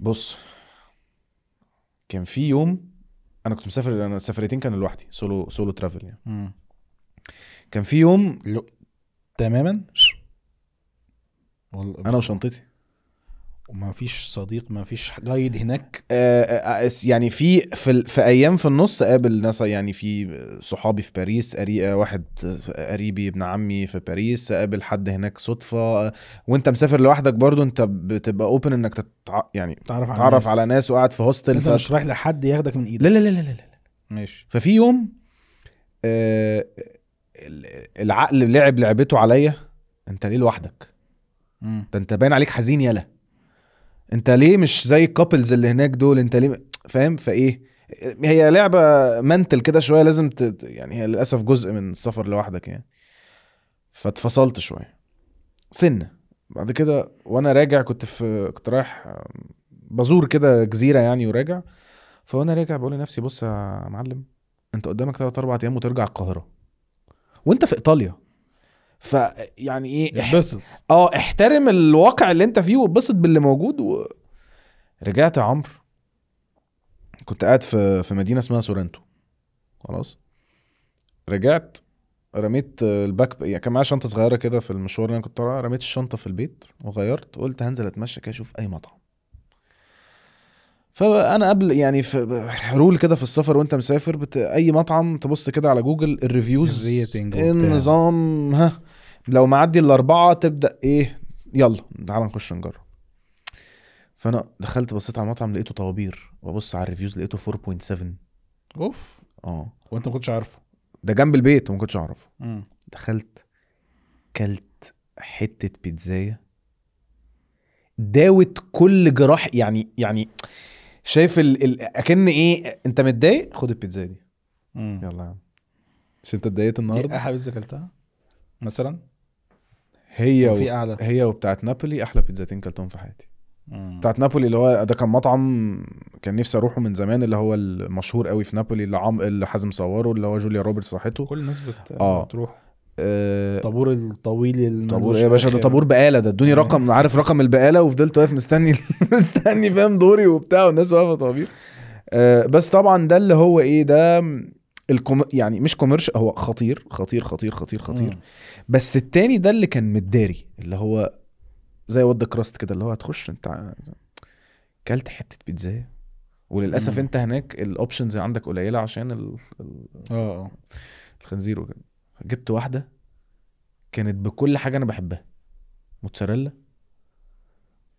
بص كان في يوم انا كنت مسافر انا سفريتين كان لوحدي سولو سولو ترافل يعني م. كان في يوم لو... تماما والله انا وشنطتي وما فيش صديق ما فيش جايد هناك آه, آه،, آه، يعني في في, في ايام في النص قابل ناس يعني في صحابي في باريس قري آه، واحد قريبي ابن عمي في باريس قابل حد هناك صدفه وانت مسافر لوحدك برضو انت بتبقى اوبن انك تتع... يعني تعرف على تعرف ناس. على ناس وقاعد في هوستل ف... مش رايح لحد ياخدك من ايدك لا لا لا لا لا, لا. ماشي ففي يوم آه العقل لعب لعبته عليا انت ليه لوحدك ده انت باين عليك حزين يلا انت ليه مش زي الكابلز اللي هناك دول انت ليه فاهم فايه هي لعبه منتل كده شويه لازم ت... يعني هي للاسف جزء من السفر لوحدك يعني فاتفصلت شويه سنه بعد كده وانا راجع كنت في كنت رايح بزور كده جزيره يعني وراجع فوانا راجع بقول لنفسي بص يا معلم انت قدامك ثلاث اربع ايام وترجع القاهره وانت في ايطاليا فيعني ايه اتبسط اه احترم الواقع اللي انت فيه واتبسط باللي موجود و... رجعت يا عمرو كنت قاعد في في مدينه اسمها سورنتو خلاص رجعت رميت الباك يعني كان معايا شنطه صغيره كده في المشوار اللي انا كنت طالع رميت الشنطه في البيت وغيرت قلت هنزل اتمشى كده اشوف اي مطعم فانا قبل يعني في رول كده في السفر وانت مسافر بت... اي مطعم تبص كده على جوجل الريفيوز النظام ها لو معدي الاربعه تبدا ايه يلا تعال نخش نجرب فانا دخلت بصيت على المطعم لقيته طوابير وابص على الريفيوز لقيته 4.7 اوف اه وانت ما كنتش عارفه ده جنب البيت وما كنتش اعرفه دخلت كلت حته بيتزايه داوت كل جراح يعني يعني شايف ال... ال... اكن ايه انت متضايق خد البيتزا دي مم. يلا يا عم مش انت اتضايقت النهارده؟ احلى إيه بيتزا اكلتها مثلا هي و... في قاعدة. هي وبتاعت نابولي احلى بيتزاتين كلتهم في حياتي مم. بتاعت نابولي اللي هو ده كان مطعم كان نفسي اروحه من زمان اللي هو المشهور قوي في نابولي اللي عم اللي حازم صوره اللي هو جوليا روبرتس راحته كل الناس بت... آه. بتروح الطابور آه، طابور الطويل الطابور يا باشا ده طابور بقاله ده ادوني رقم آه. عارف رقم البقاله وفضلت واقف مستني مستني فاهم دوري وبتاع والناس واقفه طوابير آه، بس طبعا ده اللي هو ايه ده الكم... يعني مش كوميرش هو خطير خطير خطير خطير خطير بس التاني ده اللي كان متداري اللي هو زي ود كراست كده اللي هو هتخش انت كلت حته بيتزا وللاسف مم. انت هناك الاوبشنز عندك قليله عشان ال... ال... اه الخنزير وكده جبت واحده كانت بكل حاجه انا بحبها موتزاريلا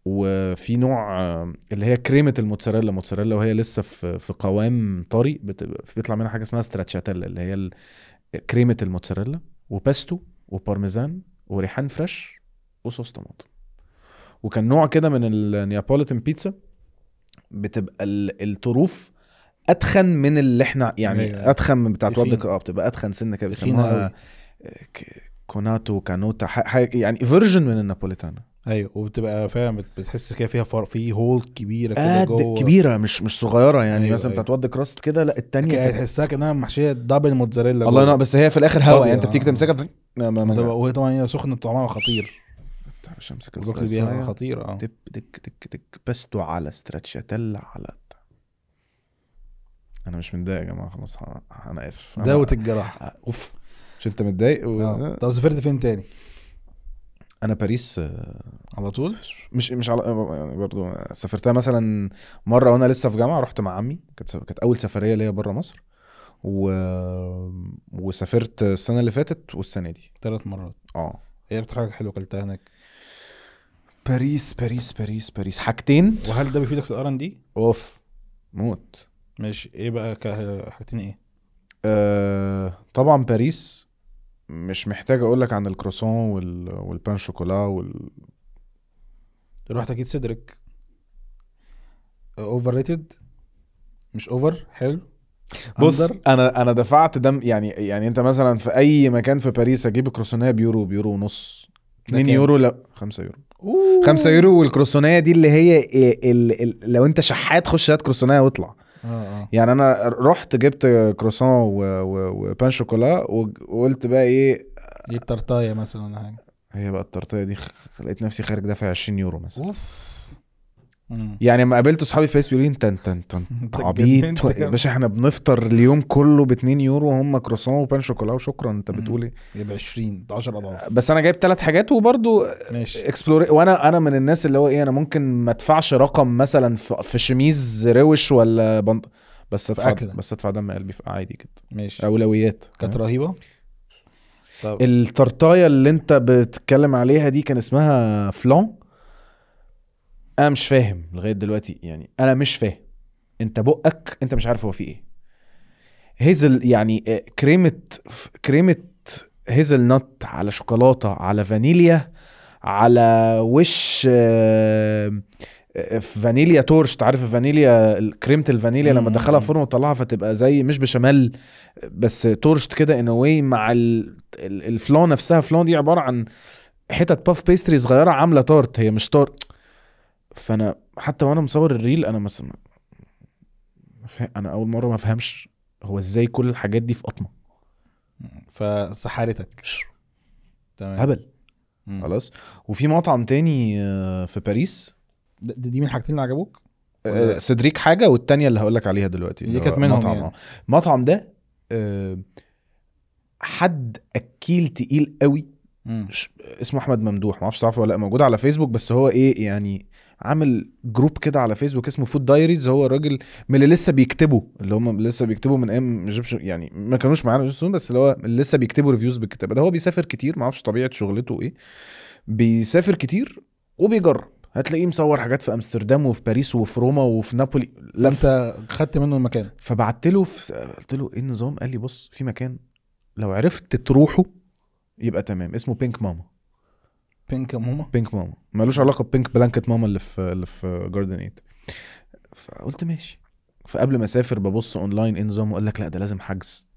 وفي نوع آه، اللي هي كريمه الموتزاريلا موتزاريلا وهي لسه في في قوام طري بيطلع منها حاجه اسمها ستراتشاتيلا اللي هي كريمه الموتزاريلا وباستو وبارميزان وريحان فريش وصوص طماطم وكان نوع كده من النيابوليتن بيتزا بتبقى الطروف اتخن من اللي احنا يعني اتخن من بتاعت وابلك اه بتبقى اتخن سنه كده بيسموها كوناتو كانوتا يعني فيرجن من النابوليتانا ايوه وبتبقى فاهم بتحس كده فيها فرق في هول كبيره كده آه، جوه كبيره مش مش صغيره يعني أيوة مثلا أيوة. بتاعت ود كراست كده لا الثانيه تحسها كانها محشيه دبل موتزاريلا الله ينور بس هي في الاخر هواء يعني انت أيوة. بتيجي تمسكها وهي طبعا هي سخنه طعمها خطير افتح مش همسك خطيره اه تك تك تك بستو على ستراتشاتيلا على انا مش متضايق يا جماعه خلاص انا اسف داوت الجراح اوف مش انت متضايق و... آه. طب سافرت فين تاني؟ انا باريس آه، على طول مش مش على آه، يعني برضو سافرتها مثلا مره وانا لسه في جامعه رحت مع عمي كانت كانت اول سفريه ليا بره مصر و... وسافرت السنه اللي فاتت والسنه دي ثلاث مرات اه ايه اكتر حاجه حلوه اكلتها هناك باريس باريس باريس باريس حاجتين وهل ده بيفيدك في الار ان دي اوف موت ماشي ايه بقى حاجتين ايه آه طبعا باريس مش محتاج اقول لك عن الكروسون وال... والبان شوكولا وال رحت اكيد صدرك اوفر ريتد مش اوفر حلو بص انا انا دفعت دم يعني يعني انت مثلا في اي مكان في باريس اجيب كروسونيه بيورو بيورو ونص 2 يورو لا 5 يورو 5 يورو والكروسونيه دي اللي هي ال... إيه، ال... ال... لو انت شحات خش هات كروسونيه واطلع آه،, آه. يعني انا رحت جبت كروسون وبان شوكولا وقلت بقى ايه جبت ترطايه مثلا حاجه هي بقى الترطايه دي لقيت نفسي خارج دافع 20 يورو مثلا اوف يعني لما قابلت اصحابي فيس بيقولوا لي انت انت انت عبيط يا باشا احنا بنفطر اليوم كله ب 2 يورو وهم كروسون وبان شوكولا وشكرا انت بتقول ايه؟ يبقى 20 10 اضعاف بس انا جايب ثلاث حاجات وبرده ماشي اكسبلور وانا انا من الناس اللي هو ايه انا ممكن ما ادفعش رقم مثلا في شميز روش ولا بند بس ادفع بس ادفع دم قلبي عادي جدا ماشي اولويات كانت رهيبه طب الترطايه اللي انت بتتكلم عليها دي كان اسمها فلان انا مش فاهم لغايه دلوقتي يعني انا مش فاهم انت بقك انت مش عارف هو فيه ايه هيزل يعني آه، كريمه كريمه هيزل نت على شوكولاته على فانيليا على وش آه، آه، فانيليا تورش تعرف الفانيليا كريمه الفانيليا لما تدخلها فرن وتطلعها فتبقى زي مش بشاميل بس تورشت كده ان واي مع الفلون نفسها فلون دي عباره عن حتت باف بيستري صغيره عامله تارت هي مش تارت فانا حتى وانا مصور الريل انا مثلا انا اول مره ما افهمش هو ازاي كل الحاجات دي في قطمه فسحرتك تمام هبل خلاص وفي مطعم تاني آه، في باريس دي من الحاجتين اللي عجبوك سدريك آه، حاجه والتانيه اللي هقول لك عليها دلوقتي دي كانت منهم مطعم يعني. آه. ده حد اكيل تقيل قوي مم. اسمه احمد ممدوح ما اعرفش تعرفه ولا موجود على فيسبوك بس هو ايه يعني عامل جروب كده على فيسبوك اسمه فود دايريز هو الراجل من اللي لسه بيكتبوا اللي هم لسه بيكتبوا من ايام يعني ما كانوش معانا بس اللي هو اللي لسه بيكتبوا ريفيوز بالكتابه ده هو بيسافر كتير معرفش طبيعه شغلته ايه بيسافر كتير وبيجرب هتلاقيه مصور حاجات في امستردام وفي باريس وفي روما وفي نابولي لا انت خدت منه المكان فبعت له قلت له ايه النظام قال لي بص في مكان لو عرفت تروحه يبقى تمام اسمه بينك ماما بينك ماما بينك ماما مالوش علاقه ببينك بلانكت ماما اللي في اللي في جاردن 8 فقلت ماشي فقبل ما اسافر ببص اونلاين ايه نظامه لك لا ده لازم حجز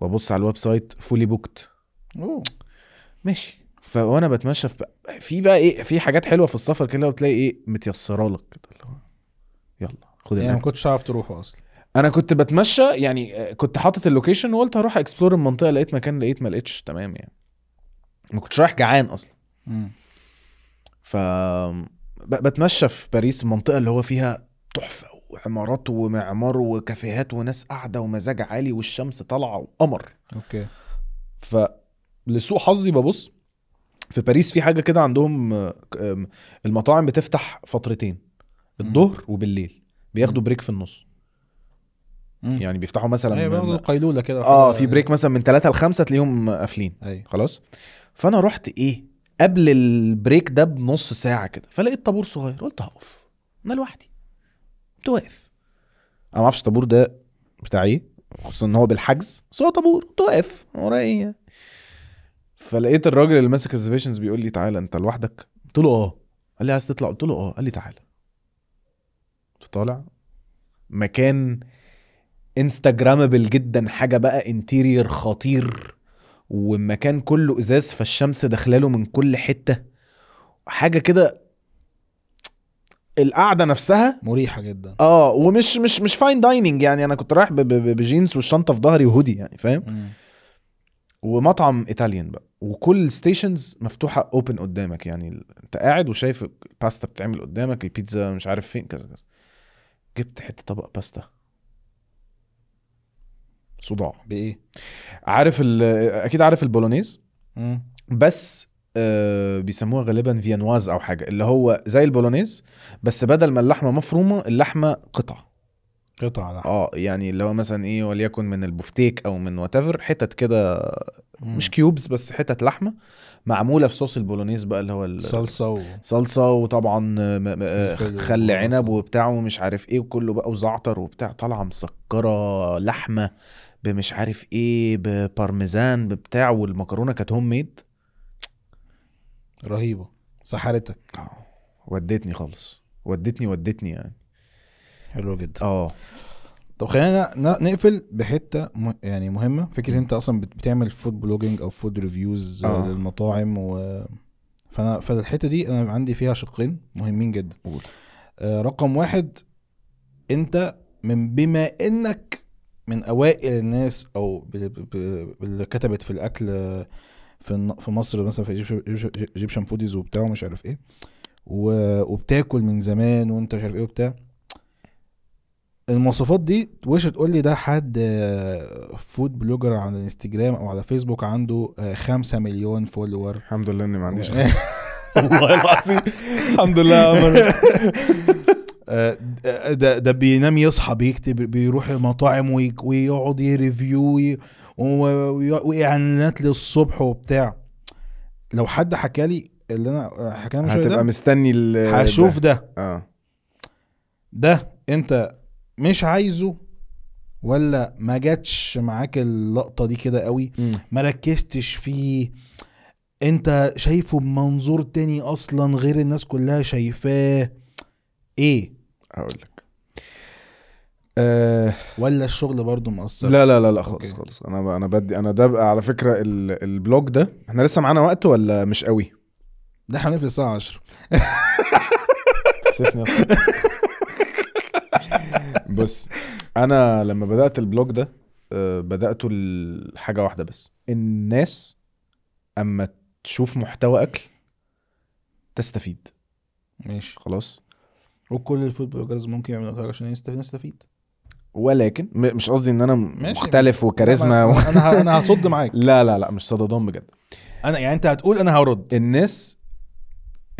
وابص على الويب سايت فولي بوكت اوه ماشي فوانا بتمشى في بقى في بقى ايه في حاجات حلوه في السفر كده بتلاقي ايه متيسره لك كده يلا خد يعني ما كنتش عارف تروحه اصلا انا كنت بتمشى يعني كنت حاطط اللوكيشن وقلت هروح اكسبلور المنطقه لقيت مكان لقيت ما لقيتش تمام يعني ما كنتش رايح جعان اصلا ف بتمشى في باريس المنطقه اللي هو فيها تحفه وعمارات ومعمار وكافيهات وناس قاعده ومزاج عالي والشمس طالعه وقمر اوكي فلسوء حظي ببص في باريس في حاجه كده عندهم المطاعم بتفتح فترتين الظهر وبالليل بياخدوا بريك في النص مم. يعني بيفتحوا مثلا ايوه بياخدوا قيلوله كده اه في بريك مثلا من 3 ل 5 تلاقيهم قافلين أيوة. خلاص فانا رحت ايه قبل البريك ده بنص ساعه كده فلقيت طابور صغير قلت هقف انا لوحدي كنت واقف انا معرفش الطابور ده بتاع ايه خصوصا ان هو بالحجز بس هو طابور كنت واقف ورايا ايه يعني. فلقيت الراجل اللي ماسك الريزرفيشنز بيقول لي تعالى انت لوحدك قلت له اه قال لي عايز تطلع قلت له اه قال لي تعالى طالع مكان انستجرامبل جدا حاجه بقى انتيرير خطير ومكان كله ازاز فالشمس داخلاله من كل حته حاجه كده القعده نفسها مريحه جدا اه ومش مش مش فاين دايننج يعني انا كنت رايح بجينز والشنطه في ظهري وهودي يعني فاهم ومطعم ايطاليان بقى وكل ستيشنز مفتوحه اوبن قدامك يعني انت قاعد وشايف الباستا بتعمل قدامك البيتزا مش عارف فين كذا كذا جبت حته طبق باستا صداع بايه عارف اكيد عارف البولونيز مم. بس آه بيسموها غالبا فيانواز او حاجه اللي هو زي البولونيز بس بدل ما اللحمه مفرومه اللحمه قطع قطع لحمه اه يعني اللي هو مثلا ايه وليكن من البفتيك او من واتفر حتت كده مش كيوبز بس حتت لحمه معموله في صوص البولونيز بقى اللي هو الصلصه و... صلصه وطبعا خل عنب وبتاع ومش عارف ايه وكله بقى وزعتر وبتاع طالعه مسكره لحمه بمش عارف ايه ببارميزان بتاع والمكرونه كانت هوم ميد رهيبه سحرتك اه ودتني خالص ودتني ودتني يعني حلو جدا اه طب خلينا نقفل بحته يعني مهمه فكره انت اصلا بتعمل فود بلوجينج او فود ريفيوز آه. للمطاعم و فانا فالحته دي انا عندي فيها شقين مهمين جدا قول آه رقم واحد انت من بما انك من اوائل الناس او اللي كتبت في الاكل في في مصر مثلا في ايجيبشن فوديز وبتاع ومش عارف ايه وبتاكل من زمان وانت مش عارف ايه وبتاع المواصفات دي وش تقول لي ده حد فود بلوجر على الانستجرام او على فيسبوك عنده خمسة مليون فولور الحمد لله اني ما عنديش والله العظيم الحمد لله آه، آه، ده ده بينام يصحى بيكتب بيروح المطاعم ويقعد يريفيو واعلانات للصبح وبتاع لو حد حكى لي اللي انا حكينا لي هتبقى هتبقى مستني هشوف ده اه ده انت مش عايزه ولا ما جاتش معاك اللقطه دي كده قوي ما ركزتش فيه انت شايفه بمنظور تاني اصلا غير الناس كلها شايفاه ايه هقول لك أه ولا الشغل برضو مأثر لا لا لا لا خالص أوكي. خالص انا انا بدي انا ده على فكره البلوج ده احنا لسه معانا وقت ولا مش قوي ده احنا في الساعه 10 بص انا لما بدات البلوج ده آه، بداته لحاجه واحده بس الناس اما تشوف محتوى اكل تستفيد ماشي خلاص وكل الفود بلوجرز ممكن يعملوا حاجه عشان نستفيد ولكن مش قصدي ان انا ماشي. مختلف وكاريزما و... انا انا هصد معاك لا لا لا مش صدادان بجد انا يعني انت هتقول انا هرد الناس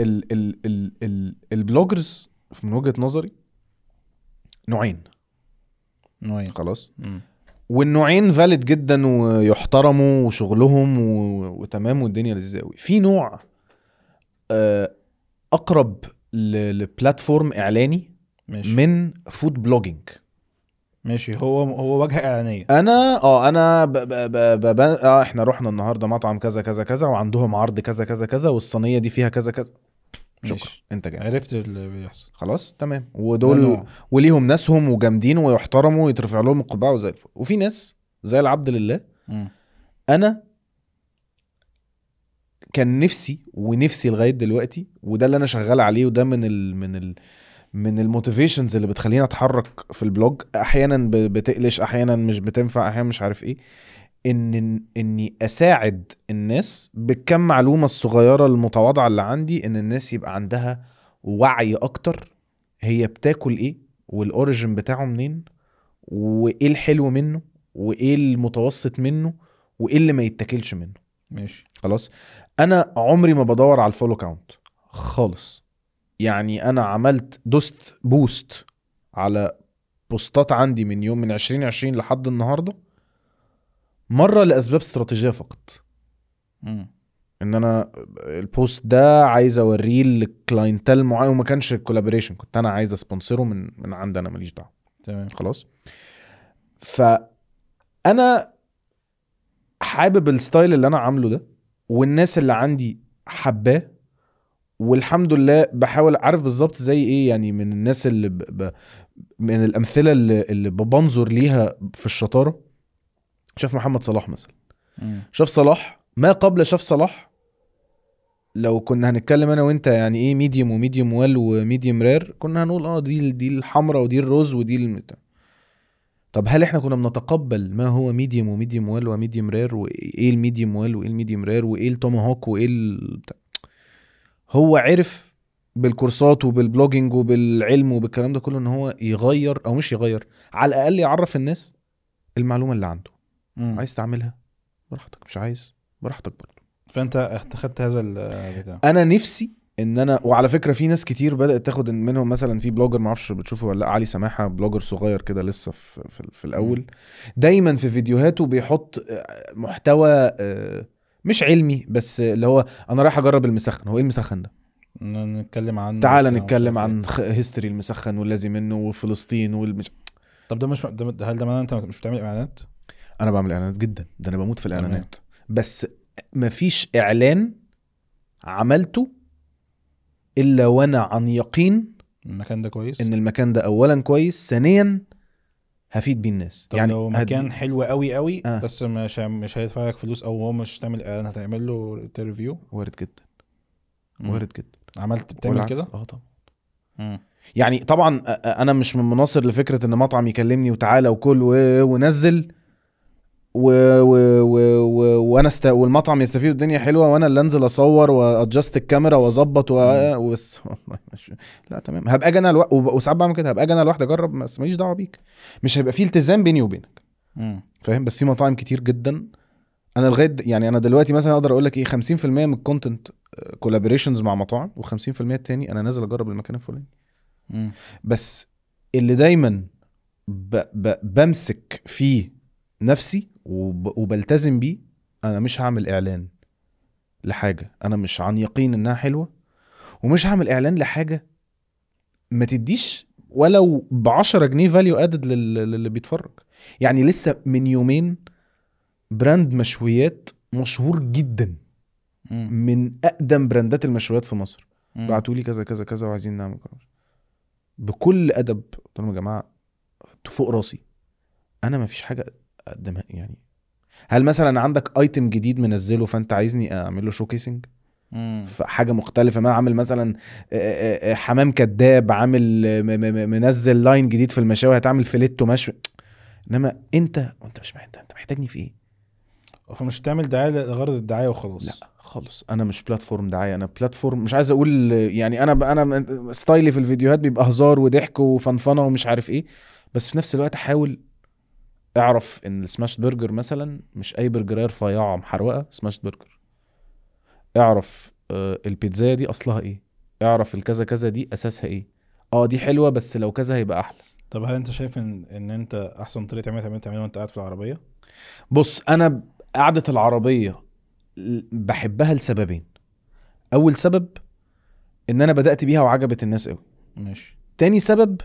ال ال ال ال البلوجرز من وجهه نظري نوعين نوعين خلاص م. والنوعين فاليد جدا ويحترموا وشغلهم و... وتمام والدنيا لذيذه قوي في نوع آه، اقرب لبلاتفورم اعلاني ماشي. من فود بلوجينج ماشي هو هو واجهه اعلانيه انا اه انا ب ب ب ب ب آه احنا رحنا النهارده مطعم كذا كذا كذا وعندهم عرض كذا كذا كذا والصينيه دي فيها كذا كذا شكرا ماشي. انت جاي عرفت اللي بيحصل خلاص تمام ودول وليهم ناسهم وجامدين ويحترموا ويترفع لهم القبعه وزي الفل وفي ناس زي العبد لله م. انا كان نفسي ونفسي لغايه دلوقتي وده اللي انا شغال عليه وده من ال من ال من الموتيفيشنز اللي بتخليني اتحرك في البلوج احيانا بتقلش احيانا مش بتنفع احيانا مش عارف ايه ان اني اساعد الناس بالكم معلومه الصغيره المتواضعه اللي عندي ان الناس يبقى عندها وعي اكتر هي بتاكل ايه والاوريجن بتاعه منين وايه الحلو منه وايه المتوسط منه وايه اللي ما يتاكلش منه ماشي خلاص انا عمري ما بدور على الفولو كاونت خالص يعني انا عملت دوست بوست على بوستات عندي من يوم من 2020 لحد النهارده مره لاسباب استراتيجيه فقط امم ان انا البوست ده عايز اوريه لكلاينتال معين وما كانش كولابوريشن كنت انا عايز اسبونسره من من عندي انا ماليش دعوه تمام خلاص ف انا حابب الستايل اللي انا عامله ده والناس اللي عندي حباه والحمد لله بحاول عارف بالظبط زي ايه يعني من الناس اللي ب... ب... من الامثله اللي, اللي بنظر ليها في الشطاره شاف محمد صلاح مثلا شاف صلاح ما قبل شاف صلاح لو كنا هنتكلم انا وانت يعني ايه ميديوم وميديوم ويل وميديوم رير كنا هنقول اه دي دي الحمراء ودي الرز ودي البتاع طب هل احنا كنا بنتقبل ما هو ميديوم وميديوم ويل وميديوم رير وايه الميديوم ويل وايه الميديوم رير وايه التوماهوك وايه ال... إيه إيه إيه هو عرف بالكورسات وبالبلوجينج وبالعلم وبالكلام ده كله ان هو يغير او مش يغير على الاقل يعرف الناس المعلومه اللي عنده مم. عايز تعملها براحتك مش عايز براحتك برضه فانت خدت هذا البتاع انا نفسي ان انا وعلى فكره في ناس كتير بدات تاخد منهم مثلا في بلوجر ما اعرفش بتشوفه ولا علي سماحه بلوجر صغير كده لسه في, في, الاول دايما في فيديوهاته بيحط آه، محتوى آه، مش علمي بس اللي هو انا رايح اجرب المسخن هو ايه المسخن ده نتكلم عن تعال نتكلم عن هيستوري المسخن واللازم منه وفلسطين والمش طب ده مش ده هل ده معناه انت مش بتعمل اعلانات انا بعمل اعلانات جدا ده انا بموت في الاعلانات بس مفيش اعلان عملته الا وانا عن يقين المكان ده كويس ان المكان ده اولا كويس ثانيا هفيد بيه الناس طب يعني لو مكان هد... حلو قوي قوي آه. بس مش مش هيدفع لك فلوس او هو مش هتعمل اعلان آه، هتعمل له انترفيو وارد جدا وارد جدا عملت بتعمل كده اه طبعا يعني طبعا انا مش من مناصر لفكره ان مطعم يكلمني وتعالى وكل ونزل و و و و وانا است... والمطعم يستفيد الدنيا حلوه وانا اللي انزل اصور وادجست الكاميرا واظبط و... آه، وبس والله مش... لا تمام هبقى اجي انا الو... وساعات بعمل كده هبقى اجي انا لوحدي اجرب بس ماليش دعوه بيك مش هيبقى في التزام بيني وبينك فاهم بس في مطاعم كتير جدا انا لغايه يعني انا دلوقتي مثلا اقدر اقول لك ايه 50% من الكونتنت آه، كولابوريشنز مع مطاعم و50% التاني انا نازل اجرب المكان الفلاني بس اللي دايما ب... ب... بمسك فيه نفسي وب... وبلتزم بيه انا مش هعمل اعلان لحاجه انا مش عن يقين انها حلوه ومش هعمل اعلان لحاجه ما تديش ولو ب 10 جنيه فاليو ادد للي بيتفرج يعني لسه من يومين براند مشويات مشهور جدا من اقدم براندات المشويات في مصر بعتوا لي كذا كذا كذا وعايزين نعمل كذا بكل ادب قلت لهم يا جماعه فوق راسي انا ما فيش حاجه اقدمها يعني هل مثلا عندك ايتم جديد منزله فانت عايزني اعمل له شوكيسنج حاجة مختلفة ما عامل مثلا حمام كداب عامل منزل لاين جديد في المشاوي هتعمل فيليتو مشوي انما انت انت مش محتاج انت محتاجني في ايه؟ فمش تعمل دعايه لغرض الدعايه وخلاص لا خالص انا مش بلاتفورم دعايه انا بلاتفورم مش عايز اقول يعني انا انا ستايلي في الفيديوهات بيبقى هزار وضحك وفنفنه ومش عارف ايه بس في نفس الوقت احاول اعرف ان السماشت برجر مثلا مش اي برجرية رفيعه محروقه سماش برجر اعرف آه، البيتزا دي اصلها ايه اعرف الكذا كذا دي اساسها ايه اه دي حلوه بس لو كذا هيبقى احلى طب هل انت شايف ان ان انت احسن طريقه تعملها تعملها تعملها وانت قاعد في العربيه بص انا قعده العربيه بحبها لسببين اول سبب ان انا بدات بيها وعجبت الناس قوي ماشي تاني سبب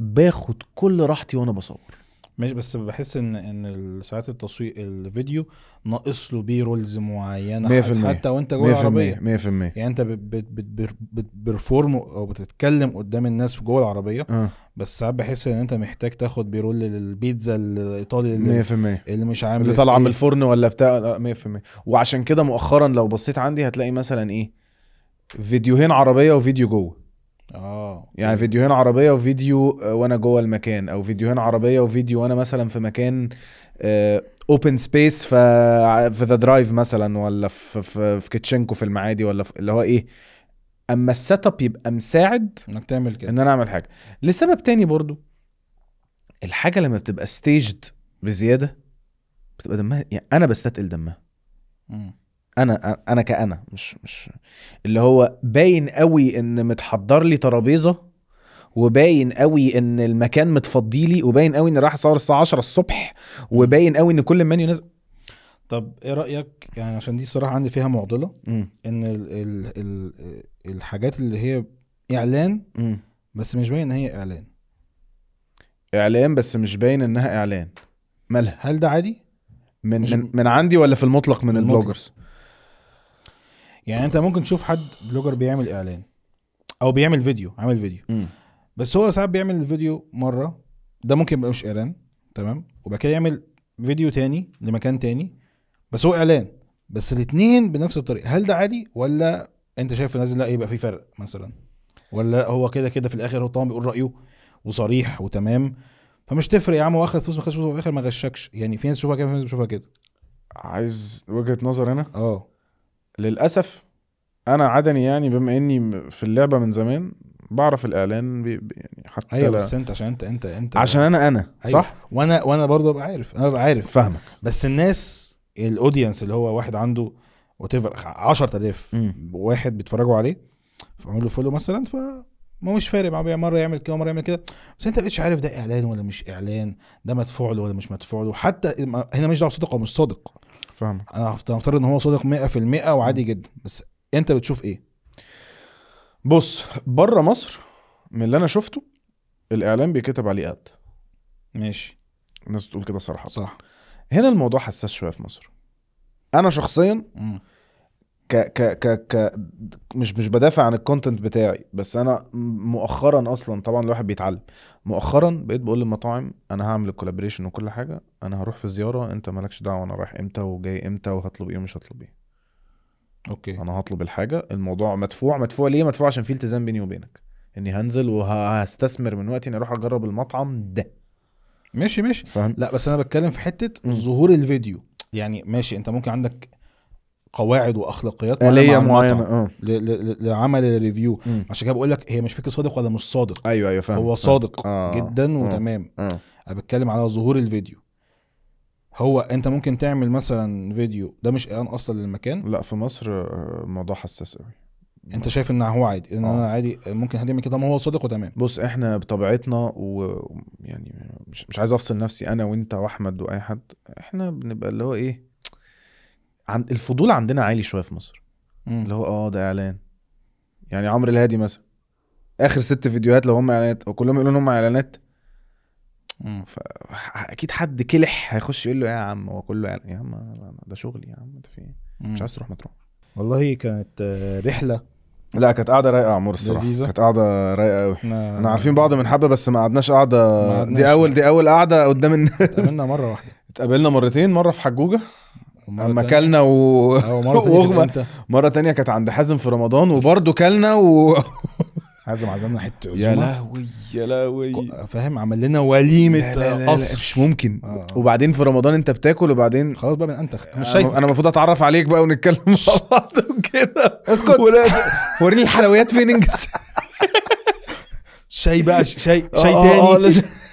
باخد كل راحتي وانا بصور ماشي بس بحس ان ان ساعات التصوير الفيديو ناقص له بيه رولز معينه 100% حتى وانت جوه العربيه 100% يعني انت بتبرفورم او بتتكلم قدام الناس في جوه العربيه أه. بس ساعات بحس ان انت محتاج تاخد بيرول للبيتزا الايطالي اللي 100% اللي مش عامل اللي طالعه من إيه. الفرن ولا بتاع 100% وعشان كده مؤخرا لو بصيت عندي هتلاقي مثلا ايه فيديوهين عربيه وفيديو جوه اه يعني فيديوهين عربيه وفيديو آه، وانا جوه المكان او فيديوهين عربيه وفيديو وانا مثلا في مكان اوبن آه، سبيس في في ذا درايف مثلا ولا في في, في كيتشنكو في المعادي ولا في اللي هو ايه اما السيت اب يبقى مساعد انك تعمل كده ان انا اعمل حاجه لسبب تاني برضو الحاجه لما بتبقى ستيجد بزياده بتبقى دمها يعني انا بستثقل دمها انا انا كأنا مش مش اللي هو باين قوي ان متحضر لي ترابيزه وباين قوي ان المكان متفضي لي وباين قوي ان راح اصور الساعه 10 الصبح وباين قوي ان كل المنيو نزل طب ايه رايك يعني عشان دي صراحه عندي فيها معضله م. ان الـ الـ الـ الحاجات اللي هي اعلان م. بس مش باين ان هي اعلان اعلان بس مش باين انها اعلان مالها هل ده عادي من من, من عندي ولا في المطلق من البلوجرز يعني انت ممكن تشوف حد بلوجر بيعمل اعلان او بيعمل فيديو عامل فيديو م. بس هو ساعات بيعمل الفيديو مره ده ممكن يبقى مش اعلان تمام وبعد كده يعمل فيديو تاني لمكان تاني بس هو اعلان بس الاثنين بنفس الطريقه هل ده عادي ولا انت شايف لازم لا يبقى في فرق مثلا ولا هو كده كده في الاخر هو طبعا بيقول رايه وصريح وتمام فمش تفرق يا عم واخد فلوس ما خدش فلوس في الاخر ما غشكش يعني في ناس تشوفها كده في ناس بتشوفها كده عايز وجهه نظر انا اه للاسف انا عدني يعني بما اني في اللعبه من زمان بعرف الاعلان بي بي يعني حتى ايوه بس انت عشان انت انت انت عشان انا انا أيوة. صح وانا وانا برضه ابقى عارف انا ببقى عارف فاهمك بس الناس الاودينس اللي هو واحد عنده وات ايفر 10000 واحد بيتفرجوا عليه فعمل له فولو مثلا ف ما مش فارق معاه مره يعمل كده ومره يعمل كده بس انت بقتش عارف ده اعلان ولا مش اعلان ده مدفوع له ولا مش مدفوع له حتى هنا مش دعوه صادق او مش صادق فاهمك انا هفترض ان هو صادق 100% وعادي جدا بس انت بتشوف ايه بص بره مصر من اللي انا شفته الاعلام بيكتب عليه اد ماشي الناس بتقول كده صراحه صح هنا الموضوع حساس شويه في مصر انا شخصيا ك ك ك ك مش مش بدافع عن الكونتنت بتاعي بس انا مؤخرا اصلا طبعا الواحد بيتعلم مؤخرا بقيت بقول للمطاعم انا هعمل الكولابريشن وكل حاجه انا هروح في زياره انت مالكش دعوه انا رايح امتى وجاي امتى وهطلب ايه ومش هطلب ايه اوكي انا هطلب الحاجه الموضوع مدفوع مدفوع ليه مدفوع عشان في التزام بيني وبينك اني هنزل وهستثمر من وقتي اني اروح اجرب المطعم ده ماشي ماشي فهم؟ لا بس انا بتكلم في حته ظهور الفيديو يعني ماشي انت ممكن عندك قواعد واخلاقيات آلية معينه اه لعمل الريفيو عشان كده بقول لك هي مش فكره صادق ولا مش صادق ايوه ايوه فاهم هو آه. صادق آه. جدا آه. وتمام آه. انا بتكلم على ظهور الفيديو هو انت ممكن تعمل مثلا فيديو ده مش اعلان اصلا للمكان لا في مصر آه، الموضوع حساس قوي انت شايف ان هو عادي ان آه. انا عادي ممكن هتعمل كده ما هو صادق وتمام بص احنا بطبيعتنا ويعني مش مش عايز افصل نفسي انا وانت واحمد واي حد احنا بنبقى اللي هو ايه عند الفضول عندنا عالي شويه في مصر مم. اللي هو اه ده اعلان يعني عمرو الهادي مثلا اخر ست فيديوهات لو هم اعلانات وكلهم يقولوا ان هم اعلانات ف... اكيد حد كلح هيخش يقول له يا عم هو كله يا عم ده شغلي يا عم انت في إيه؟ مش عايز تروح ما تروح والله كانت رحله لا كانت قاعده رايقه يا عمور الصراحه لذيذه كانت قاعده رايقه قوي احنا عارفين بعض من حبه بس ما قعدناش قاعده دي اول دي اول قاعده قدام الناس اتقابلنا مره واحده اتقابلنا مرتين مره في حجوجه اما كلنا و... آه، وغمى مره تانية كانت عند حازم في رمضان وبرده كلنا و حازم عزمنا حته عزومه يا لهوي يا لهوي فاهم عمل لنا وليمه قص مش ممكن آه. وبعدين في رمضان انت بتاكل وبعدين خلاص بقى من انت مش شايف انا المفروض اتعرف عليك بقى ونتكلم مع بعض وكده اسكت وريني الحلويات فين انجز شاي بقى شاي شاي آه، آه، تاني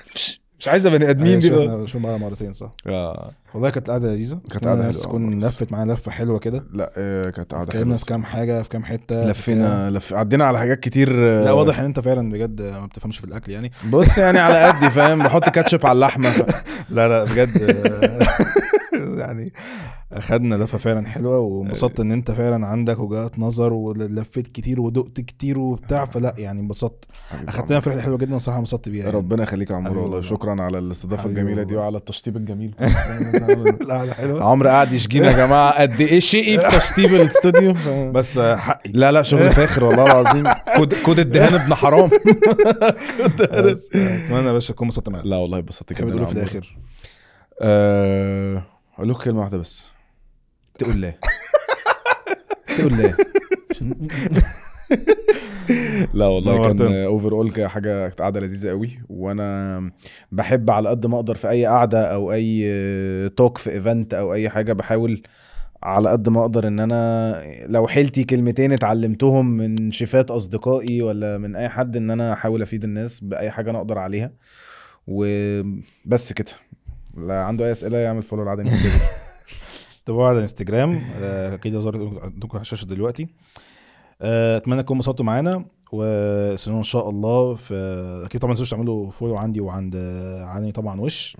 مش عايزه بني ادمين أيوة، دي شو معاها مرتين صح اه والله كانت قاعده لذيذه كانت قاعده الناس تكون لفت معانا لفه حلوه كده لا آه، كانت قاعده اتكلمنا في كام حاجه في كام حته لفينا لف عدينا على حاجات كتير آه. لا واضح ان انت فعلا بجد ما بتفهمش في الاكل يعني بص يعني على قدي فاهم بحط كاتشب على اللحمه لا لا بجد يعني اخدنا لفه فعلا حلوه وانبسطت أيوة. ان انت فعلا عندك وجهات نظر ولفيت كتير ودقت كتير وبتاع فلا يعني انبسطت اخدتنا رحله حلوه جدا صراحه انبسطت بيها يعني. ربنا يخليك يا عمرو والله شكرا على الاستضافه الجميله دي وعلى التشطيب الجميل لا لا حلوه عمرو قاعد يشجينا يا جماعه قد ايه شقي في تشطيب الاستوديو بس حقي لا لا شغل فاخر والله العظيم كود كود الدهان ابن حرام اتمنى يا باشا تكون انبسطت معانا لا والله انبسطت جدا في الاخر آه اقول لك كلمه واحده بس تقول ليه تقول ليه لا والله كان اوفر اول حاجه كانت قعده لذيذه قوي وانا بحب على قد ما اقدر في اي قعده او اي توك في ايفنت او اي حاجه بحاول على قد ما اقدر ان انا لو حيلتي كلمتين اتعلمتهم من شيفات اصدقائي ولا من اي حد ان انا احاول افيد الناس باي حاجه انا اقدر عليها وبس كده لا عنده اي اسئله يعمل فولو على انستجرام تابعوا على الانستجرام اكيد ظهرت عندكم على الشاشه دلوقتي آه، اتمنى تكونوا انبسطتوا معانا وسنون ان شاء الله في اكيد طبعا ما تنسوش تعملوا فولو عندي وعند عني طبعا وش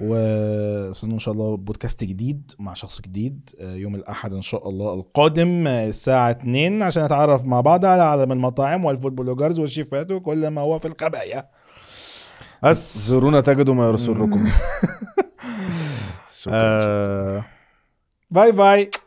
وسنون ان شاء الله بودكاست جديد مع شخص جديد آه، يوم الاحد ان شاء الله القادم آه، الساعه 2 عشان نتعرف مع بعض على عالم المطاعم والفوت بلوجرز والشيفات وكل ما هو في الخبايا بس زورونا تجدوا ما يرسلكم آه باي باي